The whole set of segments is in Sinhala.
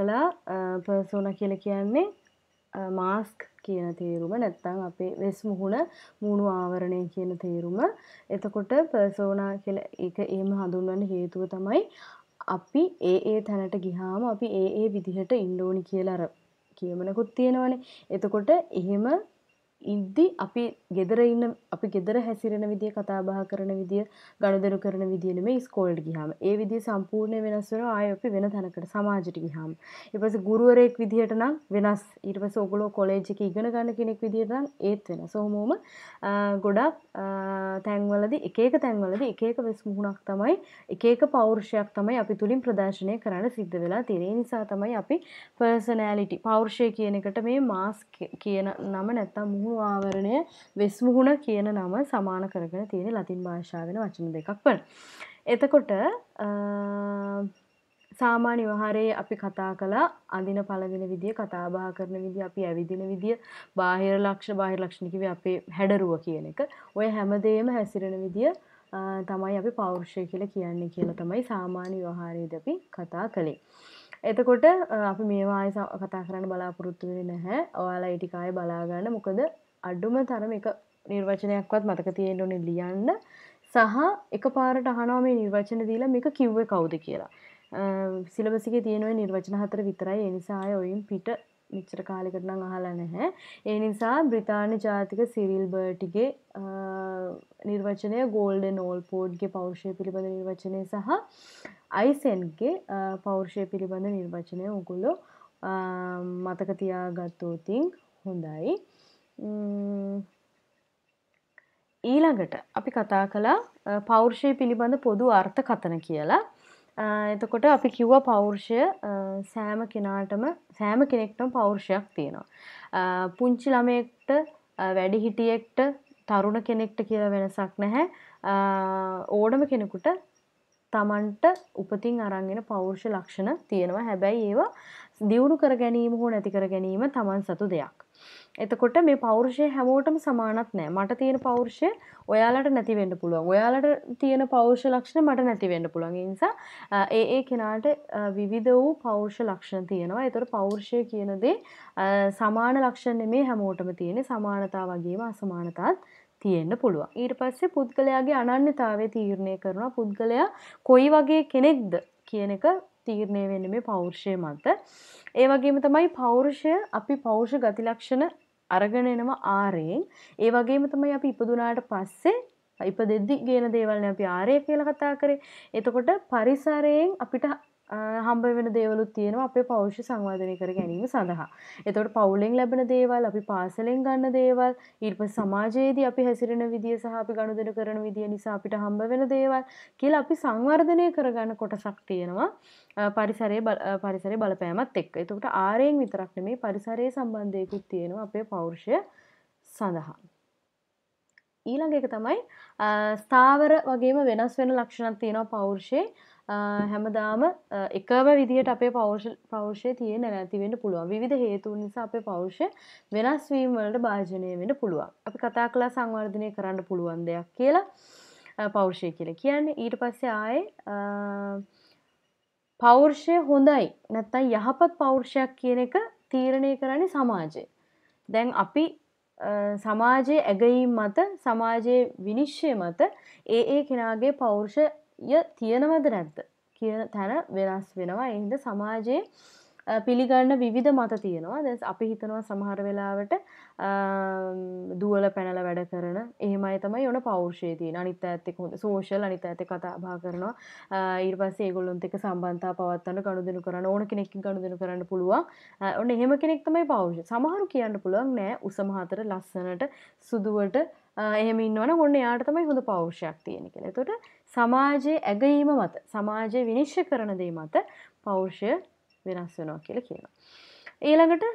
කළා පර්සෝන කියල කියන්නේ මාස්ක් කියන තේරුම නැත්තං අපේ වෙස් මුහුණ මුණු ආවරණය කියන තේරුම එතකොට පර්සෝනා කියල එක ඒම හඳුන්වන්න හේතුව තමයි අපි ඒ ඒ තැනට ගිහාම අපි ඒ ඒ විදිහට ඉන්ඩෝනි කියලර කියමනකුත් තියෙනවනේ එතකොට එහෙම ඉද්දි අපි ගෙදර ඉන්න අපි ගෙදර හැසිරෙන විදිිය කතාබහ කරන විදිිය ගණදනු කරන විදිනම ස්කෝල්ඩ් ගිහාම ඒ විදි සම්පූර්ණය වෙනස්වර ආයපි වෙන තැනකට සමාජට ගිහාම් එපස ගුරුවරයෙක් විදිහට නම් වෙනස් ඉර්ව සෝගලෝ කොලේජ් එක ඉගෙන ගන්න කෙනෙක් විදිරම් ඒත් වෙන සොහොමෝම ගොඩක් තැන්වලද එකක තැන්වලද එකක වෙස් මුහුණක් තමයි එකක පෞරුෂයක් තමයි අපි තුළින් ප්‍රදර්ශනය කරන්න සිද්ධ වෙලා තිරේ නිසා තමයි අපි පර්සනෑලිටි පෞරුෂය කියනකට මේ මාස් කියන නම නැත්තම් මුහ වෙස්මුහු ආවරණය වෙස්මුහුණ කියන නම සමාන කරගෙන තියෙන ලතින් භාෂාවෙන වචන දෙකක් වන. එතකොට සාමාන්‍ය වහරේ අපි කතා කලා අඳින පළදින විදිිය කතාබා කරන විදි අපි ඇවිදින විදිිය බාහිර ලක්ෂ බාහිර ලක්ෂණකිව අපේ හැඩරුව කියන එක ඔය හැමදේම හැසිරෙන විදිිය තමයි අපි පෞරුෂය කියල කියන්නේ කියලා තමයි සාමාන්‍ය වහාරයේද අපි කතා කළේ. එතකොට අපි මේවාය කතා කරන්න බලාපොරොත්තු වෙන නැහැ ඔයාලා ඉටිකාය බලාගන්න මොකද අඩුම තරම එක නිර්වචනයක්වත් මතක තියෙන්ට ඕනි ලියන්න සහ එක පාරට අහනාමේ නිර්වචන දීලා මේක කිව්වේ කවුද කියලා සිලබසික තියෙනව නිර්වචන හතර විතරයි එනිසාය ඔයින් පිට මිච්චර කාලිකටන අහලා නැහැ ඒ නිසා බ්‍රතාාන ජාතික සිවිල් බර්ටිගේ නිර්වචනය ගෝල්ඩ නෝල් පෝඩ්ගේ පෞර්ෂය පිළිබඳ නිර්වචනය සහ අයිසන්ගේ පෞර්ෂය පිළිබඳ නිර්වචනය උගුල්ලො මතකතියා ගත්තෝතින් හොඳයි ඊළඟට අපි කතා කලා පෞර්ෂය පිළිබඳ පොදු අර්ථ කතන කියලා එතකොට අපි කිව්ව පෞර්ෂය සෑම කෙනාටම සෑම කෙනෙක්ටම පෞර්ෂයක් තියෙනවා. පුංචි ළමයෙක්ට වැඩි හිටියෙක්ට තරුණ කෙනෙක්ට කියල වෙනසක් නැහැ ඕඩම කෙනෙකුට තමන්ට උපතින් අරංගෙන පෞර්ෂ ලක්ෂණ තියෙනවා හැබැයි ඒවා දියුණු කර ගැනීම හෝ නැතිකර ගැනීම තමන් සතු දෙයක්. එතකොට මේ පෞරුෂය හැමෝටම සමානත් නෑ මට තියෙන පෞරුෂය ඔයාලට නැතිවෙන්න පුළුවන් ඔයාලට තියෙන පෞරුෂ ලක්ෂණ මට නැතිවෙන්න පුළුවන් නිසා ඒ ඒ කෙනාට විවිධ වූ පෞරුෂ ලක්ෂණ තියෙනවා එතොට පෞරුෂය කියනදේ සමාන ලක්ෂණ මේ හැමෝටම තියෙන සමානතා වගේම අසමානතාත් තියෙන්න්න පුළුවන් ඊට පස්සේ පුද්ගලයාගේ අනන්‍යතාවය තීරණය කරනවා පුද්ගලයා කොයි වගේ කෙනෙක්ද කියන එක තීරණය වෙන මේ පෞර්ෂය මත ඒවගේම තමයි පෞරුෂය අපි පෞෂ ගතිලක්ෂණ අරගෙන එනවා ආරයෙන් ඒ වගේම තමයි අපි ඉපදුනාට පස්සේ ඉප දෙද්දි ගේන දේවල්න අපි ආරය කියල කතා කරේ එතකොට පරිසරයෙන් අපිට හම්බ වෙන දේවලුත් තියෙනවා අපේ පෞෂ්‍ය සංවර්ධනය කර ගැනීම සඳහා. එතකොට පවුලෙන් ලැබෙන දේවල් අපි පාසලෙන් ගන්න දේවල් ඊට පස්සේ සමාජයේදී අපි හැසිරෙන විදිය සහ අපි ගනුදෙනු කරන විදිය නිසා අපිට හම්බ වෙන දේවල් කියලා අපි සංවර්ධනය කරගන්න කොටසක් තියෙනවා. පරිසරයේ පරිසරයේ බලපෑමත් එක්ක. එතකොට ආරයෙන් විතරක් නෙමෙයි පරිසරයේ සම්බන්ධයකුත් තියෙනවා අපේ පෞරුෂය සඳහා. ඊළඟ එක තමයි ස්ථාවර වගේම වෙනස් වෙන ලක්ෂණක් තියෙනවා පෞරුෂයේ හැමදාම එකම විදිහට අපේ පෞෂ පෞෂය තියෙන නැතිවෙන්න පුළුවන් විධ හේතුන් නිසා අපේ පෞෂ්‍ය වෙනස්වීම් වලට භාජනය වෙන පුළුවන් අපි කතා කලා සංවර්ධනය කරන්න පුළුවන් දෙයක් කියලා පෞර්ෂය කියල කියන්න ඊට පස්සේ ආයේ පෞර්ෂය හොඳයි නැත්තයි යහපත් පෞර්ෂයක් කියන එක තීරණය කරන සමාජය. දැන් අපි සමාජයේ ඇගයීම් මත සමාජයේ විනිශ්චය මත ඒ ඒ කෙනාගේ පෞර්ෂ ය තියෙනවද නැද්ද කියන තැන වෙනස් වෙනවා එහිද සමාජයේ පිළිගන්න විවිධ මත තියෙනවා දැස් අපි හිතනවා සමහර වෙලාවට දුවල පැනල වැඩ කරන එහමයි තමයි යොන පෞර්ෂය තියන අනිත ඇත්තෙක හොඳ සෝෂල් අනිත ඇත කතා භා කරනවා ඊර්පස ඒගොල්ලොන්ත එක සම්බන්තා පවත්වන්න ගණුදනු කරන්න ඕන කෙනෙක් ගණුදනු කරන්න පුළුවන් ඔන්න එහෙම කෙනෙක් තමයි පෞෂ සමහරු කියන්න පුළුවන් නෑ උසමහතර ලස්සනට සුදුවට එහෙම ඉන්නවන ඔන්න යාට තමයි හොඳ පෞෂයක් තියෙන කෙන තොට සමාජයේ ඇගීම මත සමාජය විනිශ්්‍ය කරන දේ මත පෞර්ෂය වෙනස් වෙනෝ කියල කියනවා. ඊළඟට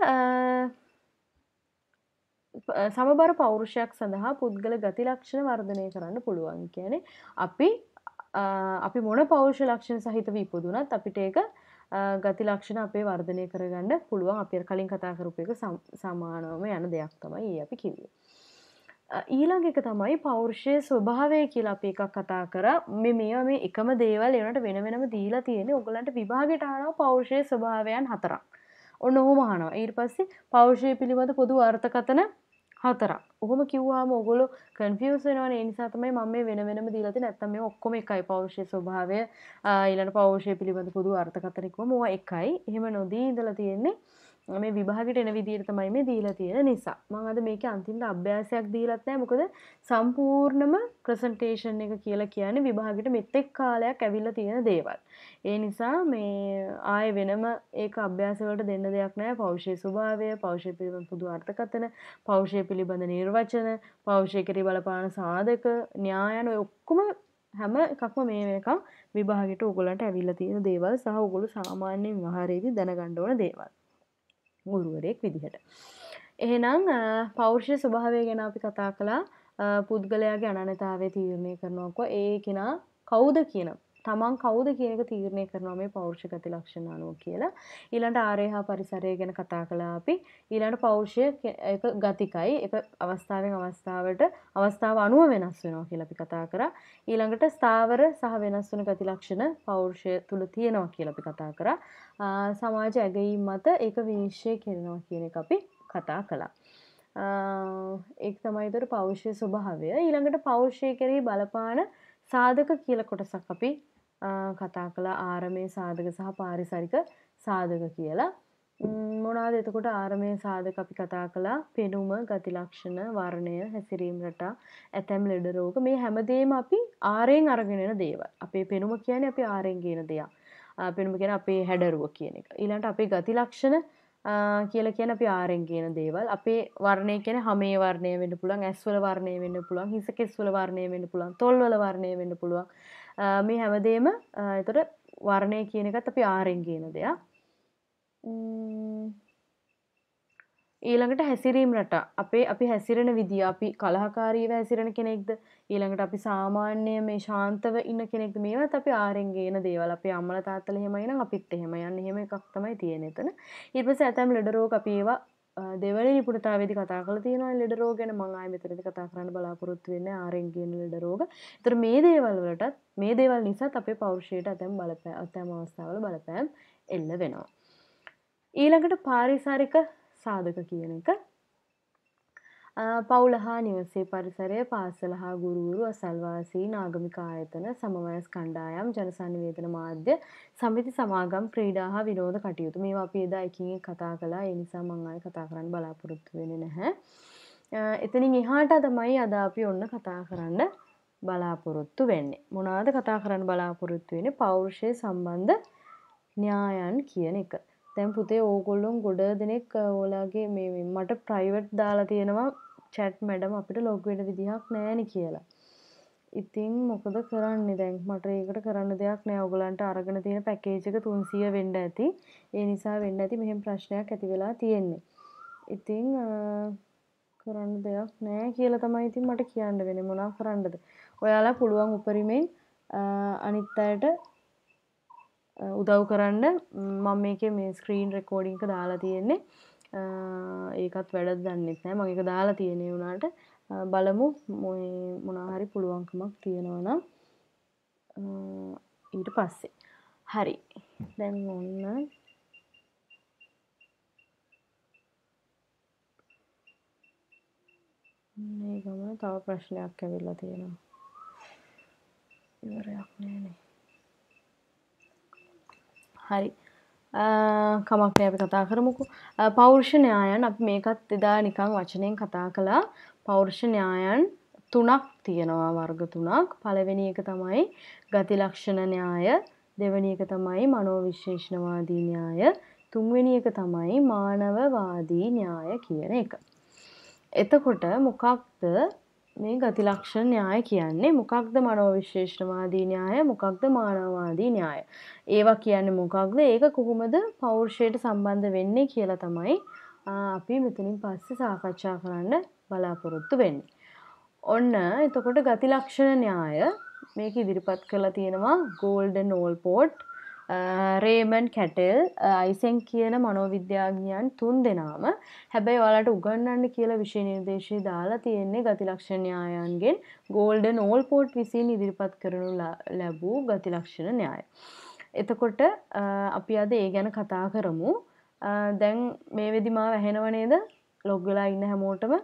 සමබර පෞරුෂයක් සඳහා පුද්ගල ගති ලක්ෂණ වර්ධනය කරන්න පුළුවන් කියන අපි අපි මොන පෞරුෂ ලක්ෂණ සහිත විපදුනත් අපිට ඒක ගති ලක්ෂණ අපේ වර්ධනය කරගන්න පුළුවන් අප කලින් කතා කරපු එක සමානවම යන දෙයක් තමයි අපි කිවේ. ඊළඟ එක තමයි පෞරුෂය ස්වභාවය කියලා අපි එකක් කතා කර මෙ මේ මේ එකම දේවල් එනට වෙන වෙනම දීලා තියෙන ඔගලන්ට විභාගටානාව පෞරුෂය ස්වභාවයන් හතරක් ඔන්න ඔහොම හනවා ඊට පස්සේ පෞරුෂය පිළිබඳ පොදු අර්ථකතන හතරක් ඔහොම කිව්වාම ඔගොලු කන්ෆියසනවන නිසාතමයි ම මේ වෙන වෙනම දීලති නැත්තම මේ ඔක්කොම එකයි පෞරුෂය ස්වභාවය ඊලට පෞරුෂය පිළිබඳ පොදු අර්ථකතනෙක්ම මොවා එකයි එහෙම නොදී ඉඳලා තියෙන්නේ මේ විභාගට එන විදිහට තමයි මේ දීලා තියෙන නිසා මම අද මේකේ අන්තිමට අභ්‍යාසයක් දීලත් නැහැ මොකද සම්පූර්ණම ප්‍රසන්ටේෂන් එක කියලා කියන්නේ විභාගෙට මෙතෙක් කාලයක් ඇවිල්ලා තියෙන දේවල්. ඒ නිසා මේ ආයෙ වෙනම ඒක අභ්‍යාස වලට දෙන්න දෙයක් නැහැ. පෞෂයේ ස්වභාවය, පෞෂය පිළිබඳ පුදු අර්ථකථන, පෞෂය පිළිබඳ නිර්වචන, පෞෂය කෙරෙහි බලපාන සාධක, න්‍යායන ඔය ඔක්කොම හැම එකක්ම මේ වෙනකම් විභාගෙට ඕගොල්ලන්ට ඇවිල්ලා තියෙන දේවල් සහ ඕගොල්ලෝ සාමාන්‍ය විහාරයේදී දැනගන්න ඕන දේවල්. ගුරුවරයෙක් විදිහට. එහෙනම් පෞර්ෂය ස්වභාවය ගැන අපි කතා කළා පුද්ගලයාගේ අනනතාවේ තීරණය කරනවක්ව ඒ කෙනා කවුද කියන තමන් කවුද කියන එක තීරණය කරනවා මේ පෞරුෂ ගති ලක්ෂණ අනුව කියලා. ඊළඟට ආරය හා පරිසරය ගැන කතා කළා අපි. ඊළඟට පෞරුෂය එක ගතිකයි. ඒක අවස්ථාවෙන් අවස්ථාවට අවස්ථාව අනුව වෙනස් වෙනවා කියලා අපි කතා කරා. ඊළඟට ස්ථාවර සහ වෙනස් වෙන ගති ලක්ෂණ පෞරුෂය තුල තියෙනවා කියලා අපි කතා කරා. සමාජ ඇගයීම් මත ඒක විනිශ්චය කරනවා කියන එක අපි කතා කළා. එක් තමයිතර පෞෂ්‍ය ස්වභාවය ඊළඟට පෞෂ්‍යය කෙරෙහි බලපාන සාධක කියල කොටසක් අපි කතා කළා ආරමේ සාධක සහ පාරිසරික සාධක කියලා. මොනවාද එතකොට ආරමේ සාධක අපි කතා කළා පෙනුම ගති ලක්ෂණ වර්ණය හැසිරීම් රටා ඇතැම් ලෙඩ රෝග මේ හැමදේම අපි ආරයෙන් අරගෙනෙන දේවල්. අපේ පෙනුම කියන්නේ අපි ආරෙන් කියන දෙයක්. පෙනුම කියන අපේ හැඩරුව කියන එක. ඊළඟට අපේ ගති ලක්ෂණ කියල කියන අපි ආරෙන් කියන දේවල් අපේ වර්ණය කියන හමේ වර්ණය වෙන්න පුළුවන් ඇස්වල වර්ණය වෙන්න පුළුවන් හිස කෙස්වල වර්ණය වෙන්න පුළුවන් තොල්වල වර්ණය වෙන්න පුළුවන් මේ හැමදේම එතොට වර්ණය කියනකත් අපි ආරෙන් කියන දෙයක් ඊළඟට හැසිරීම් රට අපේ අපි හැසිරෙන විදි අපි කලහකාරීව හැසිරෙන කෙනෙක්ද ඊළඟට අපි සාමාන්‍ය මේ ශාන්තව ඉන්න කෙනෙක් මේවත් අපි ආරෙන්ගේන දේවල් අපේ අම්මල තාත්තල හෙමයින අපිත් එහෙම යන්න හෙම එකක් තමයි තියෙන එතන ඉර්පස ඇතැම් ලෙඩරෝක අපේවා දෙවැනි නිපුණතාවේදී කතා කරලා තියෙනවා ලෙඩ රෝග ගැන මම ආයෙ මෙතනදී කතා කරන්න බලාපොරොත්තු වෙන්නේ ආරෙන් කියන ලෙඩ රෝග. ඒතර මේ දේවල් වලටත් මේ දේවල් නිසාත් අපේ පෞරුෂයට ඇතැම් බලපෑම් ඇතැම් අවස්ථාවල බලපෑම් එල්ල වෙනවා. ඊළඟට පාරිසරික සාධක කියන එක පවුල හා නිවසේ පරිසරය පාසල හා ගුරුවරු අසල්වාසීන් ආගමික ආයතන සමවයස් කණ්ඩායම් ජනසන්නිවේදන මාධ්‍ය සමිති සමාගම් ක්‍රීඩා හා විනෝධ කටයුතු මේ අපි එදා එකින් කතා කලා එනිසා මං අය කතා කරන්න බලාපොරොත්තු වෙන නැහැ. එතනින් එහාට තමයි අද අපි ඔන්න කතා කරන්න බලාපොරොත්තු වෙන්නේ. මොනාද කතා කරන්න බලාපොරොත්තු වෙන පෞරුෂය සම්බන්ධ න්‍යායන් කියන එක. තැන් පුතේ ඕගොල්ලොන් ගොඩ දෙනෙක් ඕලාගේ මේ මට ප්‍රයිවට් දාලා තියෙනවා චැට් මැඩම අපිට ලොග් වෙන විදිහක් නෑන කියලා. ඉතින් මොකද කරන්න දැන් මට ඒකට කරන්න දෙයක් නෑ ඔගලන්ට අරගෙන තියෙන පැකේජක තුන්සිය වෙන්ඩ ඇති ඒ නිසා වෙන්න ඇති මෙහෙම ප්‍රශ්නයක් ඇති වෙලා තියෙන්නේ. ඉතිං කරන්න දෙයක් නෑ කියල තමයි ඉතින් මට කියන්න වෙන මොනා කරන්නද. ඔයාලා පුළුවන් උපරිමෙන් අනිත් අයට උදව් කරන්න මම මේක මේ ස්ක්‍රීන් රෙකෝඩිංක දාලා තියෙන්නේ ඒකත් වැඩ දන්නෙත්නෑ මගේක දාලා තියෙනෙ වුණාට බලමු මොනාහරි පුළුවන්කමක් තියෙනවනම් ඊට පස්සේ හරි දැන් ඔන්න මේ ගමන තව ප්‍රශ්නයක් ඇවිල්ලා තියෙනවා ඉවරයක් නෑනේ හරි කමක්නය අපි කතා කරමුකු පෞර්ෂ න්‍යායන් අප මේකත් එදා නිකං වචනයෙන් කතා කළා පෞර්ෂ න්‍යායන් තුනක් තියෙනවා වර්ග තුනක් පළවෙනි එක තමයි ගති ලක්ෂණ න්‍යාය දෙවැනි එක තමයි මනෝවිශේෂණවාදී න්‍යාය තුන්වෙනි එක තමයි මානවවාදී න්‍යාය කියන එක. එතකොට මොකක්ද මේ ගති ලක්ෂණ න්‍යාය කියන්නේ මොකක්ද මනෝවිශ්ලේෂණවාදී න්‍යාය මොකක්ද මානවවාදී න්‍යාය. ඒවා කියන්නේ මොකක්ද ඒක කොහොමද පෞරුෂයට සම්බන්ධ වෙන්නේ කියලා තමයි අපි මෙතනින් පස්සේ සාකච්ඡා කරන්න බලාපොරොත්තු වෙන්නේ. ඔන්න එතකොට ගති ලක්ෂණ න්‍යාය මේක ඉදිරිපත් කරලා තියෙනවා ගෝල්ඩන් ඕල්පෝට් රේමන් කැටෙල් අයිසෙන් කියන මනෝවිද්‍යාඥයන් තුන් දෙනාම හැබැයි ඔයාලට උගන්නන්න කියලා විශේනිර්දේශය දාලා තියෙන්නේ ගතිලක්ෂණ්‍යයායන්ගෙන් ගෝල්ඩ නෝල් පෝට් විසින් ඉදිරිපත් කරනු ලැබූ ගතිලක්ෂණ න්‍යාය. එතකොට අපි අද ඒ ගැන කතා කරමු දැන් මේ වෙදිමා වැහෙනවනේද ලොග්ගලා ඉන්න හැමෝටම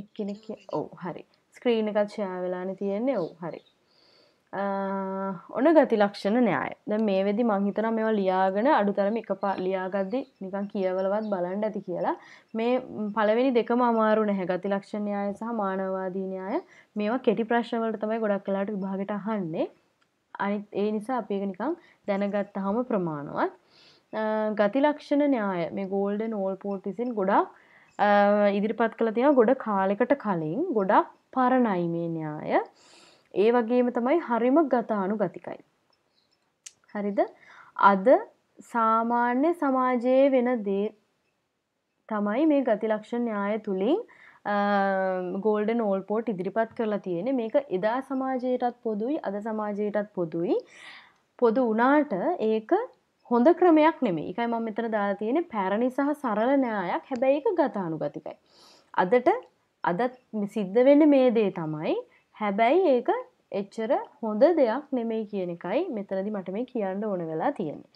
එක්කෙනෙක් ඔවු හරි ස්ක්‍රීන එකත් ෂයා වෙලාන තියෙන්නේ ඔවු හරි ඔන ගති ලක්ෂණ නෑය ද මේ වෙදි මංහිතන මෙවා ලියාගෙන අඩුතරම එක පා ලියාගද්දි නිකන් කියවලවත් බලන්ඩ ඇති කියලා මේ පළවෙනි දෙකම අමාරු නැහැ ගති ලක්ෂණයාය සහ මානවාදීනයාය මේවා කෙටි ප්‍රශ්නවලට තමයි ගොඩක් කලාට විභාගට අහන්නේ අනිත් ඒ නිසා අපේක නිකං දැනගත් හම ප්‍රමාණවත් ගති ලක්ෂණ න්‍යාය මේ ගෝල්ඩ නෝල් පෝටිසින් ගොඩක් ඉදිරිපත් කළ තියෙන ගොඩ කාලෙකට කලින් ගොඩක් පරණයි මේ න්‍යාය ඒ වගේම තමයි හරිම ගතානුගතිකයි. හරිද? අද සාමාන්‍ය සමාජයේ වෙන දේ තමයි මේ ගති ලක්ෂණ න්‍යාය තුලින් ගෝල්ඩ නෝල් පෝට් ඉදිරිපත් කරලා තියෙන මේක එදා සමාජයටත් පොදුයි අද සමාජයටත් පොදුයි පොදු වනාට ඒක හොඳ ක්‍රමයක් නෙමේ එකයි මම මෙතන දාලා තියෙන පැරණි සහ සරල න්‍යායක් හැබැයි එක ගතානුගතිකයි. අදට අදත් සිද්ධ වෙන්න මේ දේ තමයි හැබැයි ඒක එච්චර හොඳ දෙයක් නෙමෙයි කියන එකයි මෙතනදි මට මේ කියන්න ඕන වෙලා තියෙන්නේ.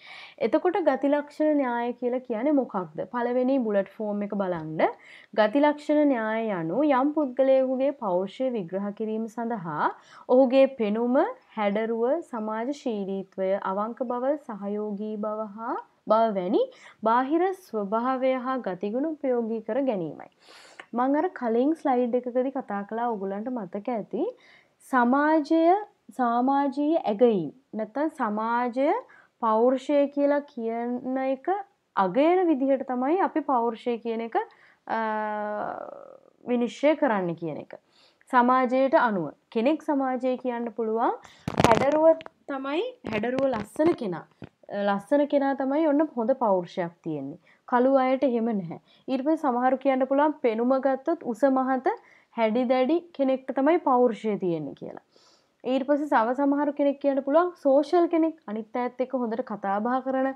එතකොට ගතිලක්ෂණ න්‍යාය කියලා කියන්නේ මොකක්ද? පළවෙනි බුලට් ෆෝම් එක බලන්න. ගතිලක්ෂණ න්‍යාය යනු යම් පුද්ගලයෙකුගේ පෞරුෂය විග්‍රහ කිරීම සඳහා ඔහුගේ පෙනුම, හැඩරුව, සමාජශීලීත්වය, අවංක බව, සහයෝගී බව හා බව වැනි බාහිර ස්වභාවය හා ගතිගුණ ප්‍රයෝගී කර ගැනීමයි. මං අර කලින් ස්ලයිඩ් එකකදි කතා කලා ඔගුලන්ට මතක ඇති සමාජය සාමාජීය ඇගයින් නැත්තන් සමාජය පෞර්ෂය කියලා කියන එක අගයන විදිහට තමයි අපි පෞර්ෂය කියන එක විනිශ්්‍යය කරන්න කියන එක. සමාජයට අනුව කෙනෙක් සමාජය කියන්න පුළුවන් හැඩරුව තමයි හැඩරුව ලස්සන කෙනා ලස්සන කෙනා තමයි ඔන්න හොඳ පෞර්ෂයක් තියෙන්නේ කළු අයට හෙම නැහැ ඉර්පය සමහරු කියන්න පුළුවන් පෙනුම ගත්තොත් උස මහත හැඩි දැඩි කෙනෙක්ට තමයි පෞර්ෂය තියෙන්නේ කියලා ඊර් පස සව සමහරු කෙනෙක් කියන්න පුළුවන් සෝෂල් කෙනෙක් අනිත් ඇත් එක හොඳට කතාබා කරන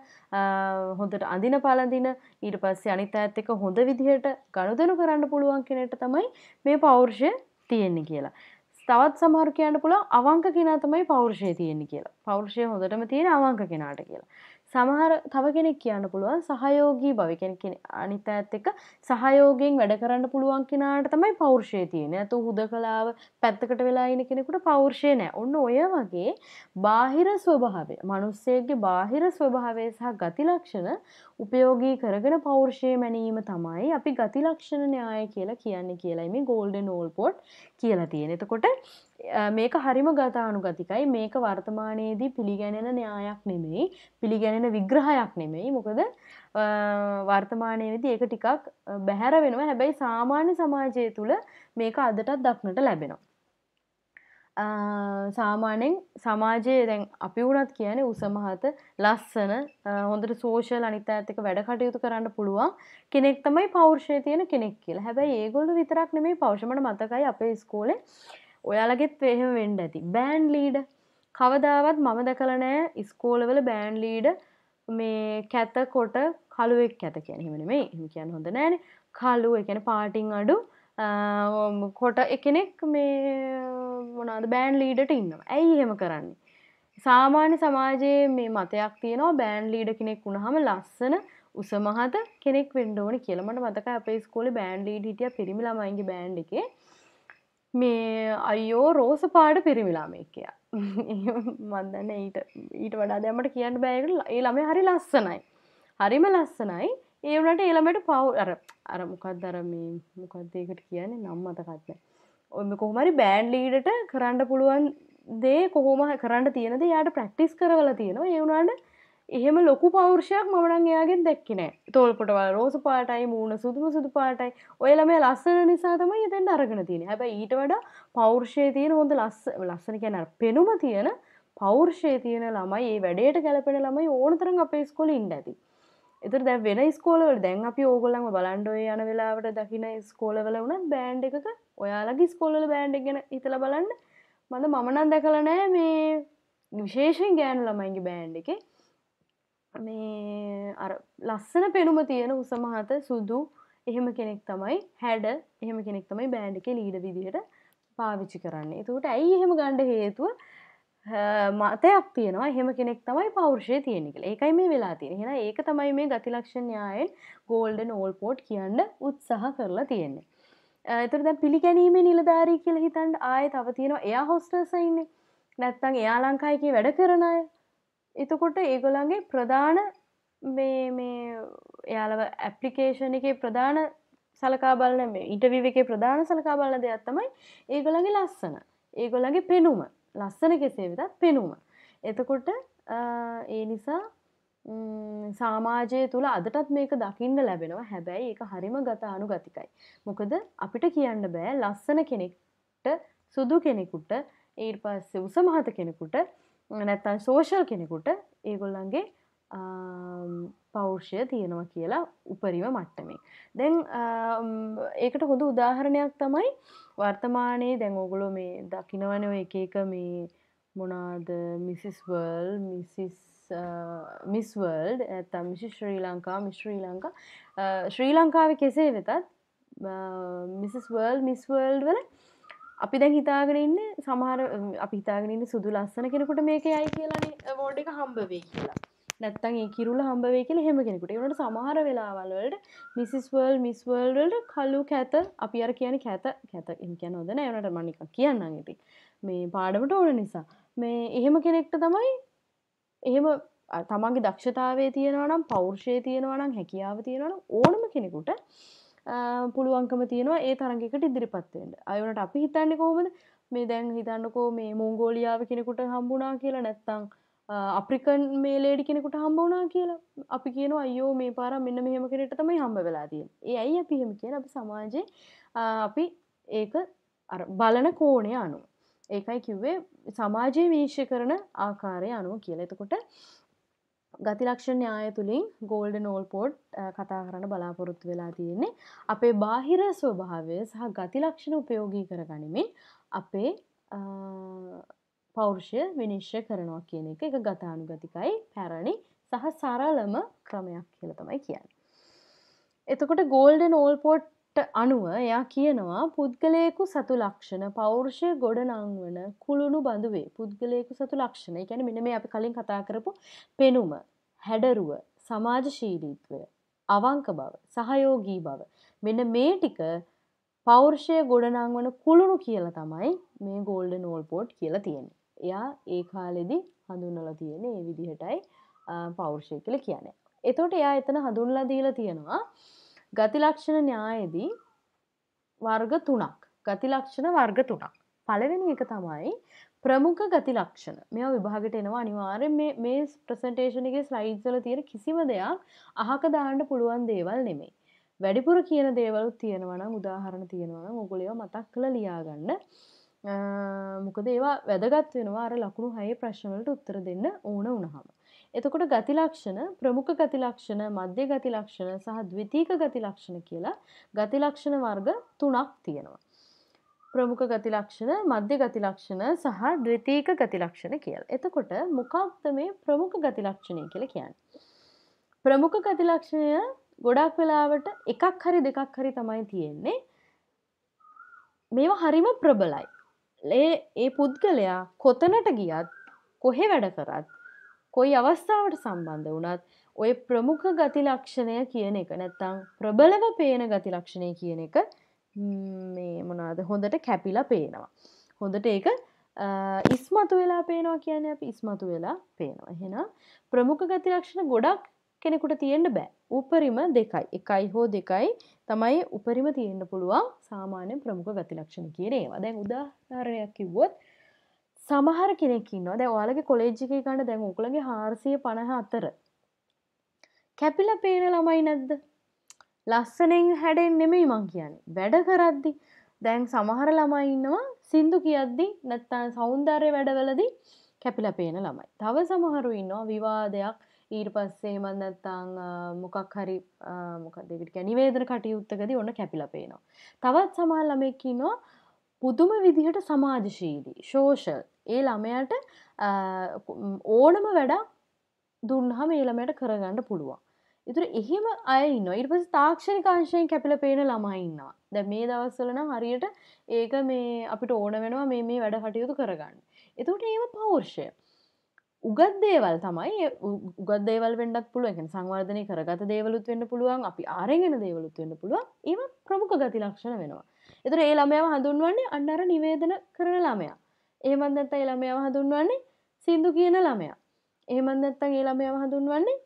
හොඳට අඳින පලඳින ඊට පස්සේ අනිත් ඇත් එක හොඳ විදිහට ගණුදනු කරන්න පුළුවන් කෙනෙට තමයි මේ පෞර්ෂය තියෙන්නේ කියලා තවත් සමහරු කියන්න පුළුවන් අවංක කෙනා තමයි පෞරුෂය තියෙන්නේ කියලා. පෞරුෂය හොඳටම තියෙන අවංක කෙනාට කියලා. සමහර තව කෙනෙක් කියන්න පුළුවන් සහයෝගී භවිකෙන් අනිත ඇත් එක සහයෝගෙන් වැඩ කරන්න පුළුවන් කෙනාට තමයි පෞර්ෂය තියෙන ඇතු හුද කලාව පැත්තකට වෙලායින කෙනෙකුට පෞර්ෂය නෑ ඔන්න ඔය වගේ බාහිර ස්වභාවය මනුස්සයගේ බාහිර ස්වභාවය සහ ගතිලක්ෂණ උපයෝගී කරගෙන පෞර්ෂය මැනීම තමයි අපි ගතිලක්ෂණ න්‍යාය කියලා කියන්නේ කියලයි මේ ගෝල්ඩ නෝල්පොට් කියලා තියෙන එතකොට මේක හරිම ගතානුගතිකයි මේක වර්තමානයේදී පිළිගැනෙන න්‍යායක් නෙමෙයි පිළිගැනෙන විග්‍රහයක් නෙමෙයි මොකද වර්තමානයේදී ඒක ටිකක් බැහැර වෙනවා හැබැයි සාමාන්‍ය සමාජය තුළ මේක අදටත් දක්නට ලැබෙනවා. සාමානෙන් සමාජයේ දැන් අපි වුණත් කියන උසමහත ලස්සන හොඳට සෝෂල් අනිත ඇතක වැඩ කටයුතු කරන්න පුළුවන් කෙනෙක් තමයි පෞර්ෂය තියෙන කෙනෙක් කියලා හැබැයි ඒගොල්ල විතරක් නෙමේ පෞෂමට මතකයි අපේ ස්කෝලේ ඔයාලගෙත් එහෙම වෙන්ඩ ඇති බෑන් ලීඩ කවදාවත් මම දකලනෑ ඉස්කෝලවල බෑන් ලීඩ මේ කැත කොට කළුවෙක් ඇත කියැනීමන මේ හම කියන්න හොඳ නෑන කලු එකන පාටිං අඩු කොට එකනෙක් මේ මොනාද බෑන් ලීඩට ඉන්නවා ඇයි හෙම කරන්නේ සාමාන්‍ය සමාජයේ මේ මතයක් තියෙනවා බෑන් ලීඩ කෙනෙක් වුණහම ලස්සන උසමහත කෙනෙක් වෙන්ඩෝන කියලමට මතක අපේ ස්කෝල බෑන් ලීඩ හිටිය පිරිමි ළමයින්ගේ බෑන්් එකේ මේ අයෝ රෝස පාඩ පිරිමිලාමේකයා මන්දන්න ඊට ඊට වඩා දැමට කියන්න බෑගල ඒළම හරි ලස්සනයි හරිම ලස්සනයි ඒවනට ඒළමට පව් අර අර මොකක් දරමී මොකක්දයකට කියන්නේ නම් අතකත්න ඔම කොහමරි බෑන්් ලීඩට කරන්න පුළුවන් දේ කොහොම කරන්න තියෙනද යායට ප්‍රක්ටිස් කරවල තියෙනවා ඒවුණට එහෙම ලොකු පෞරුෂයක් මමනං එයාගෙන් දැක්කිනෑ තෝල්පොටවල් රෝස පාටයි මූුණ සුදුම සුදු පාටයි ඔයලම ලස්සන නිසා තමයි එතැන් අරගෙන තියෙන හැබ ඊට වඩා පෞර්ෂය තියෙන හොඳ ලස්ස ලස්සන කැන පෙනුම තියෙන පෞර්ෂය තියෙන ළමයි ඒ වැඩේට ගැලපෙන ළමයි ඕනතරන් අපේ ස්කොල ඉන්න ඇති එතර දැ වෙන ස්කෝලවල දැන් අපි ඕගොලම බලන්ඩෝ යන වෙලාවට දකින ස්කෝලවල වුණ බෑන්් එකක ඔයාලගේ ස්කෝලල බෑන්ඩ් ගෙන ඉතල බලන්න මඳ මමනන් දැකලනෑ මේ විශේෂෙන් ගෑනු ළමයින්ගේ බෑන්් එකේ මේ ලස්සන පෙනුම තියෙන උසමහත සුදු එහෙම කෙනෙක් තමයි හැඩ එහෙම කෙනෙක් තමයි බෑන්ඩ එක ලීඩ විදිහයට පාවිච්චි කරන්න එතුකට ඇයි එහෙම ගණ්ඩ හේතුව මතයක් තියෙනවා එහෙම කෙනෙක් තමයි පෞර්ෂය තියෙනෙකල ඒකයි මේ වෙලා තියෙන හෙන ඒක තමයි මේ ගතිලක්ෂණයායෙන් ගෝල්ඩ නෝල් පෝට් කියන්න උත්සාහ කරලා තියෙන්නේ එතරද පිළිගැනීම නිලධාරී කියල හිතන්ට ආය තව තියෙනවා එයා හොස්ටර්සයින්නේ නැත්තං එයා ලංකායිකේ වැඩ කරනය එතකොට ඒගොලන්ගේ ප්‍රධාන එයාලව ඇප්ලිකේෂණ එක ප්‍රධාන සලකා බලන මේ ඉටවිව එක ප්‍රධාන සලකා බලන දෙයක් තමයි ඒගොලගේ ලස්සන ඒගොලගේ පෙනුම ලස්සන කෙසේ වෙතත් පෙනුම එතකොට ඒ නිසා සාමාජය තුළ අදටත් මේක දකින්න ලැබෙනවා හැබැයි ඒ හරිම ගත අනු ගතිකයි මොකද අපිට කියන්න බෑ ලස්සන කෙනෙක්ට සුදු කෙනෙකුට ඊට පස්ස උසමහත කෙනෙකුට නැත්තන් සෝෂල් කෙනෙකුට ඒගොල්ලන්ගේ පෞර්ෂය තියෙනවා කියලා උපරිම මට්ටමේ. දැන් ඒකට හොඳ උදාහරණයක් තමයි වර්තමානයේ දැන් ඕගොලො මේ දකිනවනව එක එක මේ මොනාද මිසිස්වල් මිසිස් මිස්වර්ල්ඩ් ඇත්තම් මිසි ශ්‍රී ලංකා මිශ්‍රී ලංකා ශ්‍රී ලංකාව කෙසේ වෙතත් මිසිස්වර්ල් මිස්වර්ල්ඩ් වල අපි දැන් හිතාගෙන ඉන්න සමහර අපි හිතාගෙනන්න සුදු ලස්සන කෙනෙකුට මේක යයි කියලනේ මෝඩ එක හම්බවේ කියලා නැත්තන් ඒ කිරුල හම්බවේ කියල හෙම කෙනෙකුට එනට සමහර වෙලාවල්වලට මිසිස්වල් මිස්වල්වල්ට කල්ලු කැත අපි අර කියන කැත කැත එම් කියන නොදන එනට මනික කියන්න ඇති මේ පාඩමට ඕන නිසා මේ එහෙම කෙනෙක්ට තමයි එහෙම තමන්ගේ දක්ෂතාවේ තියෙනවනම් පෞර්ෂය තියෙනවනම් හැකියාව තියෙනවන ඕනම කෙනෙකුට පුළුවන්කම තියෙනවා ඒ තරගකට ඉදිරිපත්වෙන්ට අයුනට අපි හිතන්න කොහොමද මේ දැන් හිතන්නකෝ මේ මෝංගෝලියාව කෙනෙකුට හම්බුනා කියලා නැත්තං අප්‍රිකන් මේ ලේඩි කෙනෙකුට හම්බවනා කියලා අපි කියන අයෝ මේ පාර මෙන්න මෙහෙම කෙනෙට තමයි හම්බ වෙලා තියෙන ඒ ඇයි අපි හෙම කියන අපි සමාජය අපි ඒක බලන කෝණය අනුව ඒකයි කිව්වේ සමාජය වීශ්‍ය කරන ආකාරය අනුව කියල එතකොට ගතිලක්ෂණ න්‍යාය තුළින් ගෝල්ඩ නෝල්පෝට් කතා කරන්න බලාපොරොත්තු වෙලා තියෙන්නේ අපේ බාහිර ස්වභාවය සහ ගතිලක්ෂණ උපයෝගී කර ගනිමින් අපේ පෞරුෂය විනිශ්්‍ය කරනවා කියන එක එක ගතානුගතිකයි පැරණි සහ සරලම ක්‍රමයක් කියල තමයි කියන්න. එතකොට ගෝල්ඩ නෝල්පෝට් අනුව එයා කියනවා පුද්ගලයෙකු සතු ලක්ෂණ පෞරුෂය ගොඩ නංවන කුළුණු බඳුවේ පුද්ගලයෙකු සතු ලක්ෂණ එකැන මෙන මේ අපි කලින් කතා කරපු පෙනුම හැඩරුව සමාජශීලීත්වය අවංක බව සහයෝගී බව මෙන මේ ටික පෞර්ෂය ගොඩනංවන කුළුණු කියලා තමයි මේ ගෝල්ඩ නෝල්පෝට් කියලා තියෙන එයා ඒ කාලෙදි හඳුන්නල තියෙන ඒ විදිහටයි පෞර්ෂය කියල කියන එතොට එයා එතන හඳුන්ලා දීලා තියෙනවා ගතිලක්ෂණ න්‍යායේදී වර්ග තුනක් ගතිලක්ෂණ වර්ග තුනක් පළවෙනි එක තමයි ප්‍රමුඛ ගතිලක්ෂණ මෙ විභාගට එනවා අනිවාරෙන් මේ ප්‍රසන්ටේෂනගේ ස්ලයිඩ්සල තියෙන කිසිම දෙයක් අහක දාන්නට පුළුවන් දේවල් නෙමේ වැඩිපුර කියන දේවල් තියෙනවන උදාහරණ තියෙනවන මුගලයෝ මතක් කළ ලියාගන්න මොකද ඒවා වැදගත් වෙනවා අර ලකුණු හය ප්‍රශ්නලට උත්තර දෙන්න ඕන උනහම එතකොට ගති ලක්ෂණ ප්‍රමුඛ ගති ලක්ෂණ මධ්‍ය ගති ලක්ෂණ සහ ද්විතීක ගති ලක්ෂණ කියලා ගති ලක්ෂණ වර්ග තුනක් තියෙනවා. ප්‍රමුඛ ගති ලක්ෂණ, මධ්‍ය ගති ලක්ෂණ සහ ද්විතීක ගති ලක්ෂණ කියලා. එතකොට මොකක්ද මේ ප්‍රමුඛ ගති ලක්ෂණය කියලා කියන්නේ? ප්‍රමුඛ ගති ලක්ෂණය ගොඩක් වෙලාවට එකක් හරි දෙකක් හරි තමයි තියෙන්නේ. මේවා හරිම ප්‍රබලයි. ඒ පුද්ගලයා කොතනට ගියත් කොහෙ වැඩ කරත් කොයි අවස්ථාවට සම්බන්ධ වනත් ඔය ප්‍රමුඛ ගති ලක්ෂණය කියන එක නැත්තං ප්‍රබලව පේන ගති ලක්ෂණය කියන එක මේ මොනාද හොඳට කැපිලා පේනවා. හොඳට ඒක ඉස්මතු වෙලා පේනවා කියන අප ඉස්මතු වෙලා පේනවා. එහෙන ප්‍රමුඛ ගති ලක්ෂණ ගොඩක් කෙනෙකුට තියෙන්න්න බෑ උපරිම දෙකයි එකයි හෝ දෙකයි තමයි උපරිම තියෙන්න්න පුළුවන් සාමාන්‍ය ප්‍රමුඛ ගති ලක්ෂණ කියනේවා දැන් උදාහරණයක් කිව්වොත් සමහර කෙනෙකින්න දැ ඔයාලගේ කොලේජ්ජිකේ ගන්න දැන් උකළගේ හාරසිය පණහ අතර කැපිල පේන ළමයි නැද්ද ලස්සනෙන් හැඩෙන් නෙමෙයි මං කියන්නේ වැඩ කරද්දි දැන් සමහර ළමයි ඉන්නවා සින්දු කියද්දි නැත්තන් සෞන්දර්ය වැඩවලදි කැපිල පේන ළමයි තව සමහරු ඉන්නවා විවාදයක් ඊට පස්සේ මන්නත්තං මොකක් හරි මොකදකට කැනිවේදර කටයුත්තකද ඔන්න කැපිලපේනවා. තවත් සමාල්ලමයකින්නවා පුදුම විදිහට සමාජශීලී ශෝෂල් ඒ ළමයට ඕනම වැඩක් දුන්නහම ඒළමයට කරගන්න පුළුවන්. ඉතුර එහෙම අයින්න ඉර්පස තාක්ෂණ කාංශයෙන් කැපිල පේන ළමයින්නවා දැ මේ දවස්සලන හරියට ඒක මේ අපිට ඕන වෙනවා මේ මේ වැඩ කටයුතු කරගන්න. එතට ඒම පෞර්ෂය. උගත් දේවල් තමයි උගත් දේවල් වෙන්ඩක් පුළුවන් සංවර්ධනය කරගත දේවලුත් වෙන්න පුළුවන් අපි ආරගෙන දේවලුත් වෙන්න පුළුවන් ඒම ප්‍රමුඛ ගති ලක්ෂණ වෙනවා. එතර ඒ ළමයම හඳුන්වන්නේ අන්නර නිවේදන කරන ළමයා ඒමන්දත්තයි ළමයව හඳුන්වන්නේ සින්දු කියන ළමයා ඒමන්දත්තන් ඒළමයව හඳුන්වන්නේ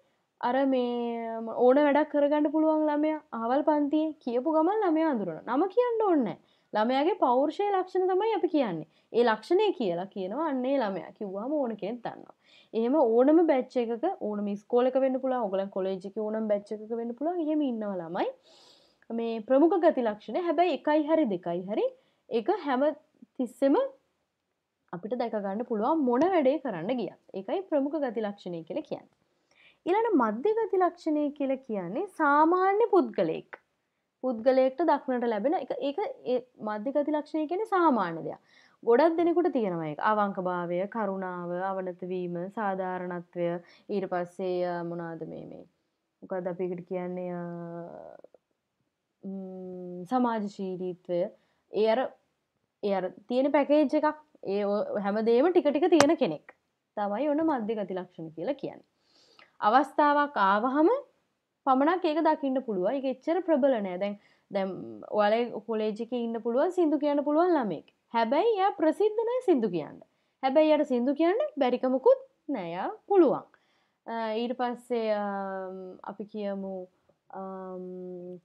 අර මේ ඕන වැඩක් කරගන්න පුළුවන් ළමය අවල් පන්තිය කියපු ගමන් ළමය අඳුරන නම කියන්න ඕන්න ළමයාගේ පෞර්ෂය ලක්ෂණ තමයි අපි කියන්නේ ඒ ලක්ෂණය කියලා කියනවා අන්නේ ළමයා කිව්වාම ඕන කෙනෙක් දන්නවා එහෙම ඕනම බැච්ච එකක ඕනම ස්කෝලක වෙන්න පුළුවන් ඔයගලන් කොලෙජ් එකේ ඕනම බැච් එකක වෙන්න පුළුවන් එහෙම ඉන්නවා ළමයි මේ ප්‍රමුඛ ගති ලක්ෂණ හැබැයි එකයි හරි දෙකයි හරි ඒක හැම තිස්සෙම අපිට දැකගන්න පුළුවන් මොන වැඩේ කරන්න ගියත් එකයි ප්‍රමුඛ ගති ලක්ෂණය කියල කියන්න. ඉලට මධ්‍ය ගති ලක්ෂණය කියල කියන්නේ සාමාන්‍ය පුද්ගලයෙක් පුද්ගලයෙක්ට දක්නට ලැබෙන එක ඒ මධ්‍ය ගති ලක්ෂණය කියෙන සාමාන්‍ය දෙයක් ගොඩක් දෙනෙකුට තියෙනවයි අවංක භාවය කරුණාව අවනතවීම සාධාරණත්වය ඊට පස්සේ මොනාද මේ මේ මොකද අපිකට කියන්නේ සමාජශීලීත්වය ඒ අර ඒ තියෙන පැකේජ් එකක් ඒ හැමදේම ටිකටික තියෙන කෙනෙක් තමයි ඔන්න මධ්‍ය ගති ලක්ෂණ කියලා කියන්න. අවස්ථාවක් ආවහම පමණක් ඒක දකින්න පුළුව එක එච්චර ප්‍රබල නෑ දැන් දැම් ඔල කොලේජික ඉන්න පුළුවන් සිදු කියන්න පුළුවන් ළමෙක් හැබැයි එය ප්‍රසිද්ධනය සිදු කියන්න හැබැයි යට සිදු කියන්න බැරිකමකුත් නෑය පුළුවන්. ඊට පස්සේ අපි කියමු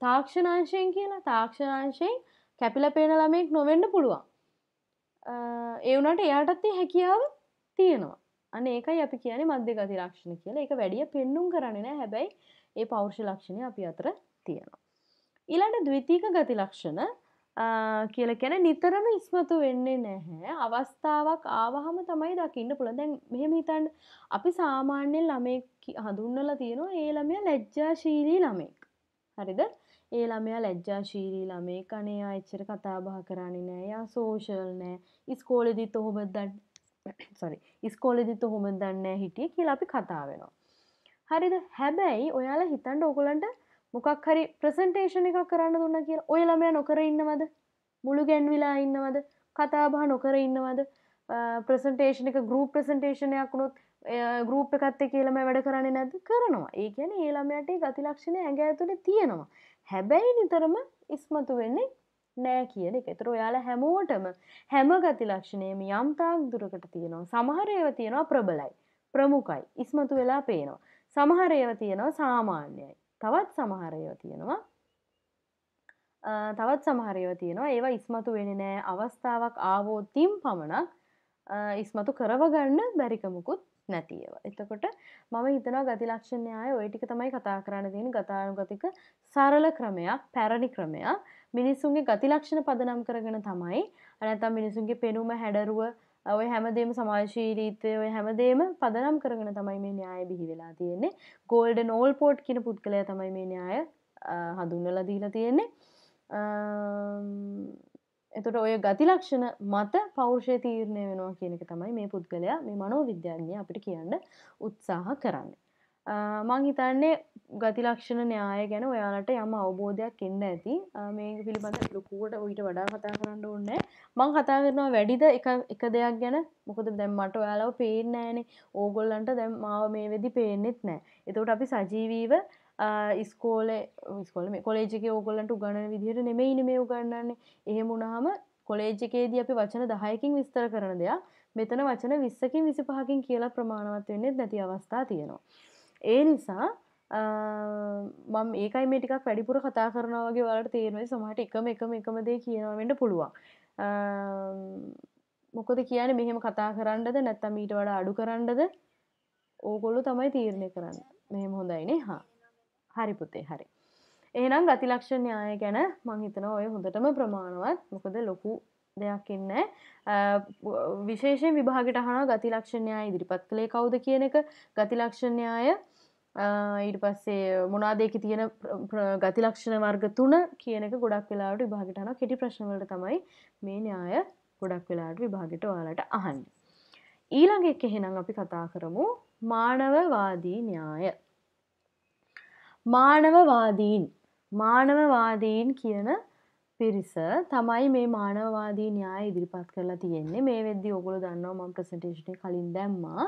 තාක්ෂණංශයෙන් කියලා තාක්ෂණංශයෙන් කැපිල පේන ළමෙක් නොවෙන්න පුළුවන් ඒවනට එයාටත්තේ හැකියාව තියෙනවා අන ඒකයි අපි කියන මධ්‍ය ගති ලක්ෂණ කියලා එක වැඩිය පෙන්නුම් කරන්නන හැබැයි ඒ පෞරුෂ ලක්ෂණය අපි අතර තියෙනවා. ඉලට දවිතීක ගති ලක්ෂණ කියල කැන නිතරම ඉස්මතු වෙන්නේ නැහැ අවස්ථාවක් ආවහම තමයි දකින්න පුළ දැන් මෙහෙම හිතන් අපි සාමාන්‍යෙන් ළමෙක් හඳුන්නල තියෙනවා ඒ ළමය ලැජ්ජාශීලී ළමෙක් හරිද ඒ ළමයා ලැජ්ජාශීලී ළමේ කනේ ආ එච්චර කතා බහ කරන්නේ නෑ. එයා සෝෂල් නෑ. ඉස්කෝලේදීත් ඔහොම සොරි. ඉස්කෝලේදීත් ඔහොම දන්නේ හිටියේ කියලා අපි කතා වෙනවා. හරිද? හැබැයි ඔයාලා හිතන්න ඕගොල්ලන්ට මොකක් හරි ප්‍රසන්ටේෂන් එකක් කරන්න දුන්නා කියලා ඔය ළමයා නොකර ඉන්නවද? මුළු ගැන්විලා ඉන්නවද? කතා බහ නොකර ඉන්නවද? ප්‍රසන්ටේෂන එක ගරුප් ප්‍රසන්ටේෂනයක් වුණොත් ගරුප් එකත්තේ කියලම වැඩ කරන්නේ නැද කරනවා ඒ ගැන ඒළමයට ගතිලක්ෂණ ඇඟ ඇතුළ තියෙනවා හැබැයි නිතරම ඉස්මතු වෙන්නේ නෑ කියන එක තුර ඔයාල හැමෝටම හැම ගති ලක්ෂණයම යම්තාක් දුරකට තියෙනවා සමහරයව තියෙනවා ප්‍රබලයි ප්‍රමුකයි ඉස්මතු වෙලා පේනවා සමහරයව තියෙනවා සාමාන්‍යයි තවත් සමහරයව තියෙනවා තවත් සමහරයව තියෙනවා ඒවා ඉස්මතු වෙන නෑ අවස්ථාවක් ආවෝතිම් පමණක් ඉස්මතු කරවගන්න බැරිකමකුත් නැති ඒවා. එතකොට මම හිතනවා ගති ලක්ෂණ්‍යය ඔය ටික තමයි කතා කරන්න තියෙන ගතානුගතික සරල ක්‍රමයක්, පැරණි ක්‍රමයක්. මිනිසුන්ගේ ගති ලක්ෂණ පදනම් කරගෙන තමයි නැත්නම් මිනිසුන්ගේ පෙනුම හැඩරුව ඔය හැමදේම සමාජශීලීත්වය ඔය හැමදේම පදනම් කරගෙන තමයි මේ න්‍යාය බිහි වෙලා තියෙන්නේ. ගෝල්ඩන් ඕල්පෝට් කියන පුද්ගලයා තමයි මේ න්‍යාය හඳුන්වලා දීලා තියෙන්නේ. එතට ඔය ගතිලක්ෂණ මත පෞරුෂය තීරණය වෙනවා කියනක තමයි මේ පුද්ගලයා මේ මනෝ විද්‍යාඥය අපිට කියන්න උත්සාහ කරන්න. මං හිතන්නේ ගතිලක්ෂණ න්‍යාය ගැන ඔයාලට යම අවබෝධයක් එන්න ඇති මේ පිළිබඳ ලොකුවට ඔයිට වඩා කතා කරන්න ඕන්න මං කතා කරනවා වැඩිද එක දෙයක් ගැන මොකද දැම්මට ඔයාලව පේන්නෑනේ ඕගොල්ලන්ට දැම් මාව මේ වෙදි පේන්නෙත් නෑ එතවට අපි සජීවීව ඉස්කෝල ස්කොල කොලේජක ඕගොලන්ට ගණන විදිහට නෙමයින මේ උගන්නන්නේ එහෙම උුණහම කොලේජකේදී අපි වචන දහයකින් විස්තර කරන දෙයක් මෙතන වචන විස්සකින් විසි පහකින් කියලා ප්‍රමාණවත් වෙන්නේ නැති අවස්ථා තියෙනවා. ඒ නිසා මම ඒකයි මේ ටිකක් වැඩිපුර කතා කරනවා වගේ වලට තේරෙන්නේ සමහරට එකම එකම එකම දේ කියනවා වෙන්න පුළුවන්. මොකද කියන්නේ මෙහෙම කතා කරන්නද නැත්නම් ඊට වඩා අඩු කරන්නද? ඕගොල්ලෝ තමයි තීරණය කරන්නේ. මෙහෙම හොඳයිනේ. හා හරි පුතේ හරි ඒනම් ගතිලක්ෂ න්‍යාය ගැන මංහිතන ඔය හොඳටම ප්‍රමාණවත් මොකද ලොකු දෙයක් ඉන්න විශේෂෙන් විභාගට හන ගතිලක්ෂණ්‍යය ඉදිරිපත් කළේ කවුද කියන එක ගතිලක්ෂණ්‍යය ඊට පස්සේ මොනාදයක තියෙන ගතිලක්ෂණ වර්ග තුන කියනක ගොඩක් වෙලාට විභාගටන කෙටි ප්‍රශ්නවලට තමයි මේ න්‍යාය ගොඩක් වෙලාට විභාගට ඔයාලට අහන්. ඊළඟ එක එහෙනම් අපි කතා කරමු මානවවාදී න්‍යාය මානවවාදීන් මානවවාදීන් කියන පිරිස තමයි මේ මානවවාදී න්‍යාය ඉදිරිපත් කරලා තියෙන්නේ මේ වෙද්දි ඔගොලු දන්නවා මම ප්‍රසන්ටේෂන් කලින් දැම්මා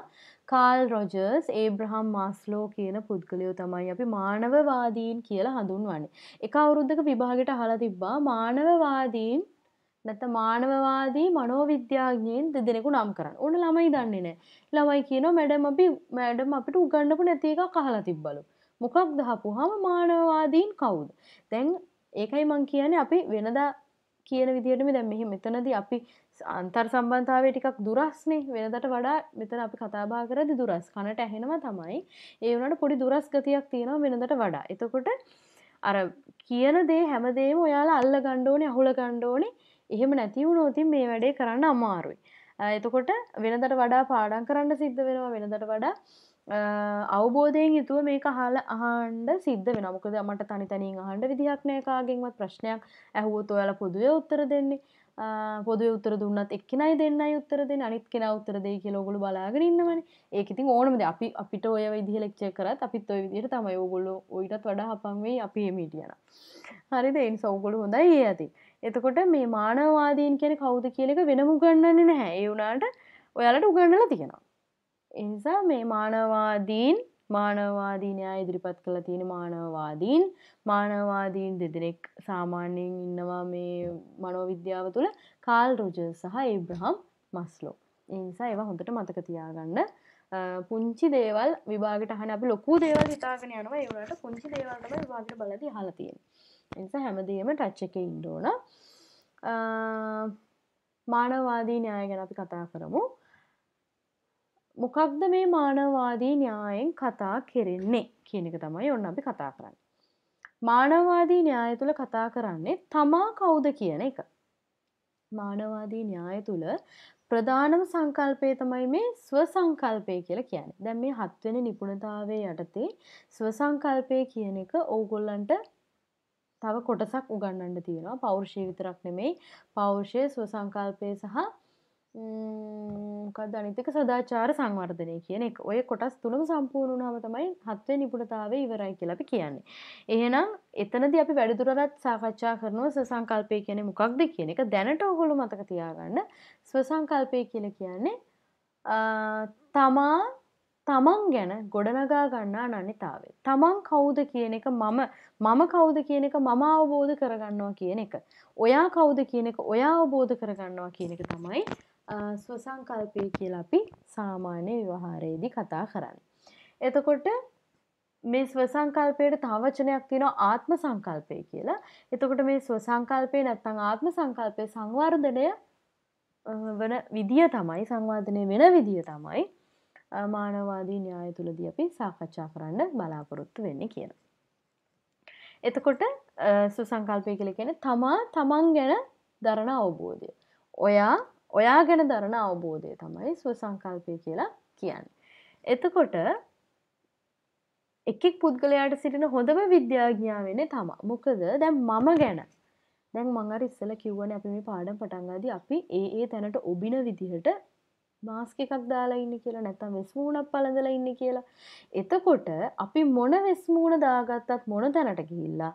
කාල් රොජර්ස් ඒබ්‍රහම් මාස්ලෝ කියන පුද්ගලයෝ තමයි අපි මානවවාදීන් කියලා හඳුන්වන්නේ එක අවුරුද්දක විභාගෙට අහලා තිබ්බා මානවවාදීන් නැත්නම් මානවවාදී මනෝවිද්‍යාඥයින් දෙදෙනෙකු නම් කරන්න. ඕන ළමයි දන්නේ නැහැ. ළමයි කියනවා මැඩම් අපි මැඩම් අපිට උගන්වපු නැති එකක් අහලා තිබ්බලු. මොකක් දහපුහම මානවාදීන් කවුද. දැන් ඒකයි මං කියන අපි වෙනදා කියන විදිටම දැම් මෙහි මෙතනද අපි අන්තර් සම්බන්ධාවේ ටිකක් දුරස්නේ වෙනදට වඩා මෙතන අපි කතාබා කරදි දුරස් කනට ඇහෙනවා තමයි ඒ වනට පොඩි දුරස් ගතියක් තියෙනවා වෙනදට වඩා එතකොට අර කියන දේ හැමදේම ඔයාලා අල්ල ගණ්ඩෝනේ අහුල ගණ්ඩෝනේ එහෙම නැතිවුණෝතින් මේ වැඩේ කරන්න අමාරුයි. එතකොට වෙනදට වඩා පාඩන් කරන්න සිද්ධ වෙනවා වෙනදට වඩා අවබෝධයෙන් යුතුව මේක හාල අහන්ඩ සිද්ධ වෙනමුකද මට තනි තනින් අහන්ඩ විදිහක්නයකාගෙන්වත් ප්‍රශ්නයක් ඇහුවෝතු ඔයාල පොදුවේ උත්තර දෙන්නේ පොද උත්තර දුන්නත් එක්කනයි දෙන්න උත්තර දෙ අනිත් කෙන උත්තර දෙ කියලෝගොලු බලාගෙන ඉන්නවන ඒකඉතින් ඕනමද අපි අපිට ඔය විදිහලක්ෂය කරත් අපිත් ඔය විදිර තමයි ඔගොලු ඔයිටත් වඩා හපන්වේ අපි මීටියන හරි දෙයින් සෞගොලු හොඳයි ඒ ඇති එතකොට මේ මානවාදීන් කියන කවුද කියලක වෙනමු ගන්නන්නේ නැහැ ඒ වුනාට ඔයාලට උගන්නල තියෙනවා එනිසා මේ මානවාදීන් මානවාදීනයා ඉදිරිපත් කළ තියෙන මානවවාදීන් මානවාදීන් දෙදෙනෙක් සාමාන්‍යයෙන් ඉන්නවා මේ මනෝවිද්‍යාව තුළ කාල් රුජ සහ ඉබ්‍රහම් මස්ලෝ. එනිසා ඒවා හොඳට මතක තියාගන්න පුංචි දේවල් විභාගට හන අප ලොකු දේවල් හිතාගෙන යනවා ඒවට පුංචි දේවල්ටම විභාගට බලද හලතියෙන්. එනිසා හැමදේම ටච්ච එක ඉන්ඩෝන මානවාදී න්‍යාය ගැන අපි කතා කරමු මොකක්ද මේ මානවවාදී න්‍යායෙන් කතා කෙරෙන්නේ කියන එක තමයි ඔන්න අපි කතා කරන්න. මානවවාදී න්‍යාය තුළ කතා කරන්නේ තමා කවුද කියන එක. මානවාදී න්‍යාය තුළ ප්‍රධානම සංකල්පය තමයි මේ ස්වසංකල්පය කියලා කියන්නේ. දැන් මේ හත්වෙනි නිපුණතාවයේ යටතේ ස්වසංකල්පය කියන එක ඕගොල්ලන්ට තව කොටසක් උගන්වන්න තියෙනවා. පෞරුෂය විතරක් නෙමෙයි. පෞරුෂය, ස්වසංකල්පය සහ ධනිතක සදාචාර සංවර්ධනය කියන එක ඔය කොටස් තුළම සම්පූර්ණාව තමයි හත්වය නිපුණතාව ඉවරයි කියලපි කියන්නේ. එහෙනම් එතනද අපි වැඩිදුරත් සාකච්ඡා කරනව සසංකල්පය කියන මොකක්ද කියන එක දැනට ඔහොළු මතක තියාගන්න ස්වසංකල්පය කියල කියන්නේ තමා තමන් ගැන ගොඩනගා ගන්නා නනිතාවේ. තමන් කවුද කියන එක මම මම කවුද කියන එක මම අවබෝධ කරගන්නවා කියන එක. ඔයා කවුද කියන එක ඔයා අවබෝධ කරගන්නවා කියන එක තමයි ස්වසංකල්පය කියලා අපි සාමාන්‍ය විවහාරයේදී කතා කරන්න. එතකොට මේ ස්වසංකල්පයට තවචනයක් තින ආත්ම සංකල්පය කියලා එතකොට මේ ස්වසංකල්පය නැත්තං ආත්ම සංකල්පය සංවර්ධනය වන විදිිය තමයි සංවාධනය වෙන විදිිය තමයි මානවාදී න්‍යාය තුළදී අපි සාකච්ඡා කරන්න බලාපොරොත්තු වෙන්න කියන. එතකොට සුසංකල්පය කළ කියෙන තමා තමන් ගැන දරණ අවබෝධය. ඔයා ඔයා ගැන දරණ අවබෝධය තමයි ස්ව සංකල්පය කියලා කියන්න. එතකොට එකෙක් පුද්ගලයාට සිටින හොඳම විද්‍යාඥා වෙන තම මොකද දැන් මම ගැන දැන් මංගර ඉස්සල කිව්වන අපි මේ පාඩම් පටන්ගද අපි ඒ ඒ තැනට ඔබින විදිහට මාස්ක එකක් දාලා ඉන්න කියලා නැතම් වෙස්මූුණක් පලඳලා ඉන්න කියලා. එතකොට අපි මොන වෙස්මූුණ දාගත්තත් මොන තැනට ගිහිල්ලා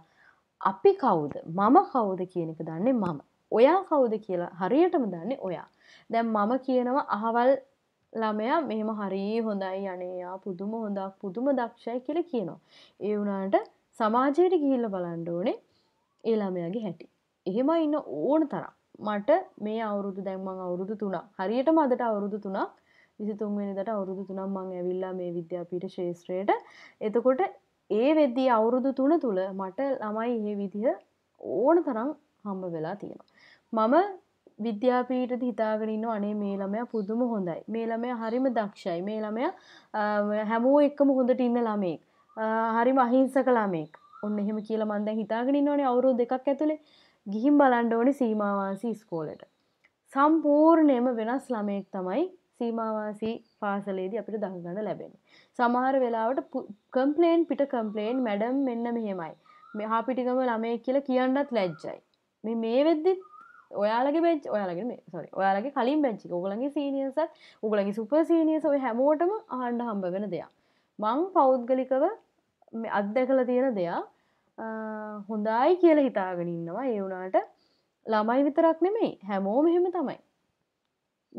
අපි කවුද මම කවුද කියන එක දන්නේ මම ඔයා කවුද කියලා හරියටම දන්නේ ඔයා දැම් මම කියනවා අහවල් ළමයා මෙම හරි හොඳයි යනයා පුදුම හොඳක් පුදුම දක්ෂයි කියල කියනවා. ඒ වුනාට සමාජයට ගිහිල්ල බලන්ඩෝනේ ඒ ළමයාගේ හැටි. එහෙම ඉන්න ඕන තරම් මට මේ අවුරුදු දැන්මං අවුරුදු තුනා හරියට මදට අවුරුදු තුනක් විසිතුන්වෙනිදට අවුරුදු තුනම් මං ඇවිල්ලා මේ විද්‍යාපීට ශේෂත්‍රයට එතකොට ඒ වෙද්දී අවුරුදු තුන තුළ මට ළමයි ඒ විදිහ ඕන තරම් හම්බ වෙලා තියෙනවා. මම විද්‍යාපීට හිතාගරන්න අනේ මේ ළමය පුදුම හොඳයි මේ ළමය හරිම දක්ෂයි මේ ළමය හැමෝ එක්කම හොඳට ඉන්න ළමෙක් හරි මහිංසක ළමෙක් ඔන්න එහෙම කියලා මන්ද හිතාගෙනින් ඕනේ අවුරුදු දෙකක් ඇතුළේ ගිහින් බලන්න ඕනේ සීමාවාසී ඉස්කෝලේට සම්පූර්ණයෙන්ම වෙනස් ළමයෙක් තමයි සීමාවාසී පාසලේදී අපිට දඟගන්න ලැබෙන්නේ සමහර වෙලාවට කම්ප්ලේන් පිට කම්ප්ලේන් මැඩම් මෙන්න මෙහෙමයි මෙහා පිටිගම ළමයෙක් කියලා කියන්නත් ලැජ්ජයි මේ මේ වෙද්දිත් ඔයාලගේ බෙච් ඔයාලගෙන සොරි ඔයාලගේ කලින් බැච්චි ඔගලගේ සීනියසත් උගලගේ සුප සීනියස ඔය හැමෝටම ආණ්ඩ හම්බ වෙන දෙයක් මං පෞද්ගලිකව අත්දැකල තියෙන දෙයක් හොඳයි කියල හිතාගෙන ඉන්නවා ඒ වුණාට ළමයි විතරක් නෙමේ හැමෝ මෙහෙම තමයි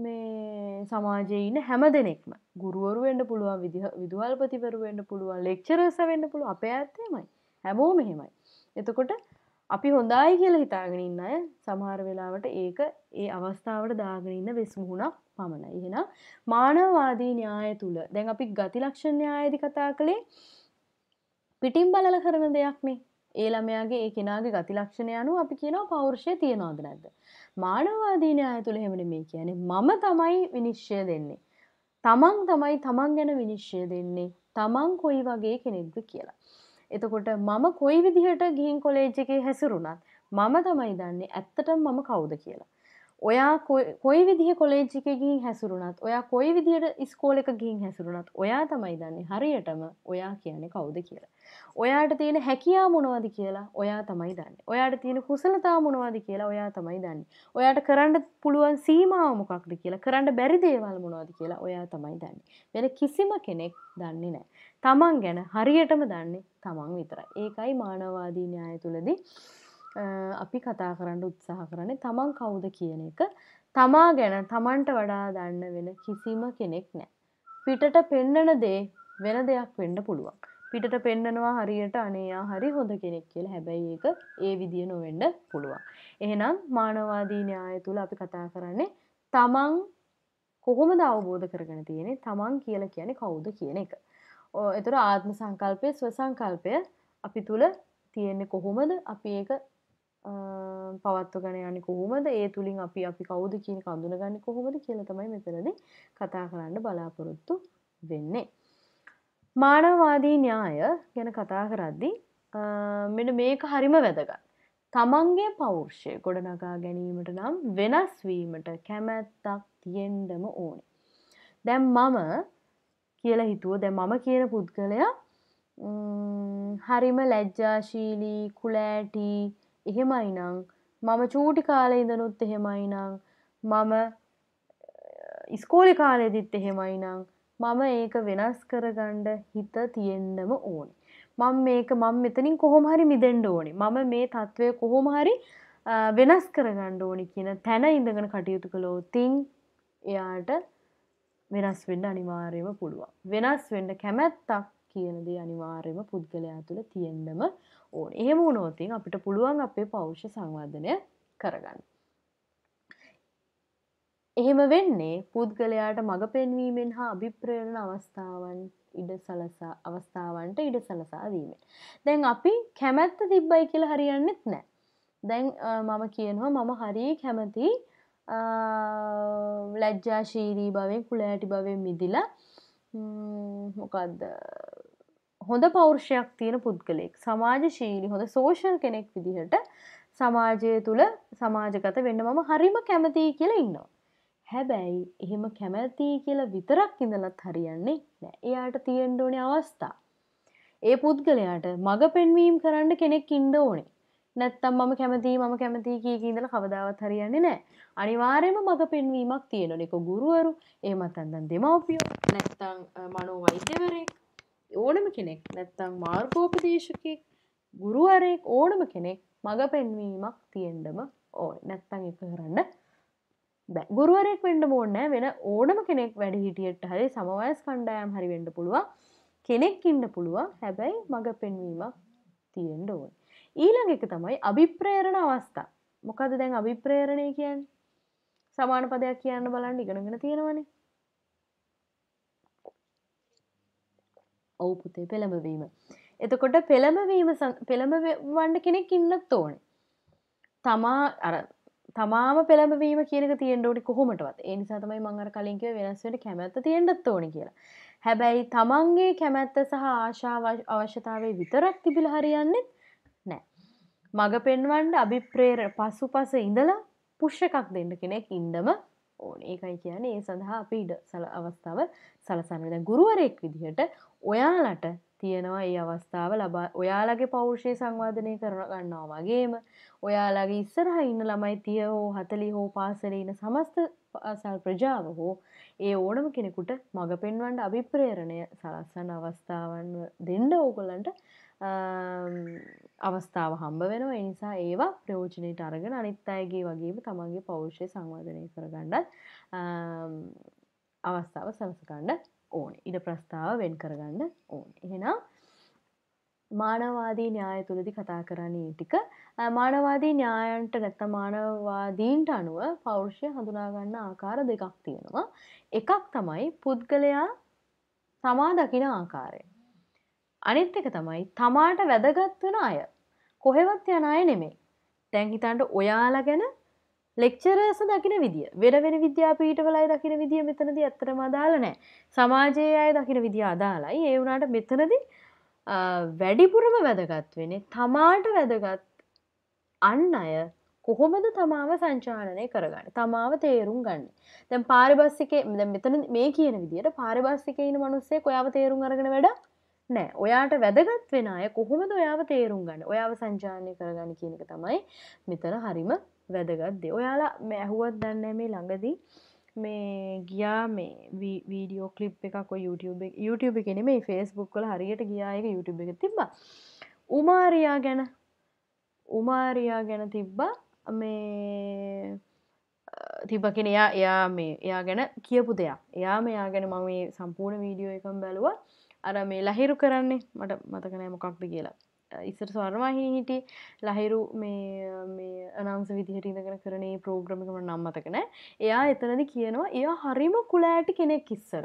මේ සමාජයන හැම දෙනෙක්ම ගුරුවරුවෙන්ට පුළුවන් විදුහල්පතිවරුවෙන්ට පුළුවන් ලෙක්චරස වෙන්න පුළුව අප ඇත්තේමයි හැමෝ මෙහෙමයි එතකොට අපි හොඳයි කියලා හිතාගෙන ඉන්න අය සමහර වෙලාවට ඒක ඒ අවස්ථාවට දාගෙන ඉන්න වෙස්මුහුණක් පමණයි. එහෙනම් මානවවාදී න්‍යාය තුල දැන් අපි ගති ලක්ෂණ න්‍යායදී කතා කළේ පිටින් බලලා කරන දෙයක් නේ. ඒ ළමයාගේ ඒ කෙනාගේ ගති ලක්ෂණ අනුව අපි කියනවා පෞරුෂය තියනවද නැද්ද? මානවවාදී න්‍යාය තුල එහෙම නෙමෙයි කියන්නේ මම තමයි විනිශ්චය දෙන්නේ. තමන් තමයි තමන් ගැන විනිශ්චය දෙන්නේ. තමන් කොයි වගේ කෙනෙක්ද කියලා. එතකොට මම කොයි විදිහට ගිහින් කොලේජ් එකේ හැසිරුණත් මම තමයි දන්නේ ඇත්තටම මම කවුද කියලා. ඔයා කොයි විදිහ කොලේජ් එක ගින් හැසුරුනත් ඔයා කොයි විදිහට ස්කෝල එක ගින් හැසුරුනත් ඔයා තමයි දන්නේ හරියටම ඔයා කියන්නේ කවුද කියලා. ඔයාට තියෙන හැකියා මොනවද කියලා ඔයා තමයි දන්න. ඔයාට තියෙන කුසලතා මොනවද කියලා ඔයා තමයි දන්න. ඔයාට කරන්න පුළුවන් සීමාව මොකක්ද කියලා කරන්න බැරි දේවල් මොනවද කියලා ඔයා තමයි දන්න. වෙන කිසිම කෙනෙක් දන්නේ නෑ. තමන් ගැන හරියටම දන්නේ තමන් විතර. ඒකයි මානවාදී න්‍යාය තුළදී අපි කතා කරන්න උත්සාහ කරන්නේ තමන් කවුද කියන එක තමා ගැන තමන්ට වඩා දන්න වෙන කිසිම කෙනෙක් නෑ. පිටට පෙන්නන දේ වෙන දෙයක් වෙන්න පුළුවන්. පිටට පෙන්නනවා හරියට අනේයා හරි හොඳ කෙනෙක් කියල හැබැයි ඒක ඒ විදිය නොවෙන්න පුළුවන්. එහෙනම් මානවාදී න්‍යාය තුළ අපි කතා කරන්නේ තමන් කොහොමද අවබෝධ කරගෙන තියෙනෙ තමන් කියල කියන කවුද කියන එක. එතුර ආත්ම සංකල්පය ස්වසංකල්පය අපි තුළ තියෙන්නේ කොහොමද අපි ඒක පවත්වගෙන යනි කොහොමද ඒ තුළින් අපි අපි කවුද කියන කඳුන ගන්න කොහොමද කියල තමයි මෙතරදි කතා කරන්න බලාපොරොත්තු වෙන්නේ. මානවාදී න්‍යාය ගැන කතා කරද්දි මෙට මේක හරිම වැදගත්. තමන්ගේ පෞර්ෂය ගොඩනගා ගැනීමට නම් වෙනස්වීමට කැමැත්තක් තියෙන්ඩම ඕනේ. දැම් මම කියලා හිතුව දැ මම කියන පුද්ගලයා හරිම ලැජ්ජාශීලී කුලෑටී එහෙමයි නං මම චූටි කාලෙඉදනුත් එහෙමයි නං මම ඉස්කෝලි කාලෙදිත් එහෙමයි නං මම ඒක වෙනස් කරගණ්ඩ හිත තියෙන්න්නම ඕන. මං මේක මං මෙතනින් කොහොම හරි මිදෙන්ඩ ඕනි මම මේ තත්ත්වය කොහොම හරි වෙනස් කරගණ්ඩ ඕනි කියන තැන ඉඳගෙන කටයුතු කළෝ තිං එයාට වෙනස් වෙන්න අනිවාර්යම පුළුවන්. වෙනස් වෙන්න කැමැත්තක් කියනද අනිවාර්යම පුද්ගලයා තුළ තියෙන්න්නම ඕන එහෙම වුණෝතින් අපිට පුළුවන් අපේ පෞෂ්‍ය සංවර්ධනය කරගන්න. එහෙම වෙන්නේ පුද්ගලයාට මඟ පෙන්වීමෙන් හා අභිප්‍රේරණ අවස්ථාවන් ඉඩ සලසා අවස්ථාවන්ට ඉඩ සලසාදීමෙන්. දැන් අපි කැමැත්ත තිබ්බයි කියලා හරියන්නෙත් නෑ. දැන් මම කියනවා මම හරි කැමති ලැජ්ජාශීරී බවෙන් කුලෑටි බවෙන් මිදිලා මොකක්ද හොඳ පෞරුෂයක් තියෙන පුද්ගලෙක් සමාජශීලි හොඳ සෝෂල් කෙනෙක් විදිහට සමාජය තුළ සමාජගත වෙන්න මම හරිම කැමතියි කියලා ඉන්නවා. හැබැයි එහෙම කැමැතිී කියලා විතරක් ඉඳලත් හරියන්නේ නෑ එයාට තියෙන්ඩ ඕනේ අවස්ථා. ඒ පුද්ගලයාට මඟ පෙන්වීම් කරන්න කෙනෙක් ඉන්ඩ ඕනේ නැත්තම් මම කැමතිී මම කැමතිී කියක ඉඳල කවදාවත් හරියන්නේ නෑ අනිවාර්යම මඟ පෙන්වීමක් තියෙනනෙක ගුරුවරු ඒමතන්දන් දෙමවපියෝ නැත්තං මනෝ වෛද්‍යවරෙක් ඕනම කෙනෙක් නැත්තං මාර්ගෝපදේශකෙක් ගුරුවරයෙක් ඕනම කෙනෙක් මඟ පෙන්වීමක් තියෙන්ඩම ඕ නැත්තං එක කරන්න ගුරුවරෙක් වඩ ඕන්න වෙන ඕනම කෙනෙක් වැඩ හිටියට හරි සමවයස් කණ්ඩායම් හරි වෙන්ඩ පුළුවන් කෙනෙක් ඉන්න පුළුවන් හැබැයි මඟ පෙන්වීමක් තියෙන්ඩ ඕයි ඊළඟ එක තමයි අභිප්‍රේරණ අවස්ථා මොකද දැන් අභිප්‍රේරණය කියන් සමාන පදයක් කියන්න බලන්න ඉගෙනගෙන තියෙනවනේ ඔවු පුතේ පෙළඹවීම. එතකොට පෙළඹවීම පෙළඹවන්න කෙනෙක් ඉන්නත් ඕන. තමා අර තමාම පෙළඹවීම කියනක තියෙන්ඩෝටි කොහොමටවත් ඒනිසා තමයි මංඟර කලින්කිව වෙනස්වට කැමැත්ත තියෙන්ටත් ඕන කියලා. හැබැයි තමන්ගේ කැමැත්ත සහ ආශාව අවශ්‍යතාවේ විතරක් තිබිල හරියන්නෙත් නෑ. මඟ පෙන්වන්ඩ අභිප්‍රේර පසු පස ඉඳලා පුෂ්කක් දෙන්න කෙනෙක් ඉන්ඩම ඕන ඒකයි කියන්නේ ඒ සඳහා අපි ඉඩ සල අවස්ථාව සලසන්නද ගුරුවරයෙක් විදිහට ඔයාලට තියෙනවා ඒ අවස්ථාව ලබා ඔයාලගේ පෞරුෂය සංවාධනය කරන ගන්නවා වගේම ඔයාලගේ ඉස්සරහ ඉන්න ළමයි තිය හෝ හතලි හෝ පාසලඉන සමස්ත පාසල් ප්‍රජාව හෝ ඒ ඕනම කෙනෙකුට මඟ පෙන්වන්ට අභිප්‍රේරණය සලස්සන් අවස්ථාවන් දෙන්ඩ ඕකොල්ලන්ට අවස්ථාව හම්බ වෙන එනිසා ඒවා ප්‍රයෝජනයට අරගෙන අනිත් අයගේ වගේම තමන්ගේ පෞරුෂය සංවර්ධනය කරගණ්ඩත් අවස්ථාව සලසකණ්ඩ ඕන ඉඩ ප්‍රස්ථාව වෙන් කරගන්න ඕන එහෙනම් මානවාදී න්‍යාය තුළදි කතා කරන්නේ ටික මානවාදී න්‍යායන්ට නැත්ත මානවාදීන්ට අනුව පෞරුෂය හඳුනාගන්න ආකාර දෙකක් තියෙනවා. එකක් තමයි පුද්ගලයා තමා දකින ආකාරය. අනිත් එක තමයි තමාට වැදගත් වන අය. කොහෙවත් යන අය නෙමේ. තැන් හිතන්ට ඔයාලා ගැන ලෙක්චරස දකින විදිිය වෙන වෙන විද්‍යාපීටවලයි දකින විදිිය මෙතනද ඇත්තර මදාලනෑ සමාජයේ අය දකින විදිිය අදාලයි ඒ වුණට මෙතනද වැඩිපුරම වැදගත් වෙන තමාට වැදගත් අන්න අය කොහොමද තමාව සංචානය කරගන්න තමාව තේරුම් ගන්න තැන් පාරිබස්සිකේ මෙතන මේ කියන විදිට පාරිබස්සික ඉන්න මනුස්සේ කොයාව තේරුම් අරගෙන වැඩ නෑ ඔයාට වැදගත් වෙන අය කොහොමද ඔයාව තේරුම් ගන්න ඔයාව සංචානය කරගන්න කියනක තමයි මෙතන හරිම වැදගත්දේ ඔයාලා මැහුවත් දන්න මේ ළඟදී මේ ගියා මේ වීඩියෝ කලිප් එකක් YouTube YouTube කෙන මේ ෆෙස්බුක් කල හරියට ගියායක YouTube එක තිබ්බ උමාරයා ගැන උමාරයා ගැන තිබ්බා මේ තිබ කෙනයා එයා මේ එයා ගැන කියපු දෙයක් එයා මෙයා ගැන මම සම්පූර්ණ වීඩියෝ එකම් බැලුව අර මේ ලහිරු කරන්නේ මට මතකනෑ මොකක්ද කියලා ඉස්සර ස්වර්වාහිනි හිටි ලහිරු මේ අනංස විදිහරිඳගෙන කරනේ ප්‍රෝග්‍රමිකම නම්මතකන එයා එතනද කියනවා එය හරිම කුලෑටි කෙනෙක් ඉස්සර.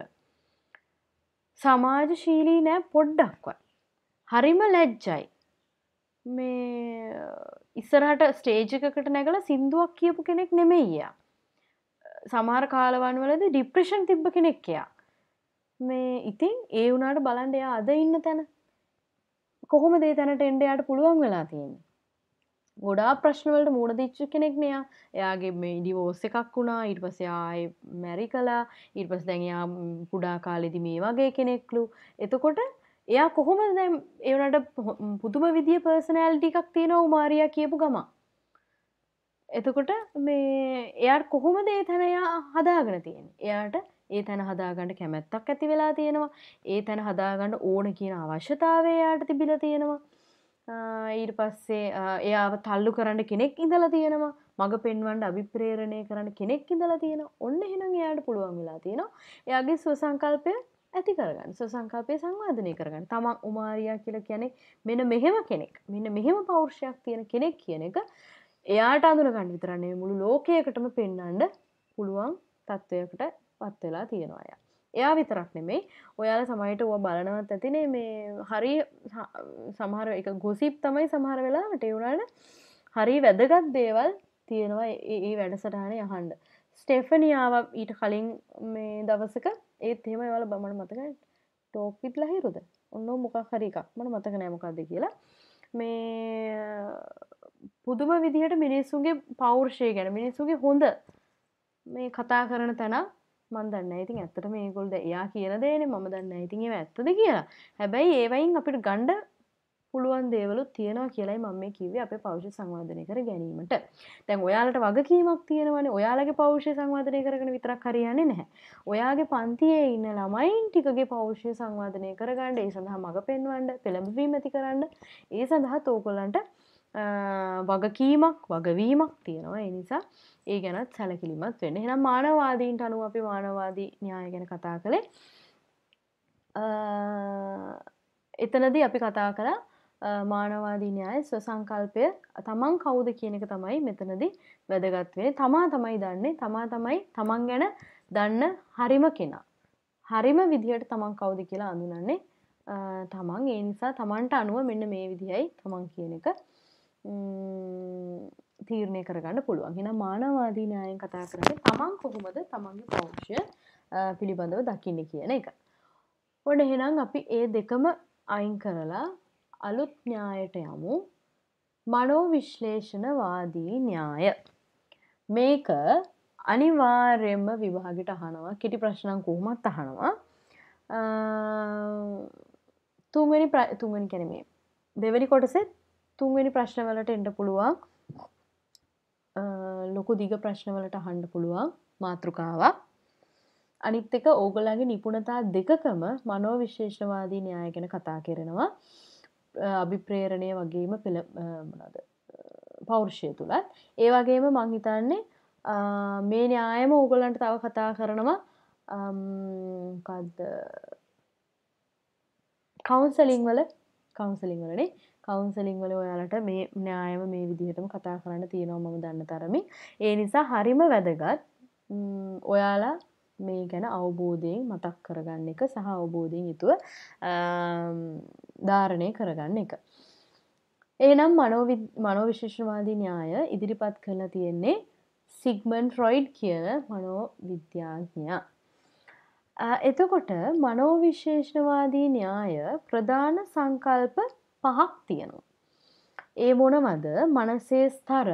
සමාජශීලී නෑ පොඩ්ඩක්වත්. හරිම ලැජ්ජයි. මේ ඉස්සරහට ස්ටේජකකට නැගල සින්දුවක් කියපු කෙනෙක් නෙමෙයියා. සමහර කාලවන් වලද ඩිප්‍රේෂන් තිබ්බ කෙනෙක්කයා. මේ ඉතින් ඒ වුනාට බලන්ඩ එයා අද ඉන්න තැන කොහොම දේ තැනට එන්ඩයාට පුළුවන් වෙලා තියෙන ගොඩා ප්‍රශ්නවලට මූුණදිච්චු කෙනෙක්නයා එයාගේ මේ ඩිවෝස්ස එකක් වුණා ඉට පසයාය මැරි කලා ඉට පස් දැඟයා පුඩා කාලෙදි මේ වගේ කෙනෙක්ලු එතකොට එයා කොහොම දැම් ඒවනට පුදුම විදිිය පර්සනෑල්ටි එකක් තියෙන උමාරයා කියපු ගම එතකොට මේ එයාට කොහොම දේ තැනයා හදාගෙන තියෙන එයාට ඒ තැන හදාගන්න කැමැත්තක් ඇති වෙලා තියෙනවා ඒ තැන හදාගන්න ඕන කියන අවශ්‍යතාවය යාට තිබිල තියෙනවා ඊට පස්සේ එයාව තල්ලු කරන්න කෙනෙක් ඉඳල තියෙනවා මඟ පෙන්වන්ට අභිප්‍රේරණය කරන්න කෙනෙක් ඉඳල තියෙන ඔන්න හෙනම් එයාට පුළුවන් වෙලා තියෙනවා එයාගේ ස්වසංකල්පය ඇති කරගන්න ස්වසංකල්පය සංවාධනය කරගන්න තමන් උමාරයා කියලා කියන්නේ මෙන මෙහෙම කෙනෙක් මෙන්න මෙහෙම පෞර්ෂයක් තියෙන කෙනෙක් කියන එක එයාට අඳුනගන්න විතරන්නේ මුළු ලෝකයකටම පෙන්නන්ඩ පුළුවන් තත්ත්වයකට පත් වෙලා තියෙනවා අය එයා විතරක් නෙමෙයි ඔයාල සමයිට ඔ බලනවත් ඇතිනේ මේ හරි සමහර එක ගොසිප් තමයි සමහර වෙලාට එවුණට හරි වැදගත් දේවල් තියෙනවා ඒ වැඩසටහන යහන්ඩ ස්ටේෆනියාව ඊට කලින් මේ දවසක ඒත් එහෙම වල බමට මතක ටෝක්විත් ලහිරුද ඔන්න මොකක් හරි එකක් මට මතක නෑමකක්ද කියලා මේ පුදුම විදිහට මිනිස්සුගේ පෞර්ෂය ගැන මිනිස්සුගේ හොඳ මේ කතා කරන තැනක් මන් දන්න ඉතින් ඇත්තට මේකොල්ද එයා කියන දේන ම දන්න ඉතින් ඇත්තද කියලා හැබැයි ඒවයින් අපිට ගණ්ඩ පුළුවන් දේවලු තියෙනවා කියලයි මම කිව අප පෞෂ සංවාධනය කර ගැනීමට තැන් ඔයාලට වගකීමක් තියෙනවන ඔයාලගේ පෞෂය සංවාධනය කරන විතරක් කරයන්නේ නැහැ ඔයාගේ පන්තියේ ඉන්න ළමයින් ටිකගේ පෞෂය සංවාධනය කරගන්නඩ ඒ සඳහා මඟ පෙන්වන්ඩ පෙළඹවීමති කරන්න ඒ සඳහා තෝකොලන්ට වගකීමක් වගවීමක් තියෙනවා එනිසා ඒ ගැනත් සැලකිලිමත් වෙන්න හෙනම් මානවාදීන්ට අනුව අපි මානවාදී න්‍යාය ගැන කතා කළේ එතනදී අපි කතා කළ මානවාදී න්‍යාය ස්වසංකල්පය තමන් කවුද කියන එක තමයි මෙතනදී වැදගත්වෙන තමා තමයි දන්නේ තමා තමයි තමන් ගැන දන්න හරිම කෙනා හරිම විදිහට තමන් කවුද කියලා අඳුනන්නේ තමන් ඒ නිසා තමන්ට අනුව මෙන්න මේ විදිහයි තමන් කියන එක තීරණය කරගන්න පුළුවන් හෙන මානවාදී න්‍යායෙන් කතා කරේ තමන් කොහොමද තමන්ගේ පෞෂ්‍ය පිළිබඳව දකින්න කියන එක. ඔොඩ එහෙනම් අපි ඒ දෙකම අයින් කරලා අලුත් ඥායට යමු මනෝ විශ්ලේෂණවාදී න්‍යාය. මේක අනිවාර්යෙන්ම විවාහගට අහනවා කෙටි ප්‍රශ්නං කොහොමත් අහනවා තුන්වැනි තුන්වැනි කැනීමේ දෙවැනි කොටසෙත් තුන්වෙනි ප්‍රශ්නවලට එන්ඩ පුළුවන් ලොකු දිග ප්‍රශ්නවලට හන්ඩ පුළුවන් මාතෘකාවක් අනිත් එක ඕගලගේ නිපුණතා දෙකකම මනෝ විශේෂවාදී න්‍යාය ගැන කතා කරනවා අභිප්‍රේරණය වගේම පෙළ පෞර්ෂය තුළත් ඒවගේම මංහිතන්නේ මේ න්‍යායම ඕගොලන්ට තව කතා කරනවා කවන්සලිං වල කවන්සලිං වලනේ කවුන්සලින් වල ඔයාලට මේ න්‍යායම මේ විදිහටම කතා කරන්න තියෙනවා මම දන්න තරමින් ඒ නිසා හරිම වැදගත් ඔයාලා මේ ගැන අවබෝධයෙන් මතක් කරගන්න එක සහ අවබෝධයෙන් යුතුව ධාරණය කරගන්න එක. ඒනම් මනෝවිශේෂවාදී න්‍යාය ඉදිරිපත් කරලා තියෙන්නේ සිග්මන් ෆ්‍රොයිඩ් කියන මනෝවිද්‍යාඥයා. එතකොට මනෝවිශේෂණවාදී න්‍යාය ප්‍රධාන සංකල්ප පහක් තියෙනවා. ඒ මොනවද මනසේ ස්තර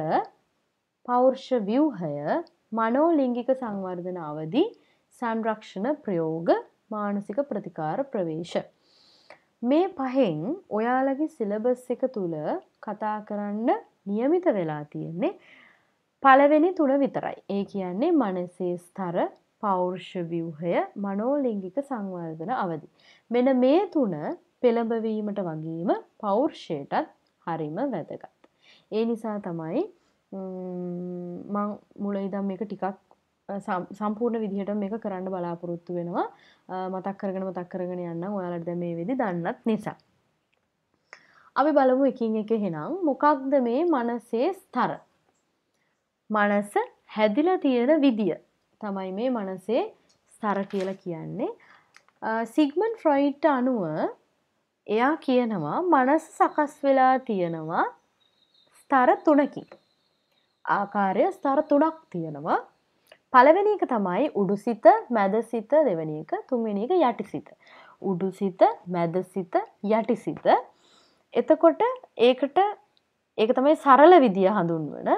පෞර්ෂ ව්‍යවහය මනෝලිංගික සංවර්ධන අවදි සංරක්ෂණ ප්‍රයෝග මානසික ප්‍රතිකාර ප්‍රවේශ. මේ පහෙන් ඔයාලගේ සිලබස් එක තුළ කතා කරන්න නියමිත වෙලා තියෙන්නේ පළවෙනි තුළ විතරයි. ඒ කියන්නේ මනසේ ස්තර පෞර්ෂ ව්‍යවහය මනෝලිංගික සංවර්ධන අවදි. මෙන මේ තුන පෙළඹවීමට වගේම පෞර්ෂයටත් හරිම වැදගත්. ඒ නිසා තමයි මං මුල ඉදම් එක ටිකක් සම්පූර්ණ විදිහට මේක කරන්න බලාපොරොත්තු වෙනවා මතක් කරගෙන මතක් කරගෙන යන්න ඔයාලට දැ මේ වෙදි දන්නත් නිසා. අපි බලමු එකින් එක හෙනම් මොකක්ද මේ මනසේ ස්තර. මනස හැදිල තියෙන විදිිය තමයි මේ මනසේ ස්තර කියලා කියන්නේ. සිගමන් ෆ්‍රයිට් අනුව එයා කියනවා මනස් සකස් වෙලා තියෙනවා ස්තර තුනකින්. ආකාරය ස්තර තුනක් තියෙනවා පළවෙනික තමයි උඩුසිත මැදසිත දෙවනික තුන්වෙනික යටිසිත. උඩුසිත මැදසිත යටිසිත එතකොට ඒකට ඒක තමයි සරල විදිිය හඳුන්වන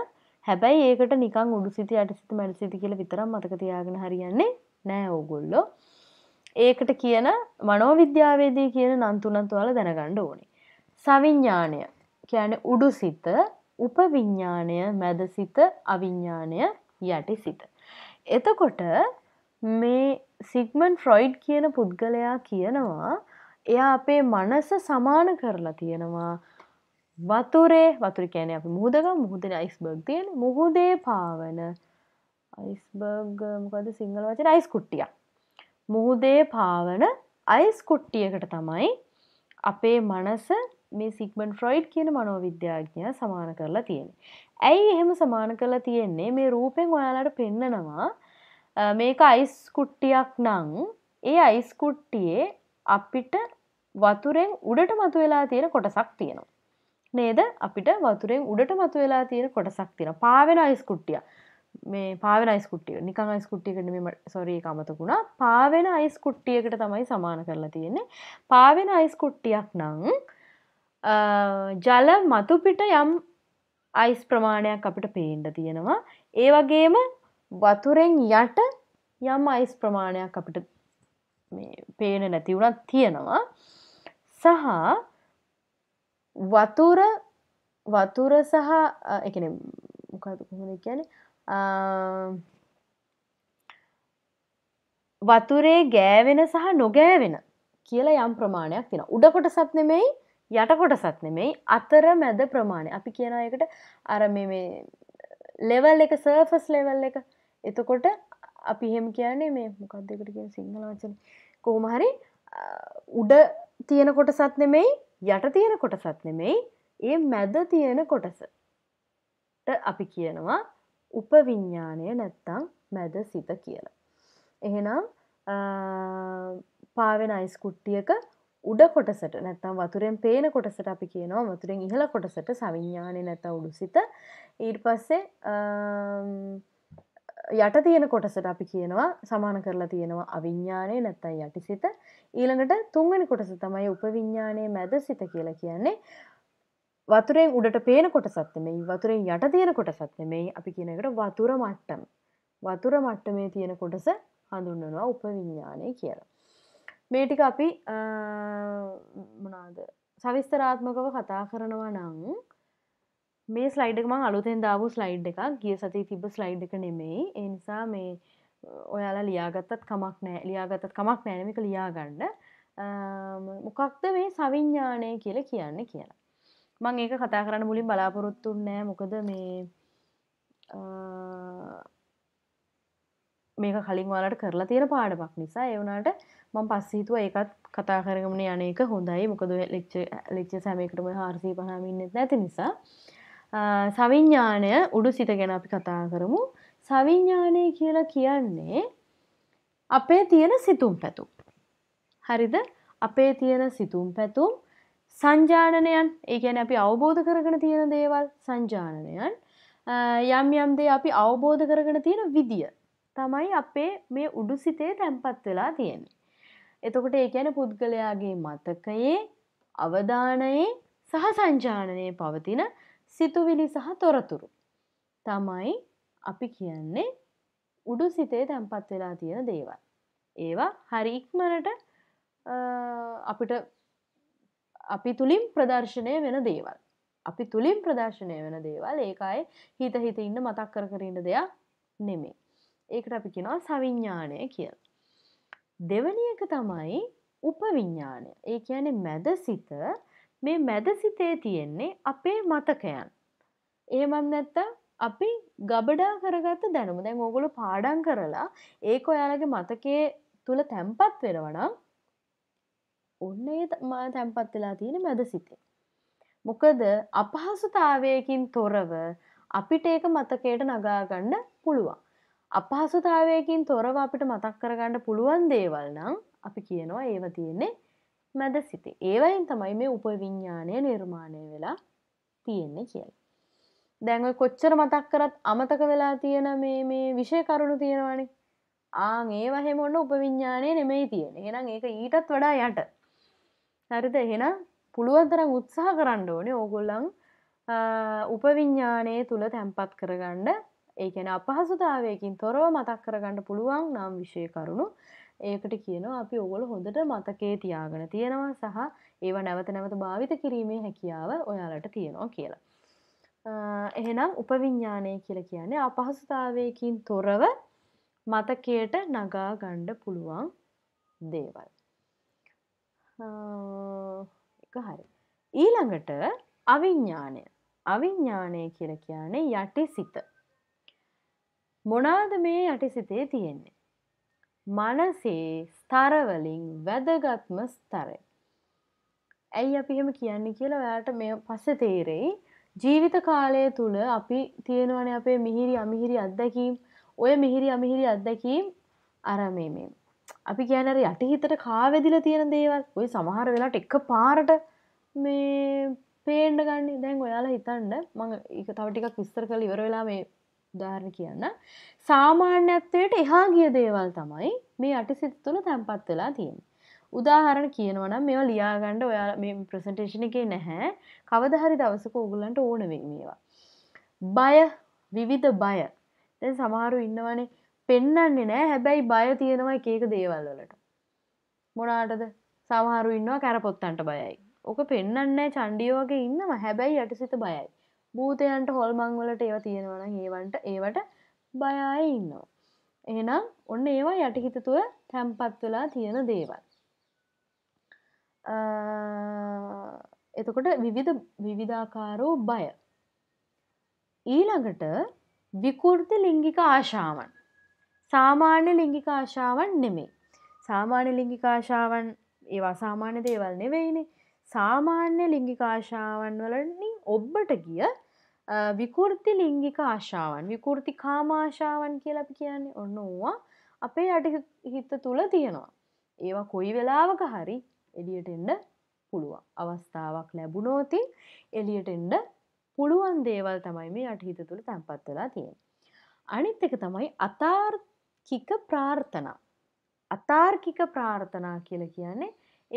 හැබැයි ඒකට නිකං උඩුසිත යටසිත මැඩසිත කියල විතරම් මතක තියාගෙන හරියන්නේ නෑ ඕගොල්ලෝ ඒකට කියන මනෝවිද්‍යාවේදී කියන නන්තුනන් තුවල දැනගණ්ඩ ඕනි. සවිඤ්ඥානය කියන උඩු සිත උපවිඤ්ඥානය මැද සිත අවිඤ්ඥානය යටි සිත. එතකොට මේ සිගමන් ෆ්‍රොයිඩ් කියන පුද්ගලයා කියනවා එයා අපේ මනස සමාන කරලා තියෙනවා වතුරේ වතුරකෑන අප මුහදක මුහදන අයිස්බර්ග තියෙන මුහුදේ පාවන අයිස්බර්ග මොකද සිංහල වචන අයිස් කුට්ටියක් මුහුදේ පාවන අයිස් කොට්ටියකට තමයි අපේ මනස මේ සිගමන් ෆ්‍රොයිඩ් කියන මනෝවිද්‍යාඥය සමාන කරලා තියෙන. ඇයි එහෙම සමාන කරලා තියෙන්නේ මේ රූපෙන් ඔයාලට පෙන්නනවා මේක අයිස් කුට්ටියක් නං ඒ අයිස් කුට්ටියේ අපිට වතුරෙන් උඩට මතු වෙලා තියෙන කොටසක් තියෙනවා. නේද අපිට වතුරෙන් උඩට මතු වෙලා තියෙන කොටසක් තියෙන පාවෙන අයිස් කුට්ටියක්. මේ පාවෙන අයිස්කුට්ටිය නිකං අයිස්කුට්ටියකට මෙම සොරී අමතකුණා පාවෙන අයිස්කුට්ටියකට තමයි සමාන කරලා තියෙන්නේ පාවෙන අයිස්කුට්ටියක් නං ජල මතුපිට යම් අයිස් ප්‍රමාණයක් අපිට පේන්ඩ තියෙනවා ඒ වගේම වතුරෙන් යට යම් අයිස් ප්‍රමාණයක් අපිට පේන නැතිවුණත් තියෙනවා සහ වතුර වතුර සහ එකන මොකද කොහොම කියන්නේ වතුරේ ගෑවෙන සහ නොගෑවෙන කියල යම් ප්‍රමාණයක් තින උඩ කොට සත් නෙමෙයි යට කොට සත් නෙමෙයි අතර මැද ප්‍රමාණය අපි කියනයකට අර මේ ලෙවල් එක සර්ෆස් ලෙවල් එක එතකොට අපි හෙම කියන්නේ මේ මොකක්දකට කිය සිංහල වචන කෝමහරි උඩ තියෙන කොට සත් නෙමෙයි යට තියෙන කොට සත් නෙමෙයි ඒ මැද තියෙන කොටස අපි කියනවා උපවිඤ්ඤාණය නැත්තම් මැද සිත කියලා. එහෙනම් පාවෙන අයිස් කුට්ටියක උඩ කොටසට නැත්තම් වතුරෙන් පේන කොටසට අපි කියනවා වතුරෙන් ඉහළ කොටසට සවිඥානය නැත උඩු සිත ඊට පස්සේ යට තියෙන කොටසට අපි කියනවා සමාන කරලා තියෙනවා අවිඤ්ඥානය නැත්තයි යටි සිත ඊළඟට තුන්වැනි කොටස තමයි උපවිඤ්ඥානය මැද සිත කියලා කියන්නේ වතුරෙන් උඩට පේන කොටසත් නෙමෙයි වතුරෙන් යට තියෙන කොටසත් නෙමෙයි අපි කියන එකට වතුර මට්ටම. වතුර මට්ටමේ තියෙන කොටස හඳුන්වනවා උපවිඤ්ඤාණය කියලා. මේ ටික අපි මොනවාද සවිස්තරාත්මකව කතා කරනවා නම් මේ ස්ලයිඩ් එක මම අලුතෙන් දාපු ස්ලයිඩ් එකක් ගිය සතියේ තිබ්බ ස්ලයිඩ් එක නෙමෙයි. ඒ නිසා මේ ඔයාලා ලියාගත්තත් කමක් නෑ. ලියාගත්තත් කමක් නෑ මේක ලියාගන්න. මොකක්ද මේ සවිඥාණය කියලා කියන්නේ කියලා. මං ඒක කතා කරන්න මුලින් බලාපොරොත්තුන් නෑ මොකද මේ මේක කලින් වාලට කරලා තියෙන පාඩමක් නිසා එවනාට මං පස්සහිතුව ඒකත් කතා කරගමන යනක හොඳයි මොකද ලෙක්ච ලෙක්ච සැමකටම හාරසී පහමින්නෙත් නැති නිසා සවිඤ්ඥානය උඩු සිත ගැන අපි කතා කරමු සවිඤ්ඥානය කියලා කියන්නේ අපේ තියෙන සිතුම් පැතුම්. හරිද අපේ තියෙන සිතුම් පැතුම් සංජානනයන් ඒ කියන්නේ අපි අවබෝධ කරගෙන තියෙන දේවල් සංජානනයන් යම් යම් දේ අපි අවබෝධ කරගෙන තියෙන විදිය තමයි අපේ මේ උඩුසිතේ තැම්පත් වෙලා තියෙන්නේ. එතකොට ඒ කියන්නේ පුද්ගලයාගේ මතකයේ අවධානයේ සහ සංජානනයේ පවතින සිතුවිලි සහ තොරතුරු තමයි අපි කියන්නේ උඩු සිතේ තැම්පත් වෙලා තියෙන දේවල්. ඒවා හරි ඉක්මනට අපිට අපි තුළින් ප්‍රදර්ශනය වෙන දේවල්. අපි තුළින් ප්‍රදර්ශනය වෙන දේවල් ඒකයි හිත හිත ඉන්න මතක් කර කරන්න දෙයක් නෙමේ. ඒකට අපි කෙනවා සවිඤ්ඥානය කියල. දෙවනියක තමයි උපවිඤ්ඥානය ඒ කියන මැද සිත මේ මැද සිතේ තියෙන්නේ අපේ මතකයන්. ඒමන් නැත්ත අපි ගබඩා කරගත්ත දැනුම දැන් ඕගොලු පාඩන් කරලා ඒක ඔයාලගේ මතකේ තුළ තැම්පත් වෙනවනම් ඔන්න ඒ මා තැන්පත් වෙලා තියෙන මැද සිතේ. මොකද අපහසුතාවයකින් තොරව අපිට ඒක මතකයට නගාගන්න පුළුවන්. අපහසුතාවයකින් තොරව අපිට මතක් කරගන්න පුළුවන් දේවල් නම් අපි කියනවා ඒව තියෙන්නේ මැද සිතේ. ඒවයින් තමයි මේ උපවිඤ්ඥානය නිර්මාණය වෙලා තියෙන්නේ කියල. දැන්ව කොච්චර මතක් කරත් අමතක වෙලා තියෙන මේ මේ විෂය කරුණු තියෙනවානේ ආ ඒ වහෙම ඔන්න උපවිඤ්ඥානය නෙමෙයි තියෙන එනම් ඒක ඊටත් වඩා යට හරිද එහෙනම් පුළුවන් තරම් උත්සාහ කරන්න ඕනේ ඕගොල්ලන් උපවිඤ්ඥානය තුළ තැන්පත් කරගන්න ඒකැන අපහසුතාවයකින් තොරව මතක් කරගන්න පුළුවන් නම් විෂය කරුණු ඒකට කියනවා අපි ඔගොල හොඳට මතකේ තියාගෙන තියෙනවා සහ ඒව නැවත නැවත භාවිත කිරීමේ හැකියාව ඔයාලට තියෙනවා කියලා. එහෙනම් උපවිඤ්ඥානය කියල කියන්නේ අපහසුතාවයකින් තොරව මතකයට නගා ගණ්ඩ පුළුවන් දේවල්. එක හරි. ඊළඟට අවිඤ්ඥානය අවිඤ්ඥානය කියල කියන්නේ යටි සිත. මොනාද මේ යටි සිතේ තියෙන්නේ. මනසේ ස්තරවලින් වැදගත්ම ස්තරය. ඇයි අපිහෙම කියන්න කියලා ඔයාට මේ පස්ස තේරෙයි ජීවිත කාලය තුළ අපි තියෙනවන අපේ මිහිරි අමිහිරි අත්දැකීම් ඔය මිහිරි අමිහිරි අත්දැකීම් අරමේ මේ අපි කියැනර යටිහිතට කාවෙදිල තියෙන දේවල් ඔය සමහර වෙලාට එක පාරට මේ පේන්ඩ ගන්න දැන් ඔයාලා හිතන්ඩ මං එක තවටිකක් විස්තර කළ ඉවර වෙලා මේ ධාරණ කියන්න සාමාන්‍යත්වයට එහා ගිය දේවල් තමයි මේ අටි සිත තුළ තැන්පත් වෙලා තියෙන උදාහරණ කියනවනම් මෙ ලියාගණ්ඩ ඔයා මේ ප්‍රසන්ටේෂණ එකේ නැහැ කවදහරි දවසක උගලන්ට ඕනවේ මේවා බය විවිධ බය සමහරු ඉන්නවනේ පෙන්න්නන්නේ නෑ හැබැයි බය තියෙනවා එකක දේවල් වලට මොනාටද සමහරු ඉන්නවා කැරපොත්තන්ට බයයි ඕක පෙන්න්නන්නේ චන්ඩියෝගේ ඉන්නම හැබැයි යට සිත බයයි භූතයන්ට හොල්මං වලට ඒව තියෙනවන ඒවන්ට ඒවට බයයි ඉන්නවා එහෙනම් ඔන්න ඒවා යටහිතතුව තැම්පත් වෙලා තියෙන දේවල් එතකොට විවිධ විවිධාකාරෝ බය ඊළඟට විකෘති ලිංගික ආශාවන් සාමාන්‍ය ලිංගික ආශාවන් නෙමේ. සාමාන්‍ය ලිංගික ආශාවන් ඒවා සාමාන්‍ය දේවල් නෙවෙයිනේ සාමාන්‍ය ලිංගික ආශාවන් වලින් ඔබ්බට ගිය විකෘති ලිංගික ආශාවන් විකෘති කාමාශාවන් කියලා අපි කියන්නේ ඔන්න ඕවා අපේ යට හිත තුල තියෙනවා. ඒවා කොයි වෙලාවක හරි එළියට එන්න පුළුවන්. අවස්ථාවක් ලැබුණොතින් එළියට එන්න පුළුවන් දේවල් තමයි මේ යට හිත තුල තැම්පත් වෙලා තියෙන්නේ. අනිත් එක තමයි අතාර්ථ තාර්කික ප්‍රාර්ථනා. අතාර්කික ප්‍රාර්ථනා කියල කියන්නේ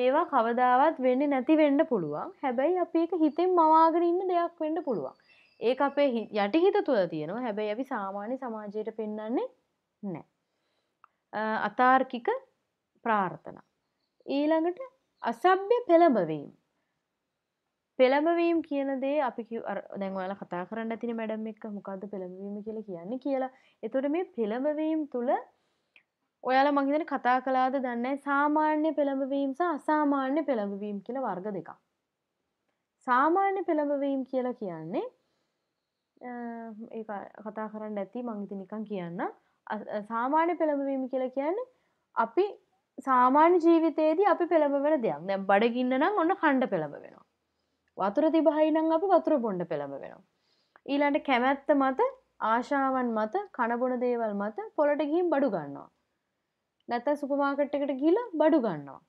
ඒවා කවදාවත් වෙන්න නැති වෙන්ඩ පුළුවන් හැබැයි අපි එක හිතෙන් මවාගෙන ඉන්න දෙයක් වෙන්ඩ පුළුවන්. ඒ අපේ යටිහිත තුළ තියෙනවා හැබැයි අපි සාමාන්‍ය සමාජයට පෙන්න්නන්නේ නෑ. අතාර්කික ප්‍රාර්ථනා. ඊළඟට අසභ්‍ය පෙළඹවීම. පෙළඹවීම් කියනදේ අපි දැන්වාල කතා කරන්න ඇතින මැඩම් එක මොකක්ද පෙළඹවීම කියලා කියන්න කියලා එතොට මේ පෙළඹවීම් තුළ ඔයාල මහිතන කතා කලාද දන්න සාමාන්‍ය පෙළඹවීම් සහ අසාමාන්‍ය පෙළඹවීම් කියල වර්ග දෙක සාමාන්‍ය පෙළඹවීම් කියලා කියන්නේ ඒ කතා කරන්න ඇති මංගිත නිකං කියන්න සාමාන්‍ය පෙළඹවීම කියලා කියන්නේ අපි සාමාන්‍ය ජීවිතයේදී අපි පෙළඹ වෙන දෙයක් දැ බඩගින්න නම් ඔන්න කණ්ඩ පෙළඹ වෙන වතුර තිබහහිනම් අප වතුර බොන්්ඩ පෙළඹ වෙනවා. ඊළට කැමැත්ත මත ආශාවන් මත කණබොන දේවල් මත පොලට ගිහිම් බඩු ගන්නවා. නැත සුපමාකට් එකට ගිල බඩු ගන්නවා.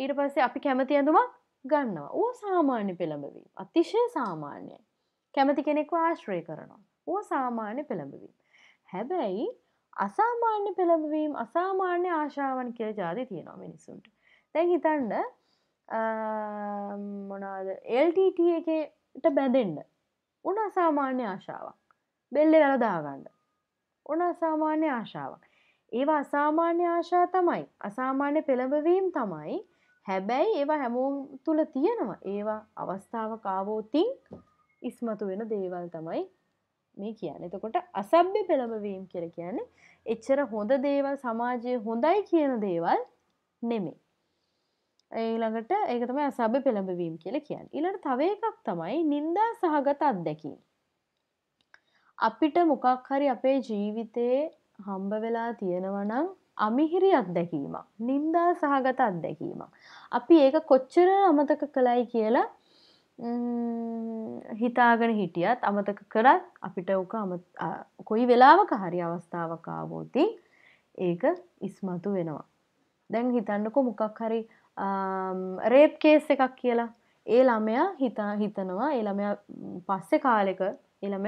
ඊට පස්සේ අපි කැමති ඇඳුමක් ගන්නවා ඕ සාමාන්‍ය පෙළඹවී අතිශය සාමාන්‍යයි. කැමති කෙනෙක් ආශ්‍රය කරනවා. ඕ සාමාන්‍ය පෙළඹවීම. හැබැයි අසාමාන්‍ය පෙළඹවීම් අසාමාන්‍ය ආශාවන් කියල ජාති තියෙනවා මිනිසුන්ට. දැන් හිතන්ඩ මොනාද එල්ටට එකට බැඳෙන්ඩ උන අසාමාන්‍ය ආශාවක් බෙල්ලෙ වැලදාගන්න ඕන අසාමාන්‍ය ආශාවක් ඒවා අසාමාන්‍ය ආශා තමයි අසාමාන්‍ය පෙළඹවීම් තමයි හැබැයි ඒවා හැමෝම් තුළ තියෙනවා ඒවා අවස්ථාව කාවෝතින් ඉස්මතු වෙන දේවල් තමයි මේ කියන්න එතකොට අසභ්‍ය පෙළඹවීම් කර කියන්නේ එච්චර හොඳ දේවල් සමාජය හොඳයි කියන දේවල් නෙමේ ඊළඟට ඒක තමයි අසභ්‍ය පෙළඹවීම කියලා කියන්නේ. ඊළඟට තව එකක් තමයි නිന്ദා සහගත අත්දැකීම්. අපිට මොකක් හරි අපේ ජීවිතේ හම්බ වෙලා තියෙනවා නම් අමිහිරි අත්දැකීමක්, නිന്ദා සහගත අත්දැකීමක්. අපි ඒක කොච්චර අමතක කළයි කියලා හිතාගෙන හිටියත් අමතක කරත් අපිට ඕක කොයි වෙලාවක හරි අවස්ථාවකාවෝති ඒක ඉස්මතු වෙනවා. දැන් හිතන්නකො මොකක් හරි රේප් කේස් එකක් කියලා ඒ ළමයා හිතා හිතනවා එළමය පස්සෙ කාලෙක එළම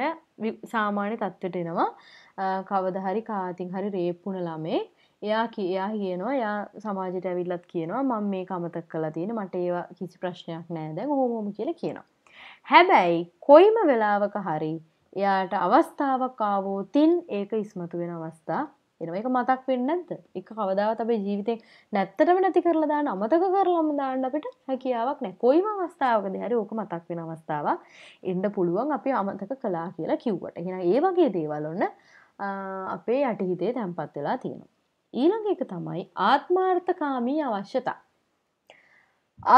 සාමාන්‍ය තත්ත්වට එනවා කවදහරි කාතින් හරි රේප්පුුණ ළමේ එයා කියයා කියනවා යා සමාජයට ඇවිල්ලත් කියනවා මං මේ කමතක් කලා තියෙන මට ඒවා කිසි ප්‍රශ්නයක් නෑද හෝමෝම කියල කියනවා. හැබැයි කොයිම වෙලාවක හරි එයාට අවස්ථාවක් ආවෝතින් ඒක ඉස්මතු වෙන අවස්ථා එන එක මතක් වෙන්න ඇද එක කවදාවත් අපේ ජීවිතය නැත්තටම නැති කරලා අමතක කරලම දාන්න අපිට හැකියාවක් නෑ කොයිම අවස්ථාවකද හරි ඕක මතක් වෙන අවස්ථාවක් එන්න පුළුවන් අපි අමතක කලා කියලා කිව්වට එෙන ඒ වගේ දේවල් ඔන්න අපේ යටහිතේ තැන්පත් වෙලා තියෙනවා. ඊළඟ එක තමයි ආත්මාර්ථකාමී අවශ්‍යතා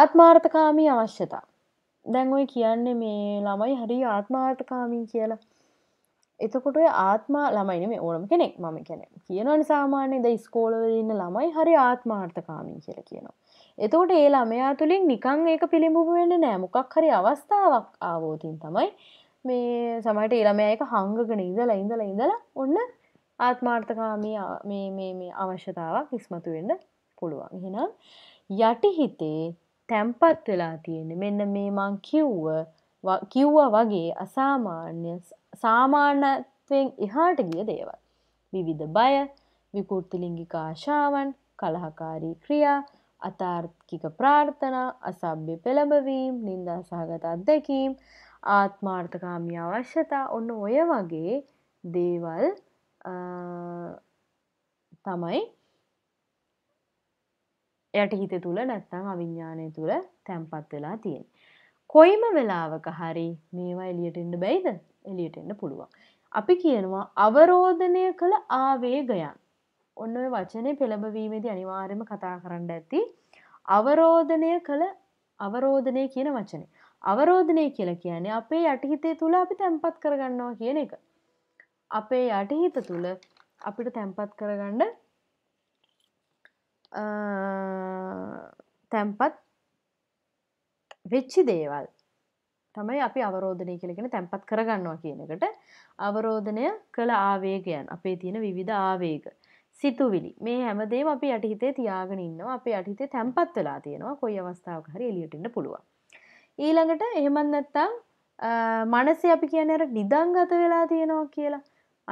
ආත්මාර්ථකාමී අවශ්‍යතා දැන් ඔය කියන්නේ මේ ළමයි හරි ආත්මාර්ථකාමින් කියලා එතකොට ආත්මා ළමයින මේ ඕනම කෙනෙක් මම කැනෙ කියනනි සාමාන්‍ය ද ස්කෝලවලඉන්න ළමයි හරි ආත්මාර්ථකාමී කියල කියනවා. එතකොට ඒ ළමයා තුළින් නිකං ඒක පිළිඹුම වෙන්න නෑ මොකක් හරි අවස්ථාවක් ආවෝතින් තමයි මේ සමට ඒළමයක හංගගෙන ඉඳලා ඉඳලා ඉඳලා ඔන්න ආත්මාර්ථකාමී මේ අවශ්‍යතාවක් ඉස්මතු වෙන්න පුළුවන් එහෙනම් යටි හිතේ තැම්පත් වෙලා තියෙන මෙන්න මේ මං කිව්ව කිව්වා වගේ අසාමාන්‍ය සාමාන්‍යත්වයෙන් එහාට ගිය දේවල්. විවිධ බය විකෘතිලිංගික ආශාවන් කලහකාරී ක්‍රියා අතාර්ථික ප්‍රාර්ථනා අසභ්‍ය පෙළඹවීම් නින්දා සහගත අත්දැකීම් ආත්මාර්ථකාමී අවශ්‍යතා ඔන්න ඔය වගේ දේවල් තමයි යට හිත තුළ නැත්තං අවිඤ්ඥානය තුළ තැන්පත් වෙලා තියෙන්. කොයිම වෙලාවක හරි මේවා එලියටෙන්ට බැයිද එලියට එන්න පුළුවන්. අපි කියනවා අවරෝධනය කළ ආවේගයන්. ඔන්න ඔය වචනය පෙළඹවීමේදී අනිවාර්යම කතා කරන්න ඇති. අවරෝධනය කළ අවරෝධනය කියන වචනේ. අවරෝධනය කියලා කියන්නේ අපේ යටිහිතේ තුල අපි තැම්පත් කරගන්නවා කියන එක. අපේ යටිහිත තුල අපිට තැම්පත් කරගන්න තැම්පත් වෙච්චි දේවල් තමයි අපි අවරෝධනය කලගෙන තැන්පත් කරගන්නවා කියනකට අවරෝධනය කළ ආවේගයන් අපේ තියෙන විවිධ ආවේග සිතුවිලි මේ හැමදේම අපි යටිහිතේ තියාගෙන ඉන්නවා අපේ යටිහිතේ තැම්පත් වෙලා තියෙනවා කොයි අවස්ථාවක හරි එළියට එන්න පුළුවන් ඊළඟට එහෙමත් නැත්නම් මනසේ අපි කියන්නේ අර නිදන්ගත වෙලා තියෙනවා කියලා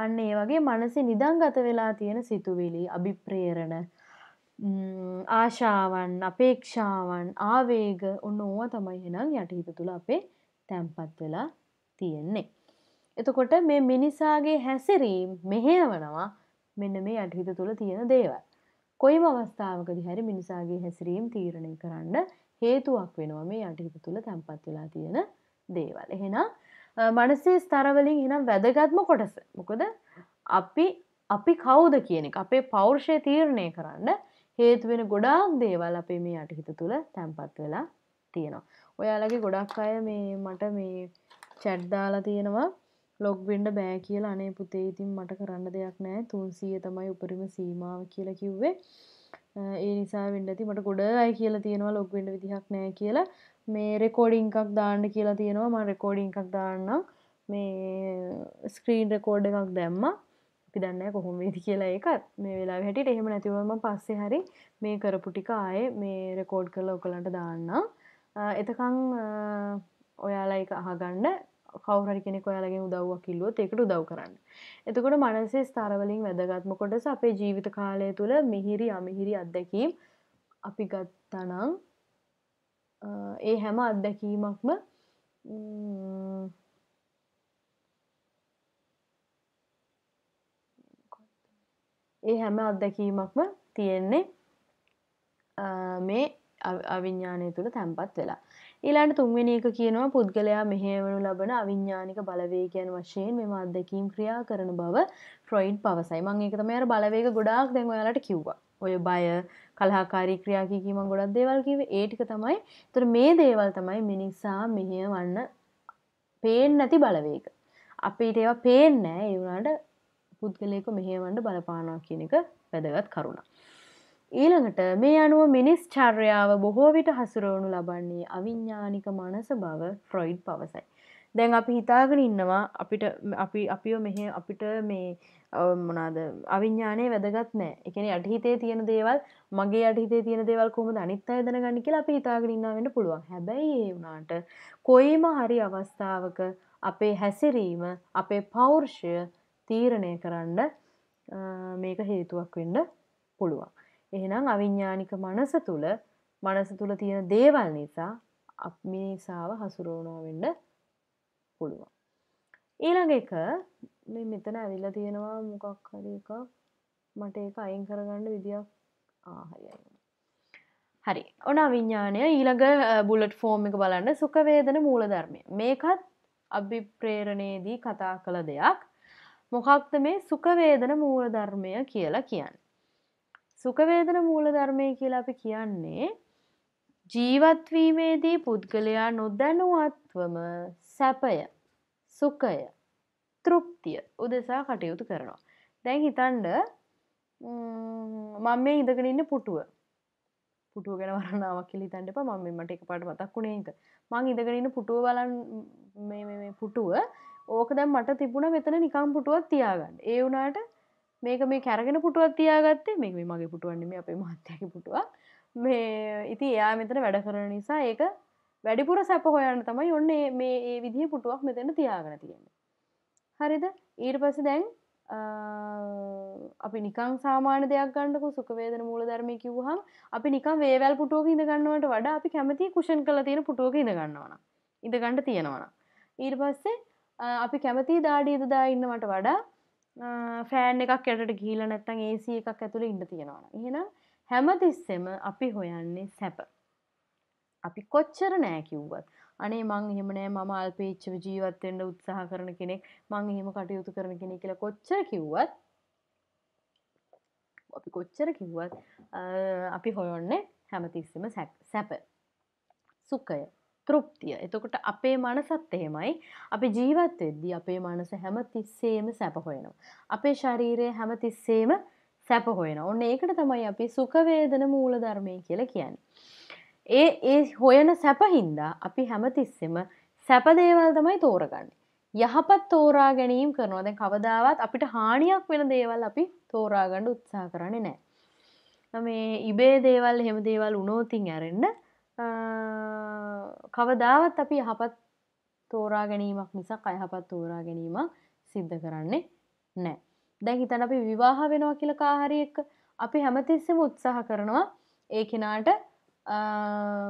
අන්න ඒ වගේ මනසේ නිදන්ගත වෙලා තියෙන සිතුවිලි අභිප්‍රේරණ ආශාවන් අපේක්ෂාවන් ආවේග ඔන්න ඕවා තමයි එහෙනම් යටිහිත තුල අපේ තැන්පත් වෙලා තියෙන්නේ. එතකොට මේ මිනිසාගේ හැසිරීම් මෙහෙවනවා මෙන්න මේ යටහිත තුළ තියෙන දේවල්. කොයිම අවස්ථාවකදි හැරි මිනිසාගේ හැසිරීම් තීරණය කරන්න හේතුවක් වෙනවා මේ යටහිත තුළ තැන්පත් වෙලා තියෙන දේවල්. එහෙනම් මනසේ ස්තරවලින් එනම් වැදගත්ම කොටස. මොකද අපි අපි කවුද කියනෙ අපේ පෞර්ෂය තීරණය කරන්න හේතුවෙන ගොඩාක් දේවල් අපේ මේ අටහිත තුළ තැන්පත් වෙලා තියෙනවා. ඔයාලගේ ගොඩක් අය මේ මට මේ චැඩ්දාලා තියෙනවා ලොග් වෙන්ඩ බෑ කියලා අනේ පුතේ ඉතින් මට කරන්න දෙයක් නෑ තුන්සිය තමයි උපරිම සීමාව කියලා කිව්වේ ඒ නිසා වෙන්ඩති මට ගොඩ අයි කියලා තියෙනවා ලොග් වෙන්ඩ විදිහක් නෑ කියලා මේ රෙකෝඩිං එකක් දාන්න කියලා තියෙනවා ම රෙකෝඩිං එකක් දාන්න මේ ස්ක්‍රීන් රෙකෝඩ් එකක් දැම්ම අපි දන්න කොහොමේති කියලා එකත් මේ වෙලා හැටිට එහෙම නැතිවම පස්සේ හරි මේ කරපුටිකාය මේ රෙකෝඩ් කල ඔකලට දාන්නම් එතකං ඔයාලා එක අහගන්න කවරට කෙනෙ ඔයාලගේ උදව්වක් කිල්ලුවොත් එකට උදව් කරන්න. එතකොට මනසේ ස්ථාරවලින් වැදගත්ම කොටස අපේ ජීවිත කාලය තුළ මිහිරි අමිහිරි අත්දැකීම් අපි ගත්තනං ඒ හැම අත්දැකීමක්ම ඒ හැම අත්දැකීමක්ම තියෙන්නේ මේ අවිඤ්ඥානය තුළ තැන්පත් වෙලා. ඊලාට තුන්වෙනි එක කියනවා පුද්ගලයා මෙහෙවනු ලබන අවිඤ්ඥානික බලවේගයන් වශයෙන් මෙම අදකීම් ක්‍රියා කරන බව ෆ්‍රොයිඩ් පවසයි මං ඒකත මෙයට බලවේග ගොඩාක් දැන් ඔයාලට කිව්වා ඔය බය කලාකාරී ක්‍රියාකිකීම ගොඩක් දේවල් කිව ඒටික තමයි තුර මේ දේවල් තමයි මිනිසා මෙහය වන්න පේෙන් නැති බලවේග අපිට ඒවා පේෙන් නෑ ඒවුණට පුද්ගලයක මෙහෙවන්ට බලපානවා කියන එක වැදගත් කරුණා ඊළඟට මේ අනුව මිනිස් චර්යාව බොහෝවිට හසුරවනු ලබන්නේ අවිඤ්ඥානික මනස බව ෆ්‍රොයිඩ් පවසයි. දැන් අපි හිතාගෙන ඉන්නවා අපිට අපි අපිෝ මෙහ අපිට මේ මොනාද අවිඤ්ඥානය වැදගත් නෑ එකන අටහිතේ තියෙන දේවල් මගේ අටහිතේ තියෙන දේවල් කොම අනිත් අයදන ගනි කියලා අපි හිතාගෙනන්නවෙන්න පුළුවන් හැබැයි ඒ වුණාට කොයිම හරි අවස්ථාවක අපේ හැසිරීම අපේ පෞර්ෂය තීරණය කරන්න මේක හේතුවක් වෙන්න පුළුවන් එහෙනම් අවිඤ්ඥානික මනස තුළ මනස තුළ තියෙන දේවල් නිසා අපමිනිසාව හසුරෝනෝ වෙන්න පුළුවන්. ඊළඟ එක මෙතන ඇවිල්ල තියෙනවා මොකක් හරි එකක් මට ඒක අයින් කරගන්න විදික් ආහරයි. හරි ඕන විඤ්ඥානය ඊළඟ බුලට් ෆෝර්ම් එක බලන්න සුකවේදන මූලධර්මය මේකත් අභි ප්‍රේරණයේදී කතා කළ දෙයක් මොකක්ද මේ සුකවේදන මූලධර්මය කියලා කියන්න. සුකවේදන මූලධර්මය කියලා අපි කියන්නේ ජීවත්වීමේදී පුද්ගලයා නොදැනුවත්වම සැපය සුකය තෘප්තිය උදෙසා කටයුතු කරනවා. දැන් හිතන්ඩ මම මේ ඉඳගෙන ඉන්න පුටුව පුටුව ගැන වරනාවක් කියලි තන්ට එපා මම මට එක පාට මතක් වුණේ එක මං ඉඳගෙන ඉන්න පුටුව බලන් පුටුව ඕක දැන් මට තිබුණ මෙතන නිකම් පුටුවක් තියාගන්න ඒ වුණාට මේක මේ කැරගෙන පුටුවත් තියාගත්තේ මේ මගේ පුටුවන්නම අපේ මහත්තයක පුටුවක් මේ ඉති එයා මෙතන වැඩ කරන නිසා ඒක වැඩිපුර සැප හොයන්න තමයි ඔන්න මේ ඒ විදිහ පුටුවක් මෙතන තියාගෙන තියෙන හරිද ඊට පස දැන් අපි නිකං සාමාන දෙයක් ගන්නකු සුකවේදන මූල ධර්මය කිව්හම් අපි නිකම් වේවැල් පුටුවක ඉඳගන්නවට වඩා අපි කැමති කුෂන් කල තියෙන පුටුවක ඉඳගන්නවන ඉඳගන්නට තියෙනවන ඊට පස්සේ අපි කැමති දාඩීදදා ඉන්නවට වඩා ෆෑන් එකක් ඇයට ගීල නැත්තන් ඒසි එකක් ඇතුළ ඉන්න තියෙනවා එහෙන හැම තිස්සෙම අපි හොයන්නේ සැප අපි කොච්චර නෑ කිව්වත් අනේ මං එහෙමනෑ මම අල්පේච්චව ජීවත්වෙන්ට උත්සාහ කරන කෙනෙක් මං එහෙම කටයුතු කරන කෙනෙ කියලා කොච්චර කිව්වත් අපි කොච්චර කිව්වත් අපි හොයොන්නේ හැමතිස්සම සැප සුකය තෘප්තිය. එතකොට අපේ මනසත් එහෙමයි. අපි ජීවත් වෙද්දී අපේ මනස හැම තිස්සේම සැප හොයනවා. අපේ ශරීරය හැම තිස්සේම සැප හොයනවා. ඔන්න ඒකට තමයි අපි සුඛ වේදන මූලධර්මය කියලා කියන්නේ. ඒ ඒ හොයන සැපහින්දා අපි හැම තිස්සෙම සැප දේවල් තමයි තෝරගන්නේ. යහපත් තෝරා ගැනීම් කරනවා දැන් කවදාවත් අපිට හානියක් වෙන දේවල් අපි තෝරාගන්න උත්සා කරන්නේ නෑ. මේ ඉබේ දේවල් හෙම දේවල් උනෝතින් ඇරෙන්න්න කවදාවත් අපි යහපත් තෝරා ගැනීමක් නිසා අයහපත් තෝරා ගැනීමක් සිද්ධ කරන්නේ නෑ දැන් හිතන අපි විවාහ වෙනවා කියල කාහරයෙක් අපි හැමතිස්සම උත්සාහ කරනවා ඒ කෙනාට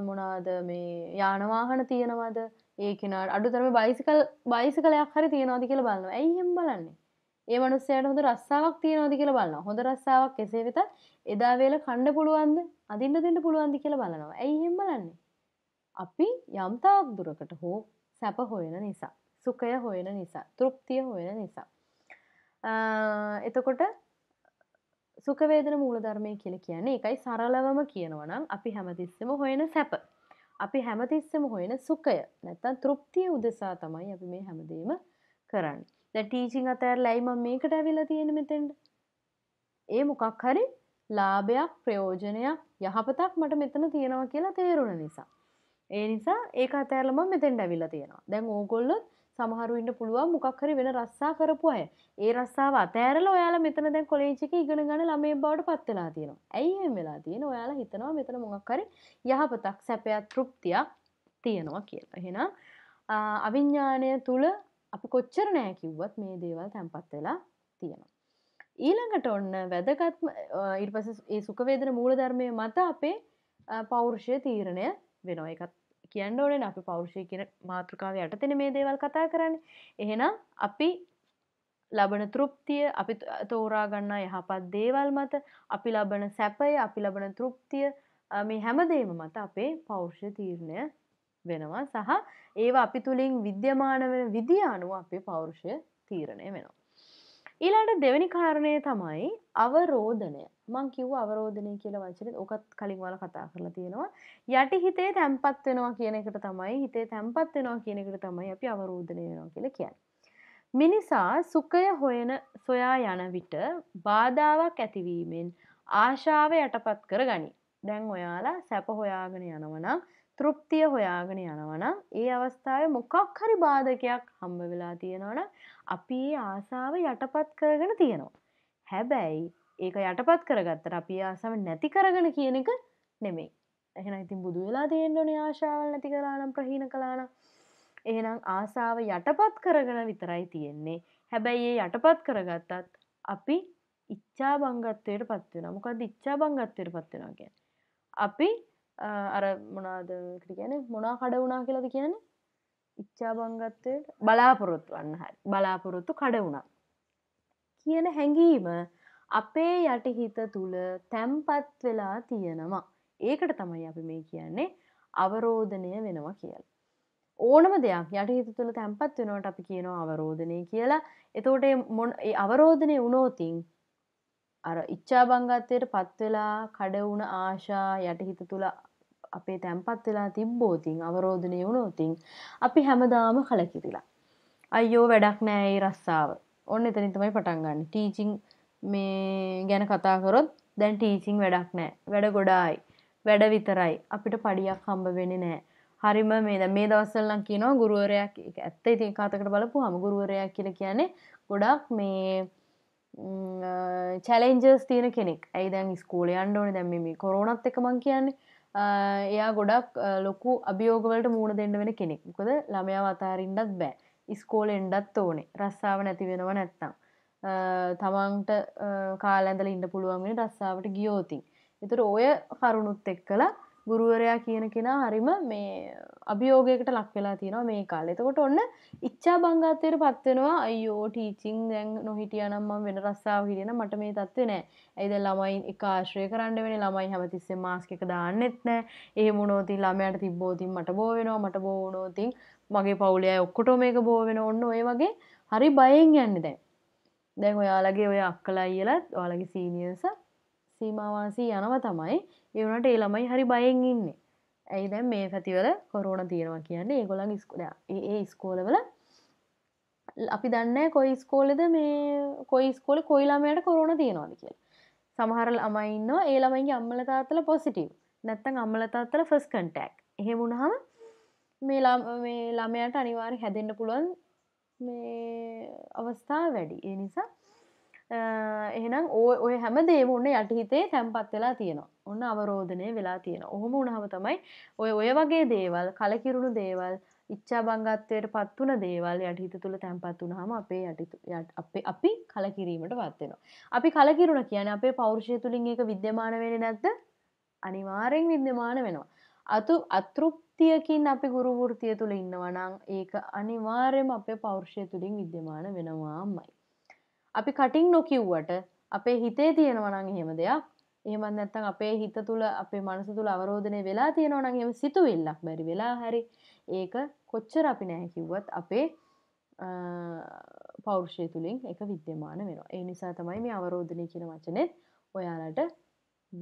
මොනාද මේ යානවාහන තියෙනවද ඒ කෙනට අඩුතරම බයිසිකල් බයිසිකලයක් හරි තියෙනවාද කියල බලන්න ඇයිහෙම් බලන්නේ ඒ මනුස්සයට හොඳ රස්සාාවක් තියනෝද කියල බලන්න හොඳ රස්සාාවක් එසේ වෙතත් එදා වේල කණ්ඩ පුළුවන්ද අදින්න දෙන්න පුළුවන්දි කියල බලනවා ඇයිහෙම් බලන්නේ අපි යම්තාක් දුරකට හෝ සැප හොයෙන නිසා. සුකය හොයෙන නිසා. තෘප්තිය හොයෙන නිසා. එතකොට සුකවේදන මූලධර්මය කියල කියන්නේ එකයි සරලවම කියනවනම් අපි හැමතිස්සම හොයෙන සැප. අපි හැමතිස්සම හොයෙන සුකය නැත්තන් තෘප්තිය උදෙසා තමයි අපි මේ හැමදීම කරන්න. ටීචිං අතෑර ලයිම මේකට ඇවිලා තියෙන මෙතෙන්ට. ඒ මොකක් හරි ලාභයක් ප්‍රයෝජනයක් යහපතක් මට මෙතන තියෙනවා කියලා තේරුණ නිසා. ඒ නිසා ඒක අතෑරලම මෙතෙන්ට ඇවිල්ලා තියෙනවා දැන් ඕගොල්ලොත් සමහරුවන්ට පුළුවන් මොකක්හරි වෙන රස්සා කරපු අය ඒ රස්සාාව අතෑරල ඔයාලා මෙතන දැන් කොලේචික ඉගෙන ගන ළමේ බවට පත්වෙලා තියෙනවා ඇයිහෙම වෙලා තියෙන ඔයාලා හිතනවා මෙතන මොක්කරි යහපතක් සැපයක් තෘප්තියක් තියෙනවා කියලා එහෙන අවිඤ්ඥානය තුළ අපි කොච්චර නෑ කිව්වත් මේ දේවල් තැන්පත් වෙලා තියෙනවා. ඊළඟට ඔන්න වැදගත්ම ඉර්පස ඒ සුකවේදන මූල ධර්මය මත අපේ පෞරුෂය තීරණය වෙනවා එකත් කියන්න ඕන අපි පෞරුෂය කියන මාතෘකාව යටතෙන මේ දේවල් කතා කරන්න එහෙනම් අපි ලබන තෘප්තිය අපි තෝරා ගන්නා යහපත් දේවල් මත අපි ලබන සැපය අපි ලබන තෘප්තිය මේ හැමදේම මත අපේ පෞරුෂ තීරණය වෙනවා සහ ඒවා අපි තුළින් විද්‍යමාන වෙන විදි අනුව අපේ පෞරුෂය තීරණය වෙනවා. ඊළට දෙවැනි කාරණය තමයි අවරෝධනය මං කිව්ව අවරෝධනය කියල වචනත් ඕකත් කලින් වල කතා කරලා තියෙනවා යටි හිතේ තැම්පත් වෙනවා කියන එකට තමයි හිතේ තැම්පත් වෙනවා කියන එකට තමයි අපි අවරෝධනය වෙනවා කියලා කියන්න. මිනිසා සුකය හොයන සොයා යන විට බාධාවක් ඇතිවීමෙන් ආශාව යටපත් කර ගනි දැන් ඔයාලා සැප හොයාගෙන යනවනම් තෘප්තිය හොයාගෙන යනවනම් ඒ අවස්ථාව මොකක් හරි බාධකයක් හම්බ වෙලා තියෙනවන අපි ඒ ආසාව යටපත් කරගෙන තියෙනවා. හැබැයි ඒක යටපත් කරගත්තට අපි ආසම නැති කරගන කියන එක නෙමෙයි එහෙන ඉතින් බුදු වෙලා තියෙන්ඩොන ආශාවල් නැති කරනම් ප්‍රහීන කලාන එහෙනම් ආසාව යටපත් කරගන විතරයි තියෙන්නේ හැබැයි ඒ යටපත් කරගත්තත් අපි ඉච්චා බංගත්වයට පත්වෙන මොකද ඉච්චා බංගත්වයට පත්වෙනගැ අපි අර මොනාද කියන මොනා කඩ වුණා කියලද කියන ඉච්චා බංගත්වයට බලාපොරොත්තු වන්න හරි බලාපොරොත්තු කඩ වුණා කියන හැඟීම අපේ යටිහිත තුළ තැම්පත් වෙලා තියෙනවා. ඒකට තමයි අපි මේ කියන්නේ අවරෝධනය වෙනවා කියල. ඕනම දෙයක් යටහිත තුළ තැන්පත් වෙනවට අපි කියනවා අවරෝධනය කියලා එතෝට මොන් අවරෝධනය වුණෝතින් අර ඉච්චාබංගත්තයට පත්වෙලා කඩවුණ ආශා යටහිත තුළ අපේ තැන්පත් වෙලා තිබ්බෝතින් අවරෝධනය වුණෝතින් අපි හැමදාම කලකිරිලා. අයෝ වැඩක් නෑයි රස්සාාව ඔන්න එතනින් තමයි පටන්ගන්න ටීචිං මේ ගැන කතාකරොත් දැන් ටීචිං වැඩක් නෑ වැඩ ගොඩායි වැඩ විතරයි අපිට පඩියක් හම්බ වෙන නෑ හරිම මේ මේ දවස්සල්ලන් කියන ගුරුවරයක් ඇත්ත ඉතින් කාතකට බලපු හම ගුරුවරයක් කියල කියන්නේ ගොඩක් මේ චැලෙන්ජර්ස් තියෙන කෙනෙක් ඇයි දැන් ස්කෝල අන්ඩ ඕන දැම්ම මේ කොරෝනත් එක මං කියන්නේ එයා ගොඩක් ලොකු අභියෝගවලට මූුණ දෙන්න වෙන කෙනෙක් කොද ළමයා අතාරින්ඩත් බෑ ස්කෝල එන්ඩත් ඕනේ රස්සාාව නැති වෙනවා නැත්තම් තමන්ට කාලඇඳල ඉන්න පුළුවන්ෙන රස්සාාවට ගියෝතින්. එතුර ඔය කරුණුත් එක් කළ ගුරුවරයා කියන කෙන හරිම මේ අභියෝගයකට ලක්වෙලා තියෙනවා මේ කාල එතකොට ඔන්න ඉච්චා බංගත්තයට පත්වෙනවා අයෝ ටීචිං දැන් නොහිටියනම්ම වෙන රස්සාාව හිරෙන මට මේ තත්ව නෑ ඇයිද ළමයින් එක ආශ්‍රය කරන්න වෙන ළමයි හැමතිස්සේ මාස්කක දාන්නෙත් නෑ ඒ මුණෝතින් ළමයට තිබ්බෝතින් මට බෝවෙනවා මට බෝනෝතින් මගේ පවුලය ඔක්කොට මේක බෝවෙන ඔන්න ඔය වගේ හරි බයෙන් යන්න දැන් දැන් ඔයාලගේ ඔය අක්කලයියලත් ඔයාලගේ සීනියස සීමවාසී යනව තමයි ඒවනට ඒළමයි හරි බයෙන් ඉන්නේ ඇයි දැන් මේ පැතිවල කොරුණ තියෙනවා කියන්නේ ඒගොලන් ස්කුල ඒ ස්කෝලවල අපි දන්න කොයි ස්කෝලෙද මේ කොයි ස්කෝල කොයිලාමයට කොරුණ තියෙනවාද කියලා සමහරල් අමයින්න ඒළමයිගේ අම්මල තාත්තල පොසිටව් නැත්තන් අම්මල තාත්තල ෆස් කටක් එහෙමුණහම මේ ළමයට අනිවාර හැදෙන්න්න පුළුවන් මේ අවස්ථා වැඩි ඒ නිසා එහෙනම් ඕ ඔය හැම දේම ඔන්න යටහිතේ තැම්පත් වෙලා තියෙනවා ඔන්න අවරෝධනය වෙලා තියෙන ඔහොම උනහම තමයි ඔය ඔය වගේ දේවල් කලකිරුණු දේවල් ඉච්චා බංගත්වයට පත්වන දේවල් යටහිත තුළ තැන්පත් වුණහම අපේ යටි අපි කලකිරීමට පත්වෙනවා අපි කලකිරුණ කියන අපේ පෞරුෂය තුළින් ඒක විද්‍යමාන වෙන නැද්ද අනිවාරෙන් විද්‍යමාන වෙනවා අතු අතෘප් වෘත්තියකින් අපි ගුරු වෘතිය තුළ ඉන්නවනං ඒක අනිවාර්යම අපේ පෞර්ෂය තුළින් විද්‍යමාන වෙනවාමයි. අපි කටින් නොකිව්වට අපේ හිතේ තියෙනවනං හෙම දෙයක් ඒමන් නැත්තන් අපේ හිත තුළ අපේ මනස තුළ අවරෝධනය වෙලා තියෙනවනං එම සිතුවෙල්ලක් බැරි වෙලා හැරි ඒක කොච්චර අපි නැහැකිව්වත් අපේ පෞර්ෂය තුළින් එක විද්‍යමාන වෙන ඒ නිසා තමයි මේ අවරෝධනය කියන වචනෙත් ඔයාලට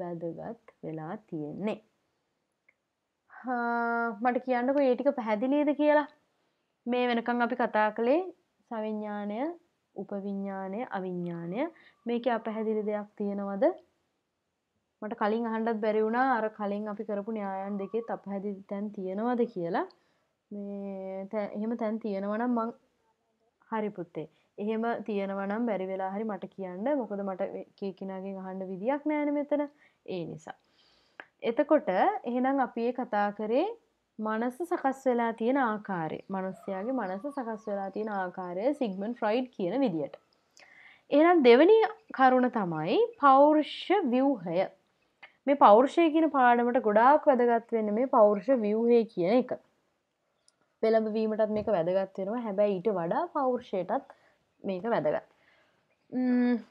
වැදගත් වෙලා තියෙන්නේ මට කියන්නක ඒටික පැහැදිලේද කියලා මේ වෙනකං අපි කතා කළේ සවිඤ්ඥානය උපවිඤ්ඥානය අවිඤ්ඥානය මේක අපැහැදිලි දෙයක් තියෙනවද මට කලින් අහන්ඩත් බැරිවුණා අර කලින් අපි කරපු න්‍යායන් දෙකේ අප හැදි තැන් තියෙනවද කියලා එහෙම තැන් තියෙනවනම් මං හරිපුත්තේ එහෙම තියෙනවනම් බැරිවෙලා හරි මට කියන්න මොකද මට කියකිනගේ අහන්ඩ විදියක් නෑන මෙතන ඒ නිසා එතකොට එහෙනම් අපි කතා කරේ මනස සකස් වෙලා තියෙන ආකාරය මනුස්්‍යයාගේ මනස සකස් වෙලා තියෙන ආකාරය සිගමන් ෆ්‍රයිඩ් කියන විදියට. එනම් දෙවනි කරුණ තමයි පෞර්ෂ ව්‍යවහය මේ පෞර්ෂය කියන පාඩමට ගොඩාක් වැදගත් වෙන මේ පෞර්ෂ ව්‍යවහය කියන එක. පෙළඹවීමටත් මේක වැදගත්වෙනවා හැබැයි ඊට වඩා පෞර්ෂයටත් මේක වැදගත්.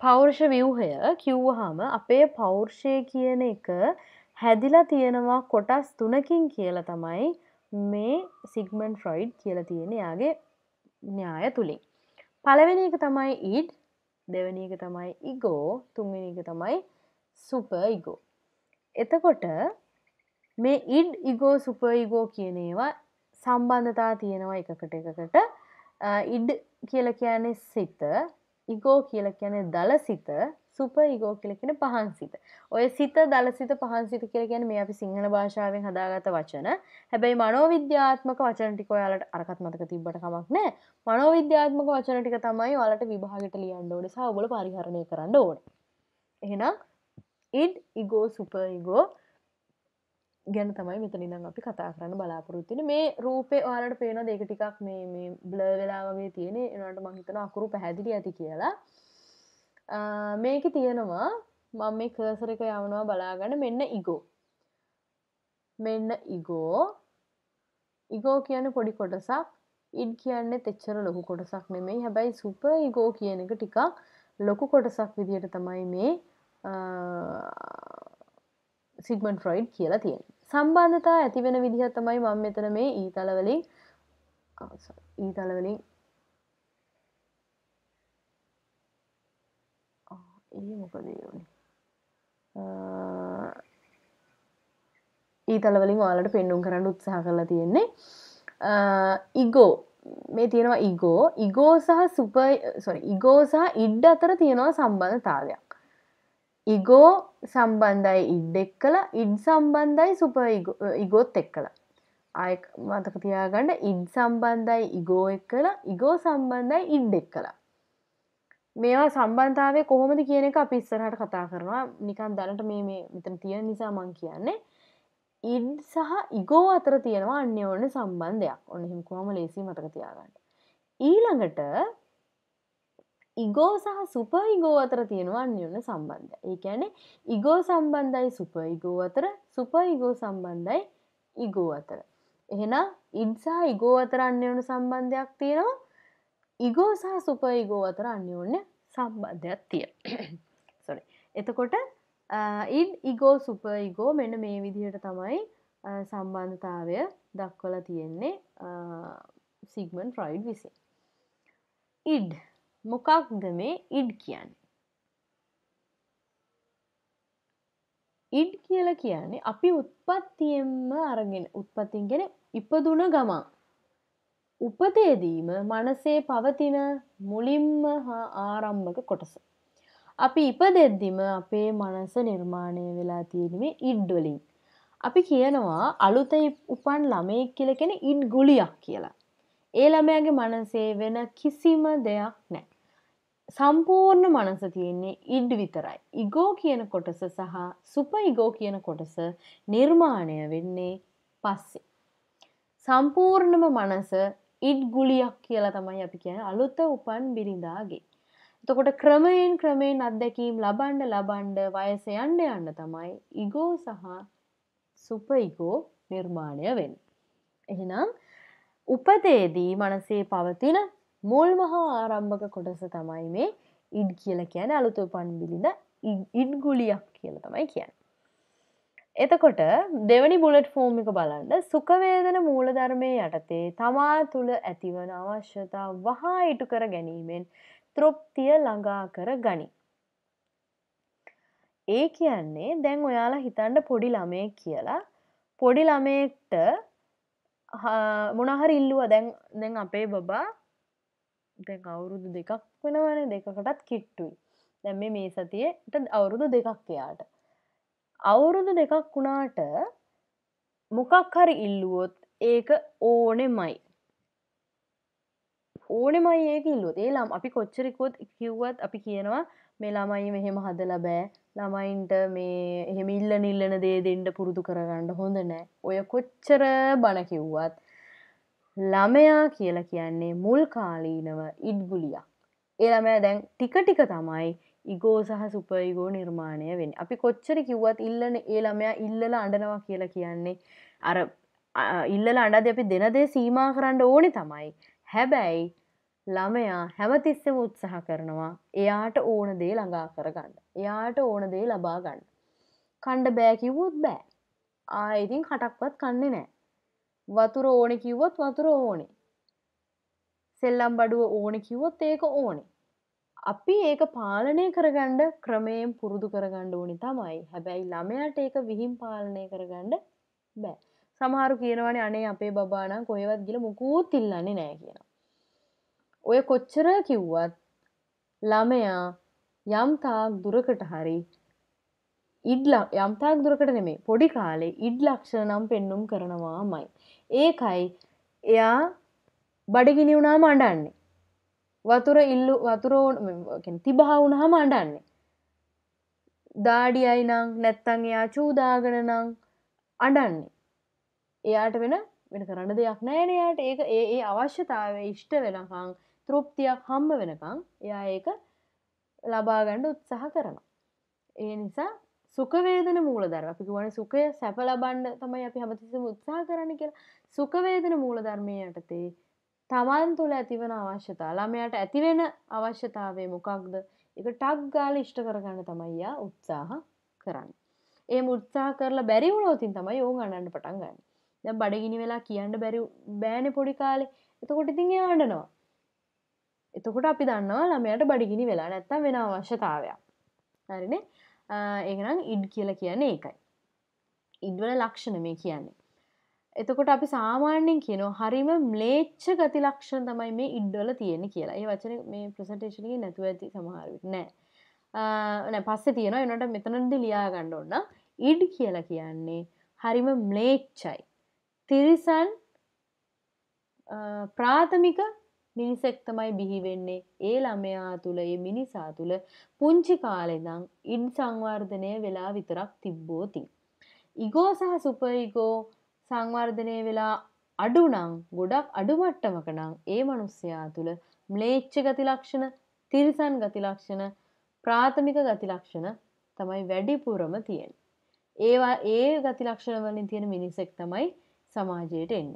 පෞර්ෂ ව්‍යවහය කිව්වහම අපේ පෞර්ෂය කියන එක හැදිලා තියෙනවා කොටස් තුනකින් කියල තමයි මේ සිගමන් ෆ්‍රොයිඩ් කියල තියෙන යාගේ න්‍යාය තුළින්. පලවෙනි එක තමයි ඊඩ් දෙවනි එක තමයි ඉගෝ තුන්වෙනි එක තමයි සුපර් ඉගෝ. එතකොට මේ ඉඩ් ඉගෝ සුපර් ඉගෝ කියන ඒවා සම්බන්ධතා තියෙනවා එකකට එකකට ඉඩ් කියල කියන්නේ සිත ඉගෝ කියල කියන්නේ දල සිත සුප ඉගෝ කියලකෙන පහන් සිත ඔය සිත දලසිත පහන් සිත කියලගෙන මේ අපි සිංහල භාෂාවෙන් හදාගත වචන හැබැයි මනෝවිද්‍යාත්මක වචනටික ඔයාලට අරකත් මතක තිබ්බට කමක් නෑ මනෝවිද්‍යාත්මක වචනටික තමයි ඔලට විභාගට ලියන්න ඕන සහ ඔබල පරිහරණය කරන්න ඕන එහෙනම් ඉඩ් ඉගෝ සුප ඉගෝ ගැන තමයි මෙතනිනම් අපි කතා කරන්න බලාපොරොත්තින මේ රූපේ ඔයාලට පේන දෙක ටිකක් මේ බ්ල වෙලා වගේ තියෙන එනට මහිතන අකුරු පැහැදිලි ඇති කියලා මේක තියෙනවා මම මේ කර්සර එක යවනවා බලාගන්න මෙන්න ඉගෝ මෙන්න ඉගෝ ඉගෝ කියන පොඩි කොටසක් ඉඩ් කියන්න තෙච්චර ලොකු කොටසක් නෙමේ හැබැයි සුප ඉගෝ කියන එක ටිකක් ලොකු කොටසක් විදියට තමයි මේ සිගමන් ෆ්‍රොයිඩ් කියලා තියෙන සම්බන්ධතා ඇතිවෙන විදිහ තමයි මං මෙතන මේ ඊතලවලින් ඊතලවලින් ඊයේ මොකද වුනේ ඊතල වලින් ඔයාලට පෙන්නුම් කරන්න උත්සාහ කරලා තියෙන්නේ ඉගෝ මේ තියෙනවා ඉගෝ ඉගෝ සහ සුප සොරි ඉගෝ සහ ඉඩ් අතර තියෙනවා සම්බන්ධතාවයක් ඉගෝ සම්බන්ධයි ඉඩ් එක් කළ ඉඩ් සම්බන්ධයි සුප ඉගොත් එක් කළ ආය මතක තියාගන්න ඉඩ් සම්බන්ධයි ඉගෝ එක් කළ ඉගෝ සම්බන්ධයි ඉඩ් එක් කලා මේවා සම්බන්ධාවය කොහොමද කියන එක අපි ඉස්සරහට කතා කරනවා නිකන් දැනට මේ මේ මෙතන තියෙන නිසා මං කියන්නේ ඉඩ් සහ ඉගෝ අතර තියෙනවා අන්‍ය ඕන සම්බන්ධයක් ඔන්න හිම කොහොම ලේසි මතක තියාගන්න ඊළඟට ඉගෝ සහ සුප ඉගෝ අතර තියෙනවා අන්‍යෝන සම්බන්ධ ඒ ඇනේ ඉගෝ සම්බන්ධයි සුප ඉගෝ අතර සුප ඉගෝ සම්බන්ධයි ඉගෝ අතර එහෙනම් ඉඩ්සා ඉගෝ අතර අන්‍යෝන සම්බන්ධයක් තියෙනවා ඉගෝ සහ සුප ඉගෝ අතර අන්‍යෝන්‍ය සම්බන්ධයක් තිය සොරි එතකොට ඉන් ඉගෝ සුප ඉගෝ මෙන්න මේ විදිහට තමයි සම්බන්ධතාවය දක්වල තියෙන්නේ සිගමන් ෆ්‍රයිඩ් විසින් ඉඩ් මොකක්ද මේ ඉඩ් කියන්න ඉඩ් කියල කියන්නේ අපි උත්පත්තියෙන්ම අරගෙන උත්පතින්ගෙන ඉපදුන ගමන් උපතේදීම මනසේ පවතින මුලින්ම හා ආරම්භක කොටස. අපි ඉප දෙද්දිම අපේ මනස නිර්මාණය වෙලා තියෙනීමේ ඉඩ්ඩොලින්. අපි කියනවා අලුත උපන් ළමයෙක් කියල කෙන ඉඩ් ගුලියක් කියලා. ඒ ළමයගේ මනසේ වෙන කිසිම දෙයක් නෑ. සම්පූර්ණ මනස තියෙන්නේ ඉඩ් විතරයි. ඉගෝ කියන කොටස සහ සුප ඉගෝ කියන කොටස නිර්මාණය වෙන්නේ පස්සේ. සම්පූර්ණම මනස ඉඩ් ගුලියක් කියලා තමයි අපි කියන අලුත්ත උපන් බිරිඳාගේ. එතකොට ක්‍රමයෙන් ක්‍රමයෙන් අත්දැකීම් ලබන්ඩ ලබන්ඩ වයස යන්ඩ යන්න තමයි ඉගෝ සහ සුපයිගෝ නිර්මාණය වෙන්. එහෙනම් උපදේදී මනසේ පවතින මුල් මහා ආරම්භක කොටස තමයි මේ ඉඩ් කියල කියන අලුතු උපන් බිලිඳ ඉඩ් ගුලියක් කියල තමයි කියන්න. එතකොට දෙවනි බුලට් ෆෝර්මික බලන්න සුකවේදන මූලධර්මය යටතේ තමා තුළ ඇතිවන අවශ්‍යතා වහා ඉටු කර ගැනීමෙන් තෘප්තිය ළඟා කර ගනි. ඒ කියන්නේ දැන් ඔයාලා හිතන්ඩ පොඩි ළමය කියලා පොඩි ළමයෙක්ට මොනහර ඉල්ලුව දැන් දැන් අපේ බබා දැන් අවුරුදු දෙකක් වෙනවන දෙකකටත් කිට්ටුයි දැම් මේ සතියට අවුරුදු දෙකක් එයාට අවුරුදු දෙකක් වුණාට මොකක් හරි ඉල්ලුවොත් ඒක ඕනෙමයි ඕනෙමයි ඒක ඉල්ලුවොත් ඒ ළම් අපි කොච්චරිකුවොත් කිව්වත් අපි කියනවා මේ ළමයි මෙහෙම හදලා බෑ ළමයින්ට මේ එහෙම ඉල්ල නිල්ලන දේ දෙන්න පුරුදු කරගන්න හොඳ නෑ ඔය කොච්චර බණ කිව්වත් ළමයා කියලා කියන්නේ මුල් කාලීනව ඉඩ්ගුලියක් එළමෑ දැන් ටික ටික තමයි ඉගෝ සහ සුපයිගෝ නිර්මාණය වෙන් අපි කොච්චර කිව්වත් ඉල්ලන ඒළමයා ඉල්ලලා අඩනවා කියලා කියන්නේ අර ඉල්ලල අඩද අපි දෙනදේ සීමා කරන්න ඕනි තමයි හැබැයි ළමයා හැමතිස්සම උත්සහ කරනවා එයාට ඕන දේ ළඟා කරගන්න එයාට ඕන දේ ලබා ගන්න කණ්ඩ බෑකිවූත් බෑ ආයඉතින් කටක්වත් කන්නේ නෑ වතුර ඕන කිව්වොත් වතුර ඕනේ සෙල්ලම් බඩුව ඕන කිව්වොත් ඒක ඕනේ අපි ඒක පාලනය කරගණ්ඩ ක්‍රමයෙන් පුරුදු කරගණ්ඩ ඕනි තමයි හැබැයි ළමයට ඒක විහිම් පාලනය කරගණ්ඩ බෑ සමහරු කියනවන අනේ අපේ බානම් කොහෙවත් ගිල මුකූත් ඉල්ලන්නේ නෑ කියන. ඔය කොච්චර කිව්වත් ළමයා යම්තාක් දුරකට හරි ඉඩ්ලක් යම්තාක් දුරකට නෙමේ පොඩි කාලේ ඉඩ් ලක්ෂණ නම් පෙන්නුම් කරනවා මයි. ඒකයි එයා බඩගිනි වුණාම අඩන්නේ වතුර ඉල්ලු වතුරෝන් තිබහා වුණහම අඩන්නේ දාඩියයි නං නැත්තන් එයා චූදාගෙන නං අඩන්නේ එයාට වෙන වෙන කරන්න දෙයක් නෑනයට ඒක ඒ ඒ අවශ්‍යතාව ඉෂ්ට වෙනකං තෘප්තියක් හම්බ වෙනකං එයා ඒක ලබාගණ්ඩ උත්සාහ කරනවා ඒ නිසා සුකවේදන මූලධර්ම අපි වන සුකය සැප ලබන්ඩ තමයි අපි හැමතිසම උත්සාහ කරන්න කියලා සුකවේදන මූලධර්මය යටතේ තමන් තුළ ඇතිවන අවශ්‍යතා ළමයට ඇතිවෙන අවශ්‍යතාවේ මොකක්ද එක ටක් ගාල ඉෂ්ට කරගන්න තමයියා උත්සාහ කරන්න. ඒ මුත්සා කරලා බැරි වුණෝතින් තමයි ඕ අන්නට පටන් ගන්න ද බඩගිනි වෙලා කියන්න බැරි බෑන පොඩි කාලේ එතකොට ඉතින් යාඩනවා. එතකොට අපි දන්නවා ළමයට බඩිගිනි වෙලා නැත්තම් වෙන අවශ්‍යතාවයක්. හරිනේ ඒනම් ඉඩ් කියල කියන්නේ එකයි. ඉඩ්වල ලක්ෂණ මේ කියන්නේ. එතකොට අපි සාමාන්‍යෙන් කියනෝ හරිම ම්ලේච්ච ගති ලක්ෂණ තමයි මේ ඉඩ්ඩොල තියෙන කියලා ඒ වචන මේ ප්‍රසටේෂණක නැතුව ඇති සමහරුට නෑ පස්ස තියෙන එනට මෙතනද ලියා ගණ්ඩ ඔන්න ඉඩ් කියලා කියන්නේ හරිම ම්ලේච්චයි තිරිසන් ප්‍රාථමික මිනිසෙක් තමයි බිහිවෙන්නේ ඒ ළමයා තුළ ඒ මිනිසා තුළ පුංචි කාලෙදං ඉන් සංවර්ධනය වෙලා විතරක් තිබ්බෝති. ඉගෝ සහ සුපයිගෝ සංවර්ධනය වෙලා අඩුනං ගොඩක් අඩුමට්ටමකනං ඒ මනුස්්‍යයා තුළ ම්ලේච්ච ගතිලක්ෂණ තිරිසන් ගතිලක්ෂණ ප්‍රාථමික ගතිලක්ෂණ තමයි වැඩිපුරම තියෙන්. ඒවා ඒ ගතිලක්ෂණ වලින් තියෙන මිනිසෙක් තමයි සමාජයට එන්න.